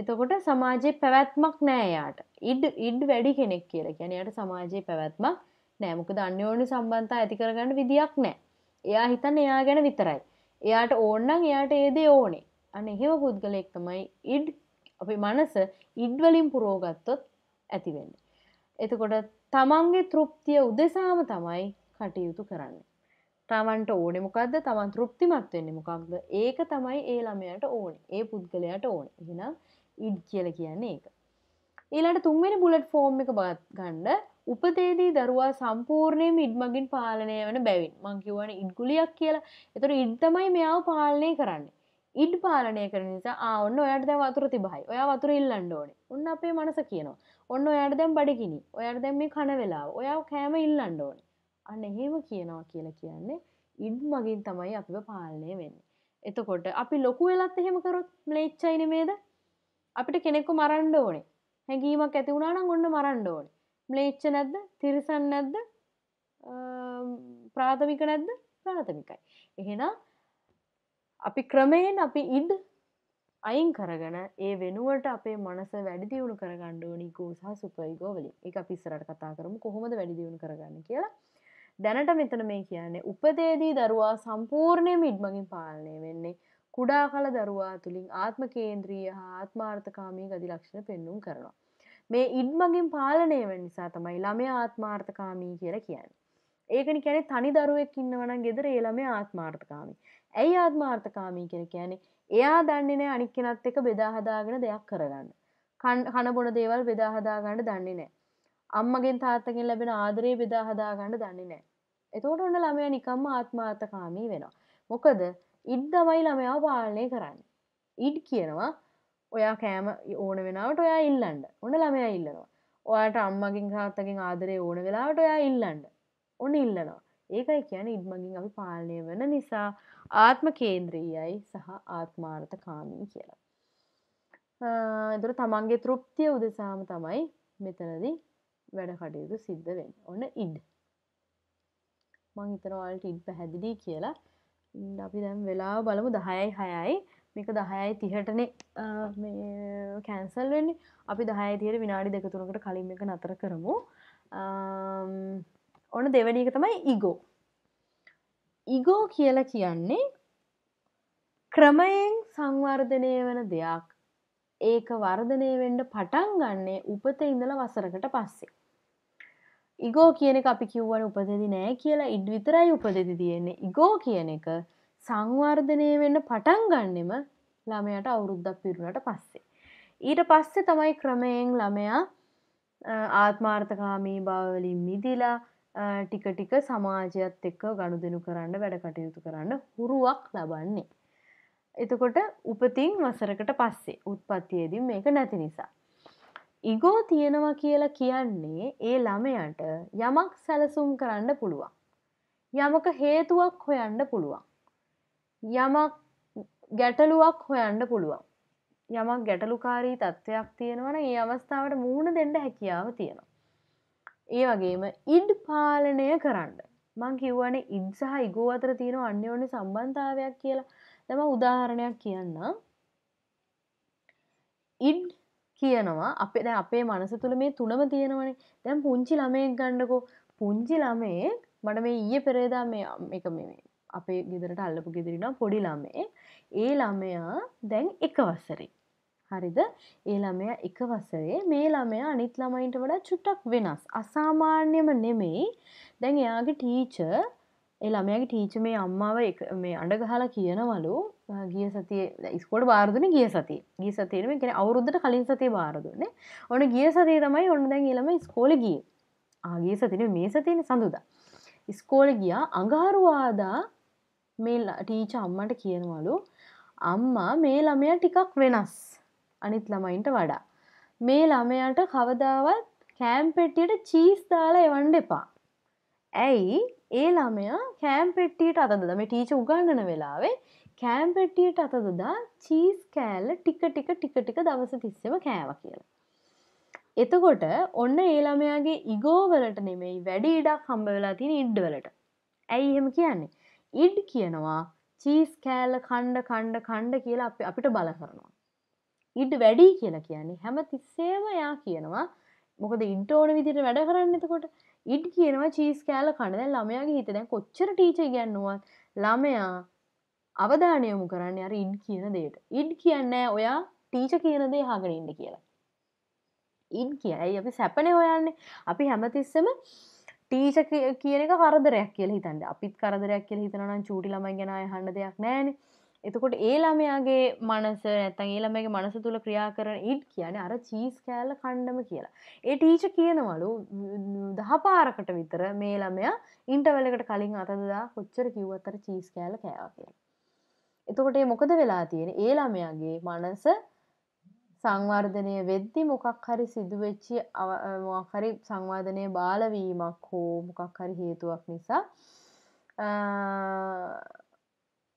එතකොට සමාජයේ පැවැත්මක් නෑයාට ඉඩ් ඉඩ් වැඩි කෙනෙක් කියල කියැනයට සමාජයේ පැවැත්මක් නෑමක දන්නවනි සම්බන්තා ඇතිකරගන්න විදික් නෑ. එයා හිතන් එයා ගැන විතරයි. එයාට ඕන්නන් එයාට ඒදේ ඕනේ අන්න එහෙම පුද්ගලයෙක් තමයි ඉඩ් අපේ මනස ඉඩ්වලින් පුරෝගත්තොත් ඇතිවෙන්න. එතකොට තමන්ගේ තෘප්තිය උදෙසාම තමයි කටයුතු කරන්න. තමන්ට ඕනෙ මොකක්ද තමන් තෘප්තිමත් වෙන්න මොකක්ද ඒක තමයි ඒ ළමයට ඕන ඒ පුද්ගලයට ඕන එහෙනම් ඉඩ් කියල කියන්නේ ඒක. ඊළට තුන්වෙනි බුලට් ෆෝර්ම් එක බත් ගණ්ඩ උපතේදී දරුවා සම්පූර්ණයම ඉඩ්මගින් පාලනය වන බැවින් මංකිවන ඉඩ්ගුලියක් කියලා එතුට ඉඩ්තමයි මෙයාව පාලනය කරන්නේ ඉඩ් පාලනය කර නිසා ආන්න ඔයට දැ වතුර තිබහයි ඔය වතුර ඉල්ලන්න ඕනේ ඔන්න අපේ මනස කියනවා ඔන්න ඔයට දැම් බඩිකිනි ඔයට දැම් මේ කන වෙලා ඔයා කෑම ඉල්ලන්න ඕනේ අන්න එහෙම කියනවා කියලා කියන්නේ ඉඩ් මගින් තමයි අපිව පාලනය වෙන්න එතකොට අපි ලොකු වෙලත් එහෙම කරොත් ම්ලේච්චයින මේද අපිට කෙනෙක්කු මරණ්ඩ ඕනේ හැඟීමක් ඇති වුණනම් ඔන්න මරණ්ඩ ඕනේ ම්ලේච්ච නැද්ද තිරිසන් නැද්ද ප්‍රාථමික නැද්ද ප්‍රාථමිකයි එහෙනම් අපි ක්‍රමයෙන් අපි ඉඩ් අයින් කරගෙන ඒ වෙනුවට අපේ මනස වැඩිදිවුණු කරගණ්ඩුවනි කෝසාහ සුපයිගෝවලින් එක පිස්සරට කතා කරම කොහොමද වැඩිදිවුණු කරගන්න කියලා දැනට මෙතන මේ කියන්නේ උපදේදී දරුවා සම්පූර්ණය මිඩ්මගින් පාලනය වෙන්නේ කුඩා කල දරුවා තුළින් ආත්ම කේන්ද්‍රීය ආත්මාර්ථකාමී ගදි ලක්ෂණ පෙන්නුම් කරනවා. මේ ඉඩ්මගින් පාලනය වෙන් නිසා තමයි ළමය ආත්මාර්ථකාමී කියර කියන්න. ඒකනි කැනෙ තනි දරුවෙක් ඉන්නවන ගෙදර ඒළම ආත්මාර්ථකාමී ඇයි ආත්මාර්ථකාමී කර කියන්නේ එයා දන්නේ නෑ අනික් කෙනත් එක බෙදාහදාගෙන දෙයක් කරගන්න කණබොන දේවල් බෙදාහදාගන්න දන්නේ නෑ අම්මගෙන් තාත්තගෙන් ලැබෙන ආදරේ බෙදාහදාගන්න දන්නේ නෑ එතෝට ඔන්න ළමය නිකම්ම ආත්මාර්ථකාමී වෙනවා මොකද ඉඩ් දමයි ළමයා පාලනය කරන්න ඉඩ් කියනවා ඔයා කෑම ඕන වෙනවට ඔයා ඉල්ලන්න ඔන්න ළමයා ඉල්ලනවා ඔයාට අම්මගින් තාත්තකින් ආදරේ ඕන වෙලාවට ඔයා ඉල්ලන්න ඔන්න ඉල්ලනවා ඒකයි කියන ඉඩ්මගින් අපි පාලනය වන නිසා ආත්ම කේන්ද්‍රීයයි සහ ආත්මාර්ථකාමී කියලා. එතකොට තමන්ගේ තෘප්තිය උදෙසාම තමයි මෙතනදී වැඩ කටයුතු සිද්ධ වෙන්නේ. ඔන්න ඉඩ්. මම හිතනවා ඔයාලට ඉඩ් පැහැදිලි කියලා. අපි දැන් වෙලාව බලමු 10යි 6යි. මේක 10යි 30ටනේ මේ කැන්සල් වෙන්නේ. අපි 10යි 30ට විනාඩි දෙක තුනකට කලින් මේක නතර කරමු. ඔන්න දෙවෙනි එක තමයි ඊගෝ. ඉගෝ කියල කියන්නේ ක්‍රමයෙන් සංවර්ධනය වන දෙයක් ඒක වර්ධනය වෙන්ඩ පටන් ගන්නේ උපත ඉඳල වසරකට පස්සේ. ඉගෝ කියන අපි කිව්වන උපදෙදි නෑ කියලා ඉඩ් විතරයි උපදෙදි තියෙන්නේ ඉගෝ කියන එක සංවර්ධනය වෙන්න පටන් ගන්නෙම ළමයට අවුරුද්දක් පිරුණට පස්සේ. ඊට පස්සේ තමයි ක්‍රමයෙන් ළමයා ආත්මාර්ථකාමී බවලින් මිදිලා ටික ටික සමාජයත් එක්ක ගණුදෙනු කරන්න වැඩ කටයුතු කරන්න හුරුවක් ලබන්නේ. එතකොට උපතින් වසරකට පස්සේ උත්පත්තියේදී මේක නැති නිසා. ඉගෝ තියෙනවා කියලා කියන්නේ ඒ ළමයන්ට යමක් සැලසුම් කරන්න පුළුවන්. යමක හේතුවක් හොයන්න පුළුවන්. යමක් ගැටලුවක් හොයන්න පුළුවන්. යමක් ගැටලුකාරී තත්ත්වයක් තියෙනවන ඒ අවස්ථාවට මුහුණ දෙන්න හැකියාව තියෙනවා. ඒ වගේම ඉඩ් පාලනය කරන්න මං කිව්වන ඉත්සාහ ඉගෝ අතර තියෙන අන්‍යෝනි සම්බන්ධාවයක් කියලා තම උදාහරණයක් කියන්න ඉඩ් කියනවා අපේ දැ අපේ මනස තුළ මේ තුනම තියෙනවනේ දැම් පුංචි ළමයෙක් ගණ්ඩකෝ පුංචි ළමයේ මට මේ ඊය පෙරේදා මේ එක මේ අපේ ගෙදරට අල්ලපු ගෙදරිනම් පොඩි ළමේ ඒ ළමයා දැන් එක වස්සරේ හරිද ඒ ළමයා එක වසරේ මේ ළමයා අනිත් ළමයින්ට වඩා චුට්ටක් වෙනස් අසාමාන්‍යම නෙමෙයි දැන් එයාගේ ටීච එළමයාගේ ටීච මේ අම්මාව මේ අඩගහලා කියනවලු ගිය සතිය ස්කොට බාර්ධන ගිය සති ගිය සතේම කෙන අවුරුද්ධට කලින් සතිය බාරදුන ඕන ගිය සතේ තමයි ඔන්න දැන් එළම ස්කෝල ගිය ආගේ සතින මේ සතියන සඳුද ස්කෝල ගියා අඟහරුවාදා මේ ටීච අම්මට කියනවලු අම්මා මේ ළමයා ටිකක් වෙනස් අනිත් ළමයින්ට වඩා. මේ ළමයට කවදාවත් කෑම්පෙට්ටියට චීස් දාලා එවන්ඩ එපා. ඇයි ඒ ළමයා කෑම්පෙට්ටියට අතදම ටීච උගන්නන වෙලාවේ කෑම්පෙට්ටියට අතදදා චීස් කෑල්ල ටික ටික ටික ටික දවස තිස්සම කෑව කියලා. එතකොට ඔන්න ඒළමයාගේ ඉගෝවලට නෙමෙයි වැඩි ඉඩක් හම්බ වෙලා තින ඉඩ්වලට. ඇයි එහෙම කියන්නේ. ඉඩ් කියනවා චීස් කෑල්ල කණ්ඩ කණ්ඩ කණ්ඩ කියලා අප අපිට බල කරනවා. ඊට වැඩි කියලා කියන්නේ හැම තිස්සේම යා කියනවා මොකද ඉන්ට ඕන විදිට වැඩ කරන්න එතකොට ඉඩ් කියනවා චීස් කෑල කණද ළමයාගේ හිත දැන් කොච්චර ටීච ගන්නුවත් ළමයා අවධානයමු කරන්න අර ඉඩ් කියන දේට ඉඩ් කියන්න ඔයා ටීච කියනදේ හගෙන ඉන්න කියලා ඉන් කියයි අපි සැපන හොයන්න අපි හැමතිස්සම ටීච කියන කරදරයක් කියල හිතන්න අපිත් කරදරයක් කියල හිතනම් චූටි ළමයි ගෙනය හන්න දෙයක් නෑනේ එතකොට ඒ ළමයාගේ මනස නැත්තන් ඒ ළමගේ මනස තුළ ක්‍රියා කරන ඉඩ් කියන අර චීස් කෑල්ල කණ්ඩම කියලා. ඒ ටීච කියනවලු දහපාරකට විතර මේ ළමයා ඉන්ටවැලකට කලින් අතදා කොච්චර කිව්වත්තර චීස් කෑල කෑවා කියලා. එතකොට මොකද වෙලා තියෙන ඒ ළමයාගේ මනස සංවර්ධනය වෙද්දි මොකක් හරි සිදුවෙච්චි හරි සංවාධනය බාලවීමක් හෝ මොකක් හරි හේතුවක් නිසා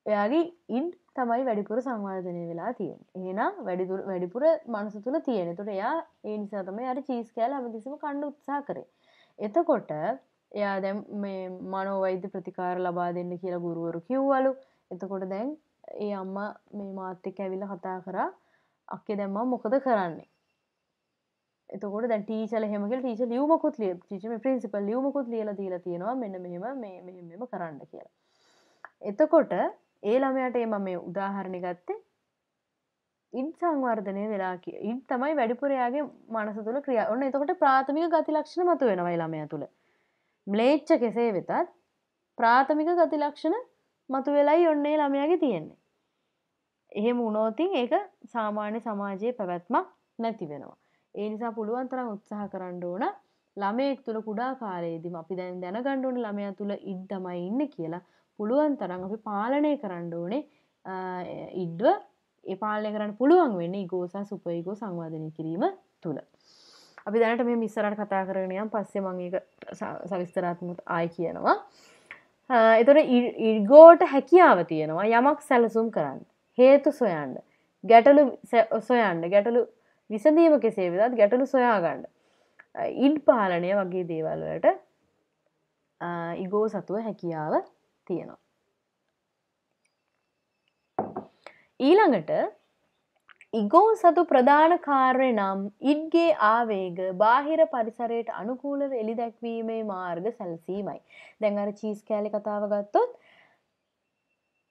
එයාගේ ඉන්ඩ් තමයි වැඩිපුර සංවාධනය වෙලා තියෙන් එහෙනම් වැඩිදුර වැඩිපුර මනස තුළ තියෙන තුට එයා ඒ නිසාතම අයට චීස් කෑල අමතිසිම කණ්ඩ උත්සා කරේ එතකොට එයා දැම් මේ මනෝවෛද්‍ය ප්‍රතිකාර ලබා දෙන්න කියලා ගුරුවරු කිව්වලු එතකොට දැන් ඒ අම්ම මේ මාත්‍යක ඇවිල කතා කරා අක්කෙ දැම්ම මොකද කරන්නේ එතකොට දැ ටීචල හෙමක ටීච ලියවමකුත් ලිය ටීචම ප්‍රින්සිපල් ලියවමකුත් ලියල දීලා තියෙනවා මෙන්න මෙහෙම මෙහෙම කරන්න කියලා එතකොට ඒ ළමයට එම මේ උදාහරණ ගත්තේ ඉන් සංවර්ධනය වෙලා කිය ඉන් තමයි වැඩිපුරයාගේ මනස තුළ ක්‍රිය ඔන්න එතකොට ප්‍රාථමික ගති ලක්ෂණ මතු වෙනවයි ළමය තුළ ම්ලේච්ච කෙසේ වෙතත් ප්‍රාථමික ගති ලක්ෂණ මතු වෙලයි ඔන්නේ ළමයාගේ තියෙන්නේ එහෙම උනෝතින් ඒක සාමාන්‍ය සමාජයේ පැවැත්මක් නැති වෙනවා ඒ නිසා පුළුවන් තරම් උත්සාහ කරන්න ඕන ළමයෙක් තුළ කුඩා කාලයේදීම අපි දැන් දැනගන්න ඕන ළමයා තුළ ඉන් තමයි ඉන්න කියලා පුළුවන් තරන් අපි පාලනය කරන්න ඕනේ ඉඩ්ව ඒ පාලනය කරන්න පුළුවන් වෙන්න ගෝසා සුපයගෝ සංවාධනය කිරීම තුළ අපි දැනට මේ මිස්සරට කතා කරනයම් පස්සේ මංක සවිස්තරාත්මුත් ආය කියනවා. එතොට ඉර්ගෝට හැකියාව තියෙනවා යමක් සැලසුම් කරන්න. හේතු සොයන්ඩ. ගැටලු සොයන්ඩ ගැටලු විසඳීම කෙසේ වෙදත් ගැටලු සොයාගන්න. ඉඩ් පාලනය වගේ දේවල්වලට ඉගෝ සතුව හැකියාව තියෙනවා. ඊළඟට ඉගෝ සතු ප්‍රධාන කාර්ය නම් ඉන්ගේ ආවේග බාහිර පරිසරයට අනුකූලව එලි දැක්වීමේ මාර්ග සැල්සීමයි. දැන් අර චීස් කෑලි කතාව ගත්තොත්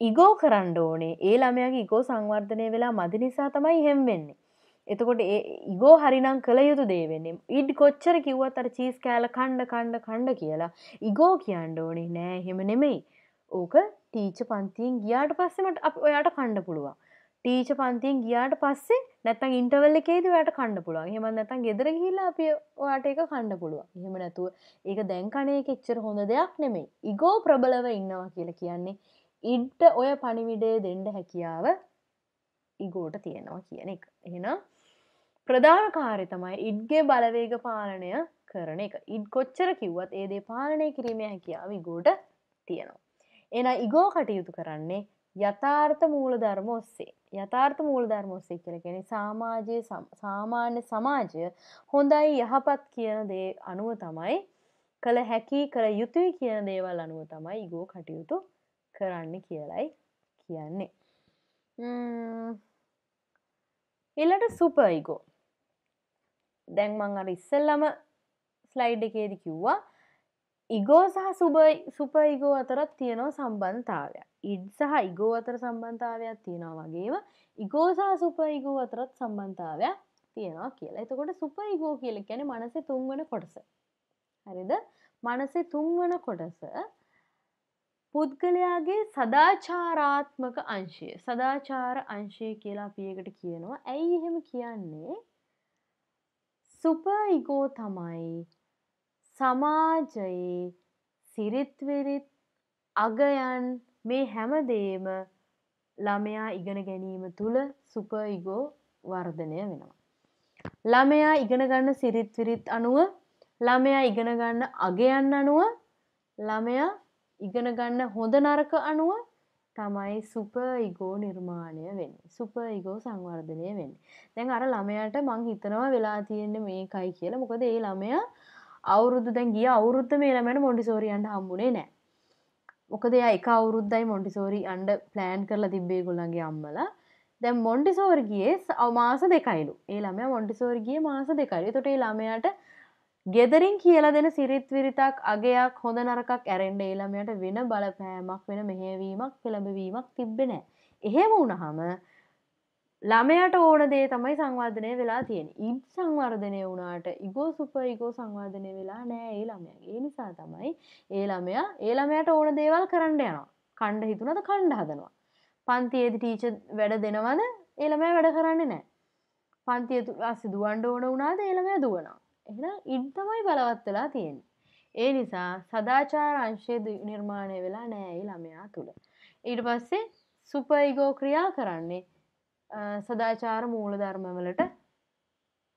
ඉගෝ කරන්න ඕනේ ඒ ළමයාගේ ඉගෝ සංවර්ධනය වෙලා මදි නිසා තමයි හෙම් වෙන්නේ. එතකොට ඒ ඉගෝ හරිනම් කළ යුතු දේවෙන්නේ ඉඩ් කොච්චර කිව්වත් අර චීස් කෑල කණ්ඩ කණ්ඩ කණ්ඩ කියලා ඉගෝ කියන්න ඕනේ නෑ හෙම නෙමෙයි ඕක ටීච පන්තියෙන් ගියාට පස්සෙමට අප ඔයාට කණ්ඩ පුළුවන් ටීච පන්තියෙන් ගියාට පස්සේ නැත්තන් ඉන්ටවල්ල එකේද වැට කණ්ඩ පුළුවන් හෙම නැතන් ගෙදර හිල්ලා අපි ඔයාට ඒක කණ්ඩ පුළුවන් හෙම නැතුව ඒක දැන්කනේ එච්චර හොඳ දෙයක් නෙමේ ඉගෝ ප්‍රබලව ඉන්නවා කියලා කියන්නේ ඉන්ට ඔය පණිවිඩය දෙන්ඩ හැකියාව ඉගෝට තියෙනවා කියන එක එහෙන ප්‍රධාන කාරය තමයි ඉඩ්ගේ බලවේග පාලනය කරන එක ඉඩ් කොච්චර කිව්වත් ඒදේ පාලනය කිරීම හැකියාව ගෝඩ තියෙනවා එන ඉගෝ කටයුතු කරන්නේ යථාර්ථ මූල ධර්ම ඔස්සේ යථාර්ථ මූල ධර්ම ඔස්සේ කියලා කියන්නේ සමාජයේ සාමාන්‍ය සමාජය හොඳයි යහපත් කියන දේ අනුව තමයි කළ හැකි කළ යුතුයි කියන දේවල් අනුව තමයි ඉගෝ කටයුතු කරන්න කියලයි කියන්නේ. එලට සුපයිගෝ දැන්මං අර ඉස්සල්ලම ස්ලයිඩ් එකේදි කිව්වා ඉගෝ සහ සුබ සුප ඉගෝ අතරත් තියෙනව සම්බන්ධතාවය ඉඩ් සහ ඉගෝ අතර සම්බන්ධතාවයක් තියෙනවා වගේම ඉගෝසා සුප ඉගෝ අතරත් සම්බන්ධතාවයක් තියෙනවා කියලා එතකොට සුප ඉගෝ කියල ගැන මනස තුන්වන කොටස හරිද මනසේ තුන්වන කොටස පුද්ගලයාගේ සදාචාරාත්මක අංශය සදාචාර අංශය කියලා පියකට කියනවා ඇයි එහෙම කියන්නේ සුප ඉගෝ තමයි සමාජයේ සිරිත්විරිත් අගයන් මේ හැමදේම ළමයා ඉගෙන ගැනීම තුළ සුපයිගෝ වර්ධනය වෙනවා. ළමයා ඉගෙනගන්න සිරිත්විරිත් අනුව ළමයා ඉගෙනගන්න අගයන් අනුව ළමයා ඉගෙනගන්න හොඳ නරක අනුව තමයි සුපයිගෝ නිර්මාණය වෙන්න සුපයිගෝ සංවර්ධනය වෙන්න දැන් අර ළමයට මං හිතනවා වෙලා තියෙන්න මේ කයි කියලා මොකද ඒ ළමයා අවුරුදු දැන් ගිය අවුරුද්ද මේ ළමයට මොන්ඩිසෝරියන්ට හම්බුනේ නෑ මොකද එයා එක අවුරුද්දයි මොන්ඩිසෝරි අන්ඩ ප්ලෑන් කරලා තිබ්බේ ගොල්ලන්ගේ අම්මලා දැන් මොන්ඩිසෝර්ගියේ අවමාස දෙකයිලු ඒ ළමය මොන්ඩිසෝර්ගිය මාස දෙකයි තොටේ ළමයට ගෙදරින් කියල දෙන සිරිත් විරිතක් අගේයක් හොඳ නරකක් ඇරෙන්ඩ ඒළමයට වෙන බලපෑමක් වෙන මෙහවීමක් පෙළඹවීමක් තිබෙනෑ. එහෙම වුණහම ළමයට ඕන දේ තමයි සංවර්ධනය වෙලා තියෙන ඉබ් සංවර්ධනය වුණාට ඉගෝ සුප ඉගෝ සංවර්ධනය වෙලා නෑ ඒ ළමය ඒ නිසා තමයි ඒ ළමයා ඒ ළමයට ඕන දේවල් කරන්න යනවා කණ්ඩ හිතුනද කණ්ඩ හදනවා පන්තියේද ටීච වැඩ දෙනවද ඒළමය වැඩ කරන්න නෑ පන්තියතු අස්සි දුවන්ඩ ඕන වුනාද ඒළමය දුවනවා එහෙන ඉඩ්තමයි බලවත්වෙලා තියෙන ඒ නිසා සදාචාර අංශය නිර්මාණය වෙලා නෑ ඒ ළමයා තුළ ඊට පස්සේ සුපයිගෝ ක්‍රියා කරන්නේ සදාචාර මූල ධර්මවලට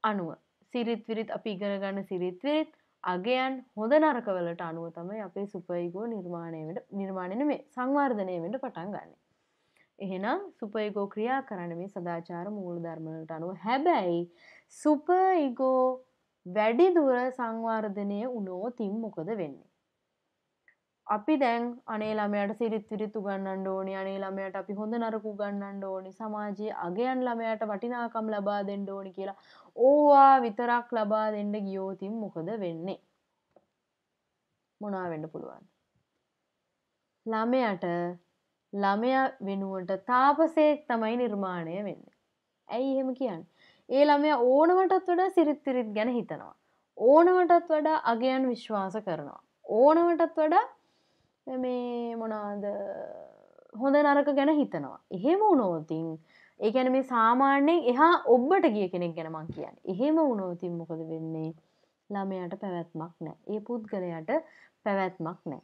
අනුව සිරිත්විරිත් අපි ඉගෙනගන්න සිරිත්විරිත් අගයන් හොඳ නරකවලට අනුව තමයි අපේ සුපයිගෝ නිර්මාණයට නිර්මාණයන මේ සංවර්ධනය වෙන්ට පටන් ගන්න. එහෙනම් සුපයිගෝ ක්‍රියා කරන මේ සදාචාර මූල ධර්මලට අනුව හැබැයි සුපයිගෝ වැඩිදුර සංවර්ධනය උනෝ තිම් මොකද වෙන්නේ. අපි දැන් අනේ ළමයට සිරිත් විරිත් උගන්නන්න ඕනි අනේ ළමයට අපි හොඳ නරක උගන්නන්න ඕනි සමාජයේ අගයන් ළමයට වටිනාකම් ලබා දෙන්න ඕනි කියලා ඕවා විතරක් ලබා දෙන්න ගියොත් මොකද වෙන්නේ මොනවා වෙන්න පුළුවන්ද ළමයට ළමයා වෙනුවට තාපසයෙක් තමයි නිර්මාණය වෙන්න. ඇයි එහෙම කියන්න. ඒ ළමයා ඕනවටත් වඩා සිරිත්තිරිත් ගැන හිතනවා. ඕනවටත් වඩා අගයන් විශ්වාස කරනවා. ඕනවටත් වඩා මේ මොනාද හොඳ නරක ගැන හිතනවා එහෙම වුණෝතින් ඒැන මේ සාමාන්‍යයෙන් එහා ඔබ්බට ගිය කෙනෙක් ගැනමං කියන්න එහෙම වුණෝතින් මොකද වෙන්නේ ළමයට පැවැත්මක් නෑ ඒ පුද්ගලයට පැවැත්මක් නෑ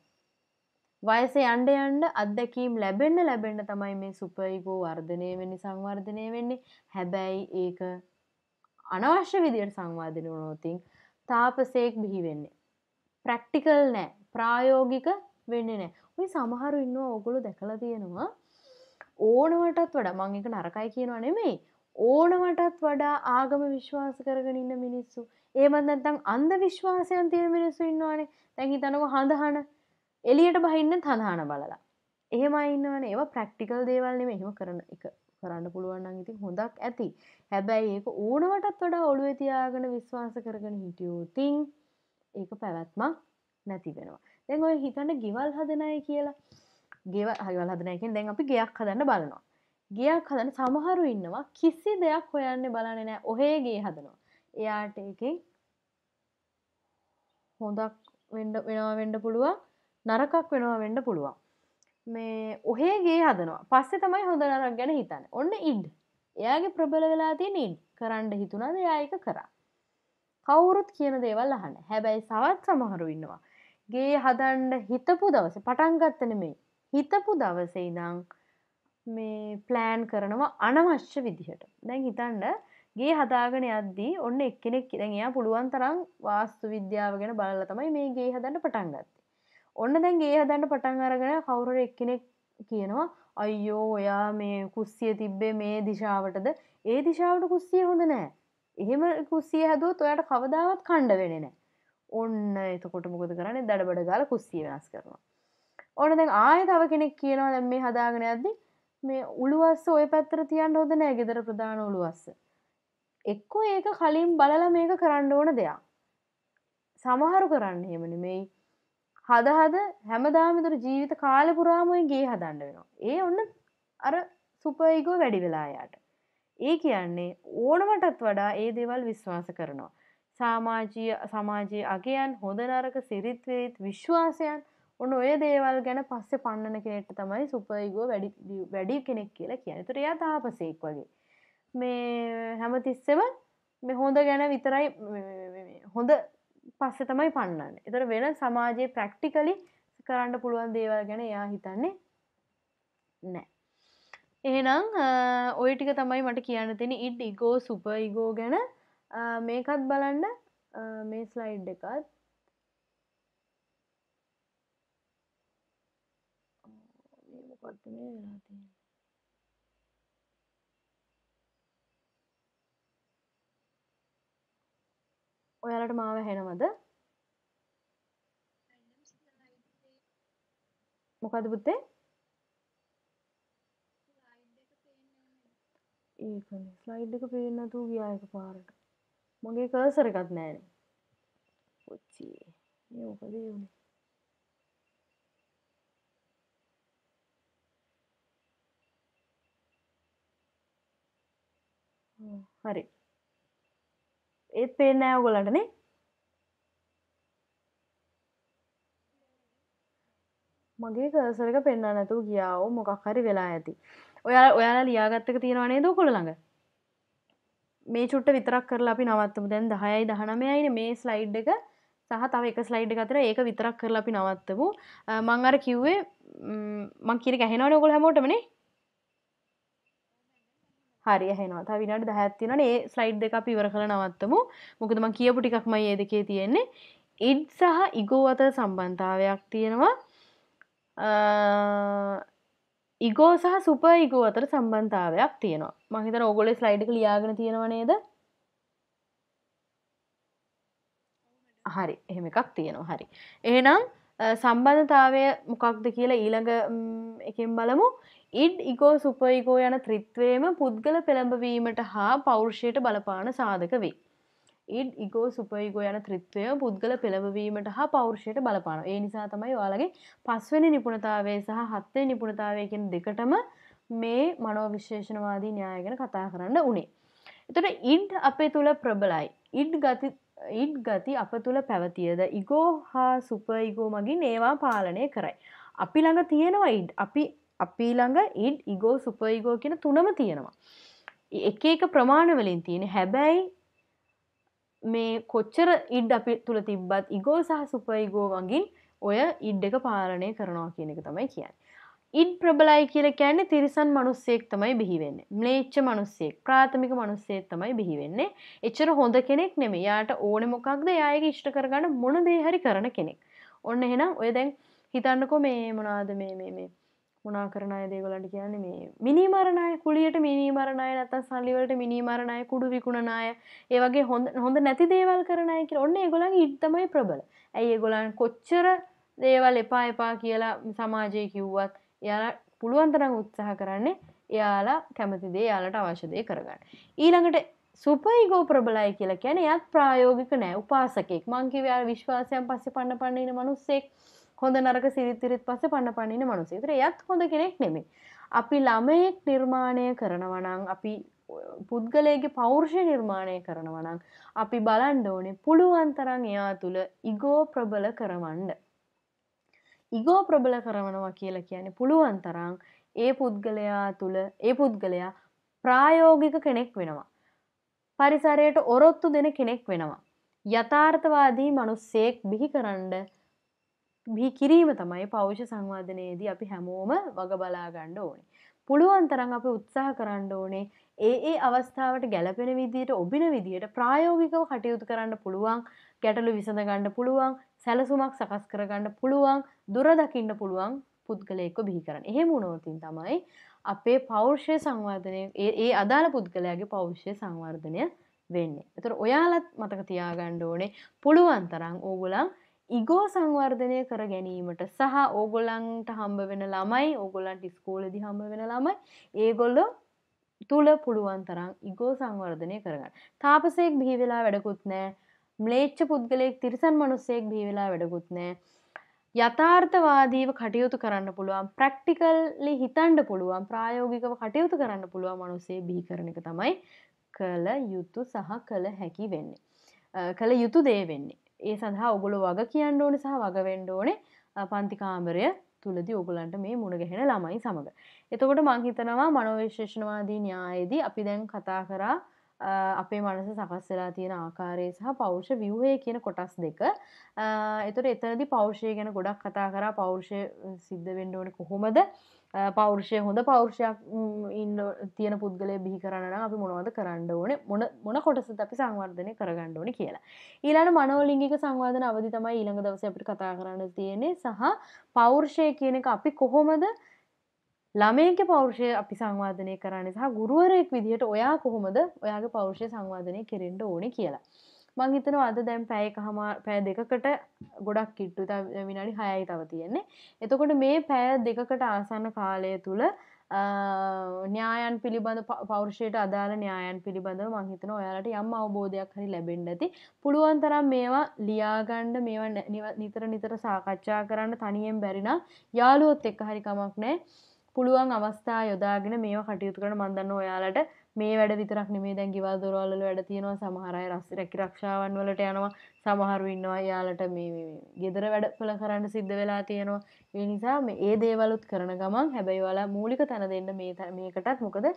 වයස යන්ඩ යන්ඩ අත්දැකීම් ලැබෙන්න ලැබෙන්න තමයි මේ සුපයිගෝ වර්ධනය වෙනි සංවර්ධනය වෙන්නේ හැබැයි ඒක අනවශ්‍ය විදියට සංවාධන වනෝතින් තාපසයෙක් බිහිවෙන්නේ. ප්‍රක්ටිකල් නෑ ප්‍රායෝගික වෙන්න නෑ ඔයි සමහරු ඉන්නවා ඔගොලු දැකල තියෙනවා ඕනවටත් වඩ මං එක නරකයි කියනවා නෙමෙයි ඕනවටත් වඩා ආගම විශ්වාස කරගෙන ඉන්න මිනිස්සු ඒමත් නැත්තං අන්ද විශ්වාසයන් තියෙන මිනිස්සු ඉන්නවානේ තැන් හිතනක හඳහන එලියට බහින්න තඳහන බලලා එහෙම ඉන්නවන ඒවා ප්‍රක්ටිකල් දේවල්න්නේ මෙහෙම කරන එක කරන්න පුළුවන්න්න ඉතින් හොඳක් ඇති හැබැයි ඒක ඕනවටත් වඩා ඔළුව තියාගෙන විශ්වාස කරගෙන හිටියෝ තින් ඒක පැවැත්මක් නැති වෙනවා දැන් ඔය හිතන්න ගෙවල් හදනය කියලා ගෙව හගවල් හදනයකින් දැන් අපි ගයක් හදන්න බලනවා ගයක් හදන සමහරු ඉන්නවා කිසි දෙයක් හොයන්න බලන්න නෑ ඔහේගේ හදනවා එයාට එක හොඳක් වෙඩ වෙනවා වෙන්ඩ පුළුවන් නරකක් වෙනවා වෙන්ඩ පුළුවන් මේ ඔහේගේ හදනවා පස්සෙ තමයි හොඳ නරක් ගැන හිතන්න ඔන්න ඉඩ් එයාගේ ප්‍රබල වෙලා තියෙන ඉඩ් කරන්න හිතුනාද යායක කරා කවුරුත් කියන දේවල් අහන්න හැබැයි සවත් සමහරු ඉන්නවා ගේ හදන්ඩ හිතපු දවස පටන්ගත්තනමේ හිතපු දවසේ දං මේ ප්ලෑන් කරනවා අනවශ්‍ය විදිහට දැන් හිතන්ඩ ගේ හදාගෙන අද්දී ඔන්න එක්කෙනෙක් කිරෙනයා පුළුවන් තරම් වාස්තු විද්‍යාව ගෙන බලල තමයි මේ ගේ හදන්න පටන්ගත්ත ඔන්න දැන් ගේ හදන්න පටන් අරගෙන කවුර එක්කෙනෙක් කියනවා අයියෝ ඔයා මේ කුස්සිය තිබ්බේ මේ දිශාවටද ඒ දිශාවට කුස්සිය හොඳ නෑ එහෙම කුස්සිය හැදුවත් ඔයාට කවදාවත් කණ්ඩ වෙන නෑ ඔන්න එතකොට මොකද කරන්න දඩබඩ ගාල කුස්සිය වෙනස් කරනවා. ඕන දැන් ආය තව කෙනෙක් කියනවා දැන් මේ හදාගෙන යද්දි මේ උළුවස්ස ඔය පැත්තර තියන්න හොඳ නෑ ගෙදර ප්‍රධාන උළුවස්ස. එක්කෝ ඒක කලින් බලල මේක කරන්න ඕන දෙයක්. සමහරු කරන්න හෙම නෙමෙයි හද හද හැමදාමතර ජීවිත කාල පුරාමයි ගේ හදන්න වෙනවා. ඒ ඔන්න අර සුපයිගෝ වැඩි වෙලායාට. ඒ කියන්නේ ඕනමටත් වඩා ඒ දේවල් විශ්වාස කරනවා. සාමාජීය සමාජයේ අගයන් හොඳ නරක සිරිත් විරිත් විශ්වාසයන් ඔන්න ඔය දේවල් ගැන පස්සේ පන්නන කෙනෙක්ට තමයි සුපයිගෝ වැඩි වැඩි කෙනෙක් කියලා කියන. ඒතර එයා තාපසෙක් වගේ. මේ හැමතිස්සෙම මේ හොඳ ගැන විතරයි හොඳ පස්සේ තමයි පන්නන්නේ. ඒතර වෙන සමාජයේ ප්‍රැක්ටිකලි කරන්න පුළුවන් දේවල් ගැන එයා හිතන්නේ නැහැ. එහෙනම් ඔය ටික තමයි මට කියන්න තියෙන්නේ ඉඩ් ඉගෝ සුපර් ඉගෝ ගැන මේකත් බලන්න මේ ස්ලයිඩ් එකත් ඔයාලට මාව හෙනවද මොකද පුත්තේ ඒ ස්ලයිඩ් එක පේන්නතු ගියා එක පාරට මගේ කර්සර එකත් නෑන පොච්චේ මොකද වුණ හරි ඒත් පේන ඇවගොලටනේ මගේ කරසරක පෙන්න්න නැතුව ගියාව මොකක් හරි වෙලා ඇති ඔයා ඔයාලා ලියාගත්තක තියෙනවනේ දොකොළළඟ මේ චුට්ට විතරක් කරලා අපි නවත්තම දැන් දහයයි දහනමයයින මේ ස්ලයිඩ් එක සහ තව එක ස්ලයිඩ් අතර ඒක විතරක් කරලා අපි නවත්තපු මං අර කිව්වේ මං කියන ගැහෙනවන ඔකොල් හැමෝටමනේ හරි හෙනවා තවිනට දැහැත්තිනට ඒ ස්ලයිඩ් දෙක පිවර කළ නවත්තමු මොකද මං කියපු ටික්ම ඒ දෙකේ තියෙන්නේ ඉඩ් සහ ඉගෝ අතර සම්බන්ධාවයක් තියෙනවා ඉගෝ සහ සුප ඉගෝ අතර සම්බන්ධාවයක් තියෙනවා මහිතන ඔගොල ස්ලයිඩික ලියාගෙන තියෙනවනේද හරි එහෙම එකක් තියෙනවා හරි එහෙනම් සම්බන්ධතාවය මොකක්ද කියලා ඊළඟ එකින් බලමු ඉඩ් ඉකෝ සුපයිකෝ යන ත්‍රිත්වයම පුද්ගල පෙළඹවීමට හා පෞරුෂයට බලපාන සාධක වේ ඉඩ් ඉගෝ සුපයිගෝ යන ත්‍රිත්වය පුද්ගල පෙළවීමට හා පෞරුෂයට බලපාන ඒ නිසා තමයි යාලගේ පස්වනි නිපුණතාවේ සහ හත්තේ නිපුණතාවයකෙන් දෙකටම මේ මනෝ විශේෂණවාදී න්‍යායගෙන කතා කරන්න උනේ. එතට ඉඩ් අපේ තුළ ප්‍රබලයි. ඉඩ් ගති ඉඩ් ගති අප තුළ පැවතියද ඉගෝ හා සුපයිගෝ මගින් ඒවා පාලනය කරයි. අපි ළඟ තියෙනවා ඉඩ් අපි අපි ළඟ ඉඩ් ඉගෝ සුපයිගෝ කියෙන තුනම තියෙනවා. එක එක ප්‍රමාණවලින් තියෙන හැබැයි මේ කොච්චර ඉඩ් අපි තුළ තිබ්බත් ඉගෝ සහ සුපයිගෝ වගින් ඔය ඉඩ් එක පාලනය කරනවා කියන එක තමයි කියන්න. ඉඩ් ප්‍රබලයි කියල කියන්නේ තිරිසන් මනුස්සෙක් තමයි බිහිවෙන්න ම්ලේච්ච මනුස්සෙක් ප්‍රාථමික මනුස්සේත් තමයි බිහිවෙන්නේ එච්චර හොඳ කෙනෙක් නෙම යාට ඕන මොකක්ද යායක ඉෂ්ට කරගන්න මොනදේ හරි කරන කෙනෙක්. ඔන්න එහෙනම් ඔය දැන් හිතන්නකෝ මේ මොනාද මේ මේ මේ මොනා කරණය දේගොලට කියන්න මේ මිනිමරණය කුලියට මිනිමරණය නැත සල්ලිවලට මිනිමරණය කුඩු විකුණනාය ඒවගේ හොඳ හොඳ නැති දේවල් කරනයක ඔන්න ගොලන් ඉත්තමයි ප්‍රබල ඇයි ගොලන් කොච්චර දේවල් එපා එපා කියලා සමාජය කිව්වත් යාලා පුළුවන්තරම් උත්සාහ කරන්නේ එයාලා කැමතිදේ යාලට අවශ්‍යදය කරගන්න ඊළඟට සුපයිගෝ ප්‍රබලයි කියලා කියැන යත් ප්‍රායෝගික නෑ උපාසකෙක් මංකිවයා විශ්වාසයන් පස්සෙ පන්න පන්නන මනුස්සෙක් හොඳ නරක සිරිතිරිත් පස්සේ පන්න පනින මනුසේ තර යත් හොඳ කෙනෙක් නෙමේ. අපි ළමයෙක් නිර්මාණය කරනවනං අපි පුද්ගලයගේ පෞර්ෂය නිර්මාණය කරනවනං අපි බලන්ඩ ඕනේ පුළුවන්තරන් එයා තුළ ඉගෝ ප්‍රබල කරවන්ඩ. ඉගෝ ප්‍රබල කරවනවා කියලා කියන්නේ පුළුවන්තරං ඒ පුද්ගලයා තුළ ඒ පුද්ගලයා ප්‍රායෝගික කෙනෙක් වෙනවා. පරිසරයට ඔරොත්තු දෙන කෙනෙක් වෙනවා. යථාර්ථවාදී මනුස්සෙක් බිහි කරන්ඩ බිහි කිරීම තමයි පෞෂ සංවාධනයේදී අපි හැමෝම වග බලාගණ්ඩ ඕනේ. පුළුවන් තරන් අප උත්සාහ කරන්න ඕනේ ඒ ඒ අවස්ථාවට ගැලපෙන විදියට ඔබින විදියට ප්‍රායෝගිකව කටයුතු කරන්න පුළුවන් ගැටලු විසඳගන්න පුළුවන් සැලසුමක් සකස් කරගන්න පුළුවන් දුරදකින්න පුළුවන් පුද්ගලයෙක්ව බිහි කරන්න එහෙම උනෝතින් තමයි අපේ පෞර්ෂය සංවර්ධනය ඒ අදාළ පුද්ගලයාගේ පෞෂ්‍ය සංවර්ධනය වෙන්නේ එතුර ඔයාලත් මතක තියාගණ්ඩ ඕනේ පුළුවන් තරම් ඕගුලන් ඉගෝ සංවර්ධනය කර ගැනීමට සහ ඕගොලන්ට හම්බ වෙන ළමයි ඕගොලන්ට ස්කෝලදි හම්බ වෙන ළමයි ඒගොල්ලො තුළ පුළුවන් තරම් ඉගෝ සංවර්ධනය කරගන්න තාපසෙක් බිහිවෙලා වැඩකුත් නෑ ම්ලේච්ච පුද්ගලෙක් තිරිසන් මනුස්සෙක් බිහිවෙලා වැඩකුත් නෑ යථාර්ථවාදීව කටයුතු කරන්න පුළුවන් ප්‍රක්ටිකල්ලි හිතන්ඩ පුළුවන් ප්‍රායෝගිකව කටයුතු කරන්න පුළුවන් මනුසේ බිහි කරන එක තමයි කළ යුතු සහ කළ හැකි වෙන්නේ කළ යුතු දේ වෙන්නේ ඒ සඳහා ඔගොල වග කියන්න ඕන සහ වගවෙන්ඩ ඕනේ පන්තිකාමරය තුළද ඔගලන්ට මේ මුණගැහෙන ළමයි සමඟ. එතකොට මංහිතනවා මනෝවිශේෂණවාදී න්‍යායේදී අපි දැන් කතා කරා අපේ මනස සකස් වෙලා තියෙන ආකාරය සහ පෞරුෂ ව්‍යවහය කියන කොටස් දෙක එතොට එතනදි පෞරුෂය ගැන ගොඩක් කතා කරා පෞරුෂය සිද්ධ වෙන්ඩෝන කොහොමද පෞරුෂය හොඳ පෞරුෂයක් ඉන්න තියෙන පුද්ගලය බිහි කරන්න අපි මොනවද කරන්න ඕන මොන මොන කොටස අපි සංවර්ධනය කරගන්න ඕනි කියලා ඊලාට මනෝලිංගික සංවාධන අවධි තමයි ඊළඟ දවස අපිට කතා කරන්න තියෙනෙ සහ පෞරුෂය කියන එක අපි කොහොමද ළමයක පෞරුෂය අපි සංවාධනය කරන්න සහ ගුරුවරයෙක් විදිහට ඔයා කොහොමද ඔයාගේ පෞරුෂය සංවාධනය කෙරෙන්ට ඕන කියලා මං හිතනවා අද දැම් පැය හම පෑ දෙකකට ගොඩක් කිට්ටු විනාඩි හයයි තව තියෙන්නේ එතකොට මේ පැය දෙකකට ආසන්න කාලය තුළ න්‍යායන් පිළිබඳ පෞරුෂයට අදාළ න්‍යායන් පිළිබඳව මංහිතන ඔයාලට යම් අවබෝධයක් හරි ලැබෙන්ඩ ඇති පුළුවන් තරම් මේවා ලියාගණ්ඩ මේවා නිතර නිතර සාකච්ඡා කරන්න තනියෙන් බැරිනම් යාලුවොත් එක්ක හරිකමක් නෑ පුළුවන් අවස්ථා යොදාගෙන මේ කටයුතු කරන මන්දන්න ඔයාලට මේ වැඩ විතරක් නෙමේ දැන් ගිවල් දොරවල් වල වැඩ තියෙනවා සමහර අය රස්ස රැකිරක්ෂාවන් වලට යනවා සමහරු ඉන්නවා යාලට මේ ගෙදර වැඩවල කරන්න සිද්ධ වෙලා තියෙනවා ඒ නිසා මේ ඒ දේවලුත් කරන ගමන් හැබැයි ඔයාලා මූලික තැන දෙන්න මේ මේකටත් මොකද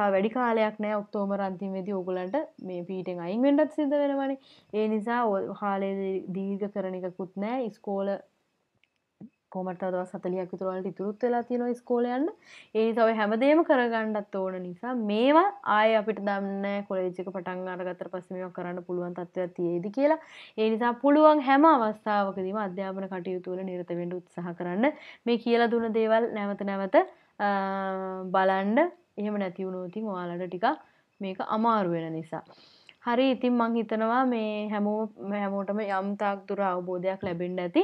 තව වැඩි කාලයක් නෑ ඔක්තෝබර් අන්තිමේදී ඕගලන්ට මේ පීටෙන් අයින් වෙන්නත් සිද්ධ වෙනවනේ ඒ නිසා කාලය දීර්ඝ කරන එකකුත් නෑ ඉස්කෝල කොමටද සතලියක් විතුරවලට ඉතුරුත් වෙලා තියෙන ස්කෝලයන්න ඒ තව හැමදේම කරගණ්ඩත් ඕන නිසා මේවා ආය අපිට දන්න කොලේජික පටන් අරගතර පසමයක් කරන්න පුළුවන් තත්ත්වයක් තියේද කියලා ඒ නිසා පුළුවන් හැම අවස්ථාවකදීම අධ්‍යාපන කටයුතුවල නිරතවෙන්ඩ උත්සාහ කරන්න මේ කියලා දුන දේවල් නැවත නැවත බලන්ඩ එහෙම නැතිවුණෝතින් ඔයාලට ටික මේක අමාරුවෙන නිසා. හරි ඉතින් මං හිතනවා මේ හැමෝ හැමෝටම යම්තාක් තුර අවබෝධයක් ලැබෙන්ඩ ඇති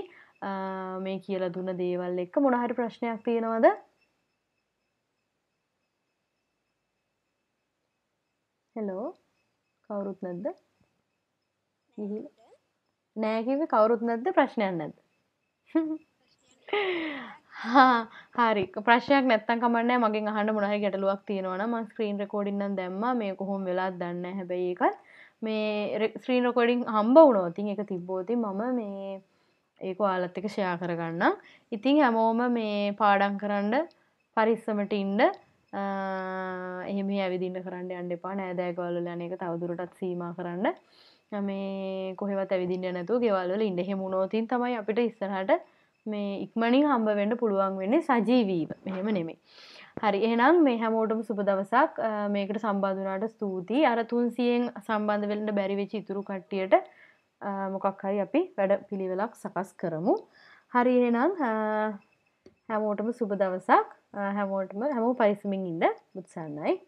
මේ කියල දුන්න දේවල් එක්ක මොනහරි ප්‍රශ්නයක් තියෙනවද හෙලෝ කවුරුත් නැද්ද නෑකිව කවුරුත් නැද්ද ප්‍රශ්නයක් නැද හරි ප්‍රශ්යක් නැත්තන් කමන්න මගේ අහන්න මොනහ ගැටලුවක් තියෙනවන ම ස්ක්‍රීන් රකෝඩින්න දැම්ම මේ කොහොම වෙලා දන්න හැබැයි එකත් මේ ස්ක්‍රීන් රකොඩින් හම්බ වුණෝතින් එක තිබ්බෝති මම මේ ඒක ඔයාලත් එක ෂයා කරගන්නම් ඉතිං හැමෝම මේ පාඩන් කරන්න පරිස්සමට ඉන්ඩ එහෙම ඇවිදින්න කරන්න අන්න එපා නෑදෑගවල්ල යන එක තවදුරටත් සීම කරන්න මේ කොහෙවත් ඇවිදින්න නැතු ගෙවල්ල ඉන්න හෙමුණෝතින් තමයි අපිට ඉස්සරහට මේ ඉක්මනින් හම්බවෙන්න පුළුවන් වෙන්නේ සජීවීව මෙහෙම නෙමේ හරි එනම් මේ හැමෝටම සුප දවසක් මේකට සම්බාධනාට ස්තුතියි අර තුන්සියෙන් සම්බන්ධ වෙලට බැරිවෙචි ඉතුරු කට්ටියට මොකක් හරි අපි වැඩ පිළිවෙලක් සකස් කරමු. හරි එහෙනම් හැමෝටම සුබ දවසක්. හැමෝටම හැමෝ පරිස්සමින් ඉන්න. උත්සන්නයි.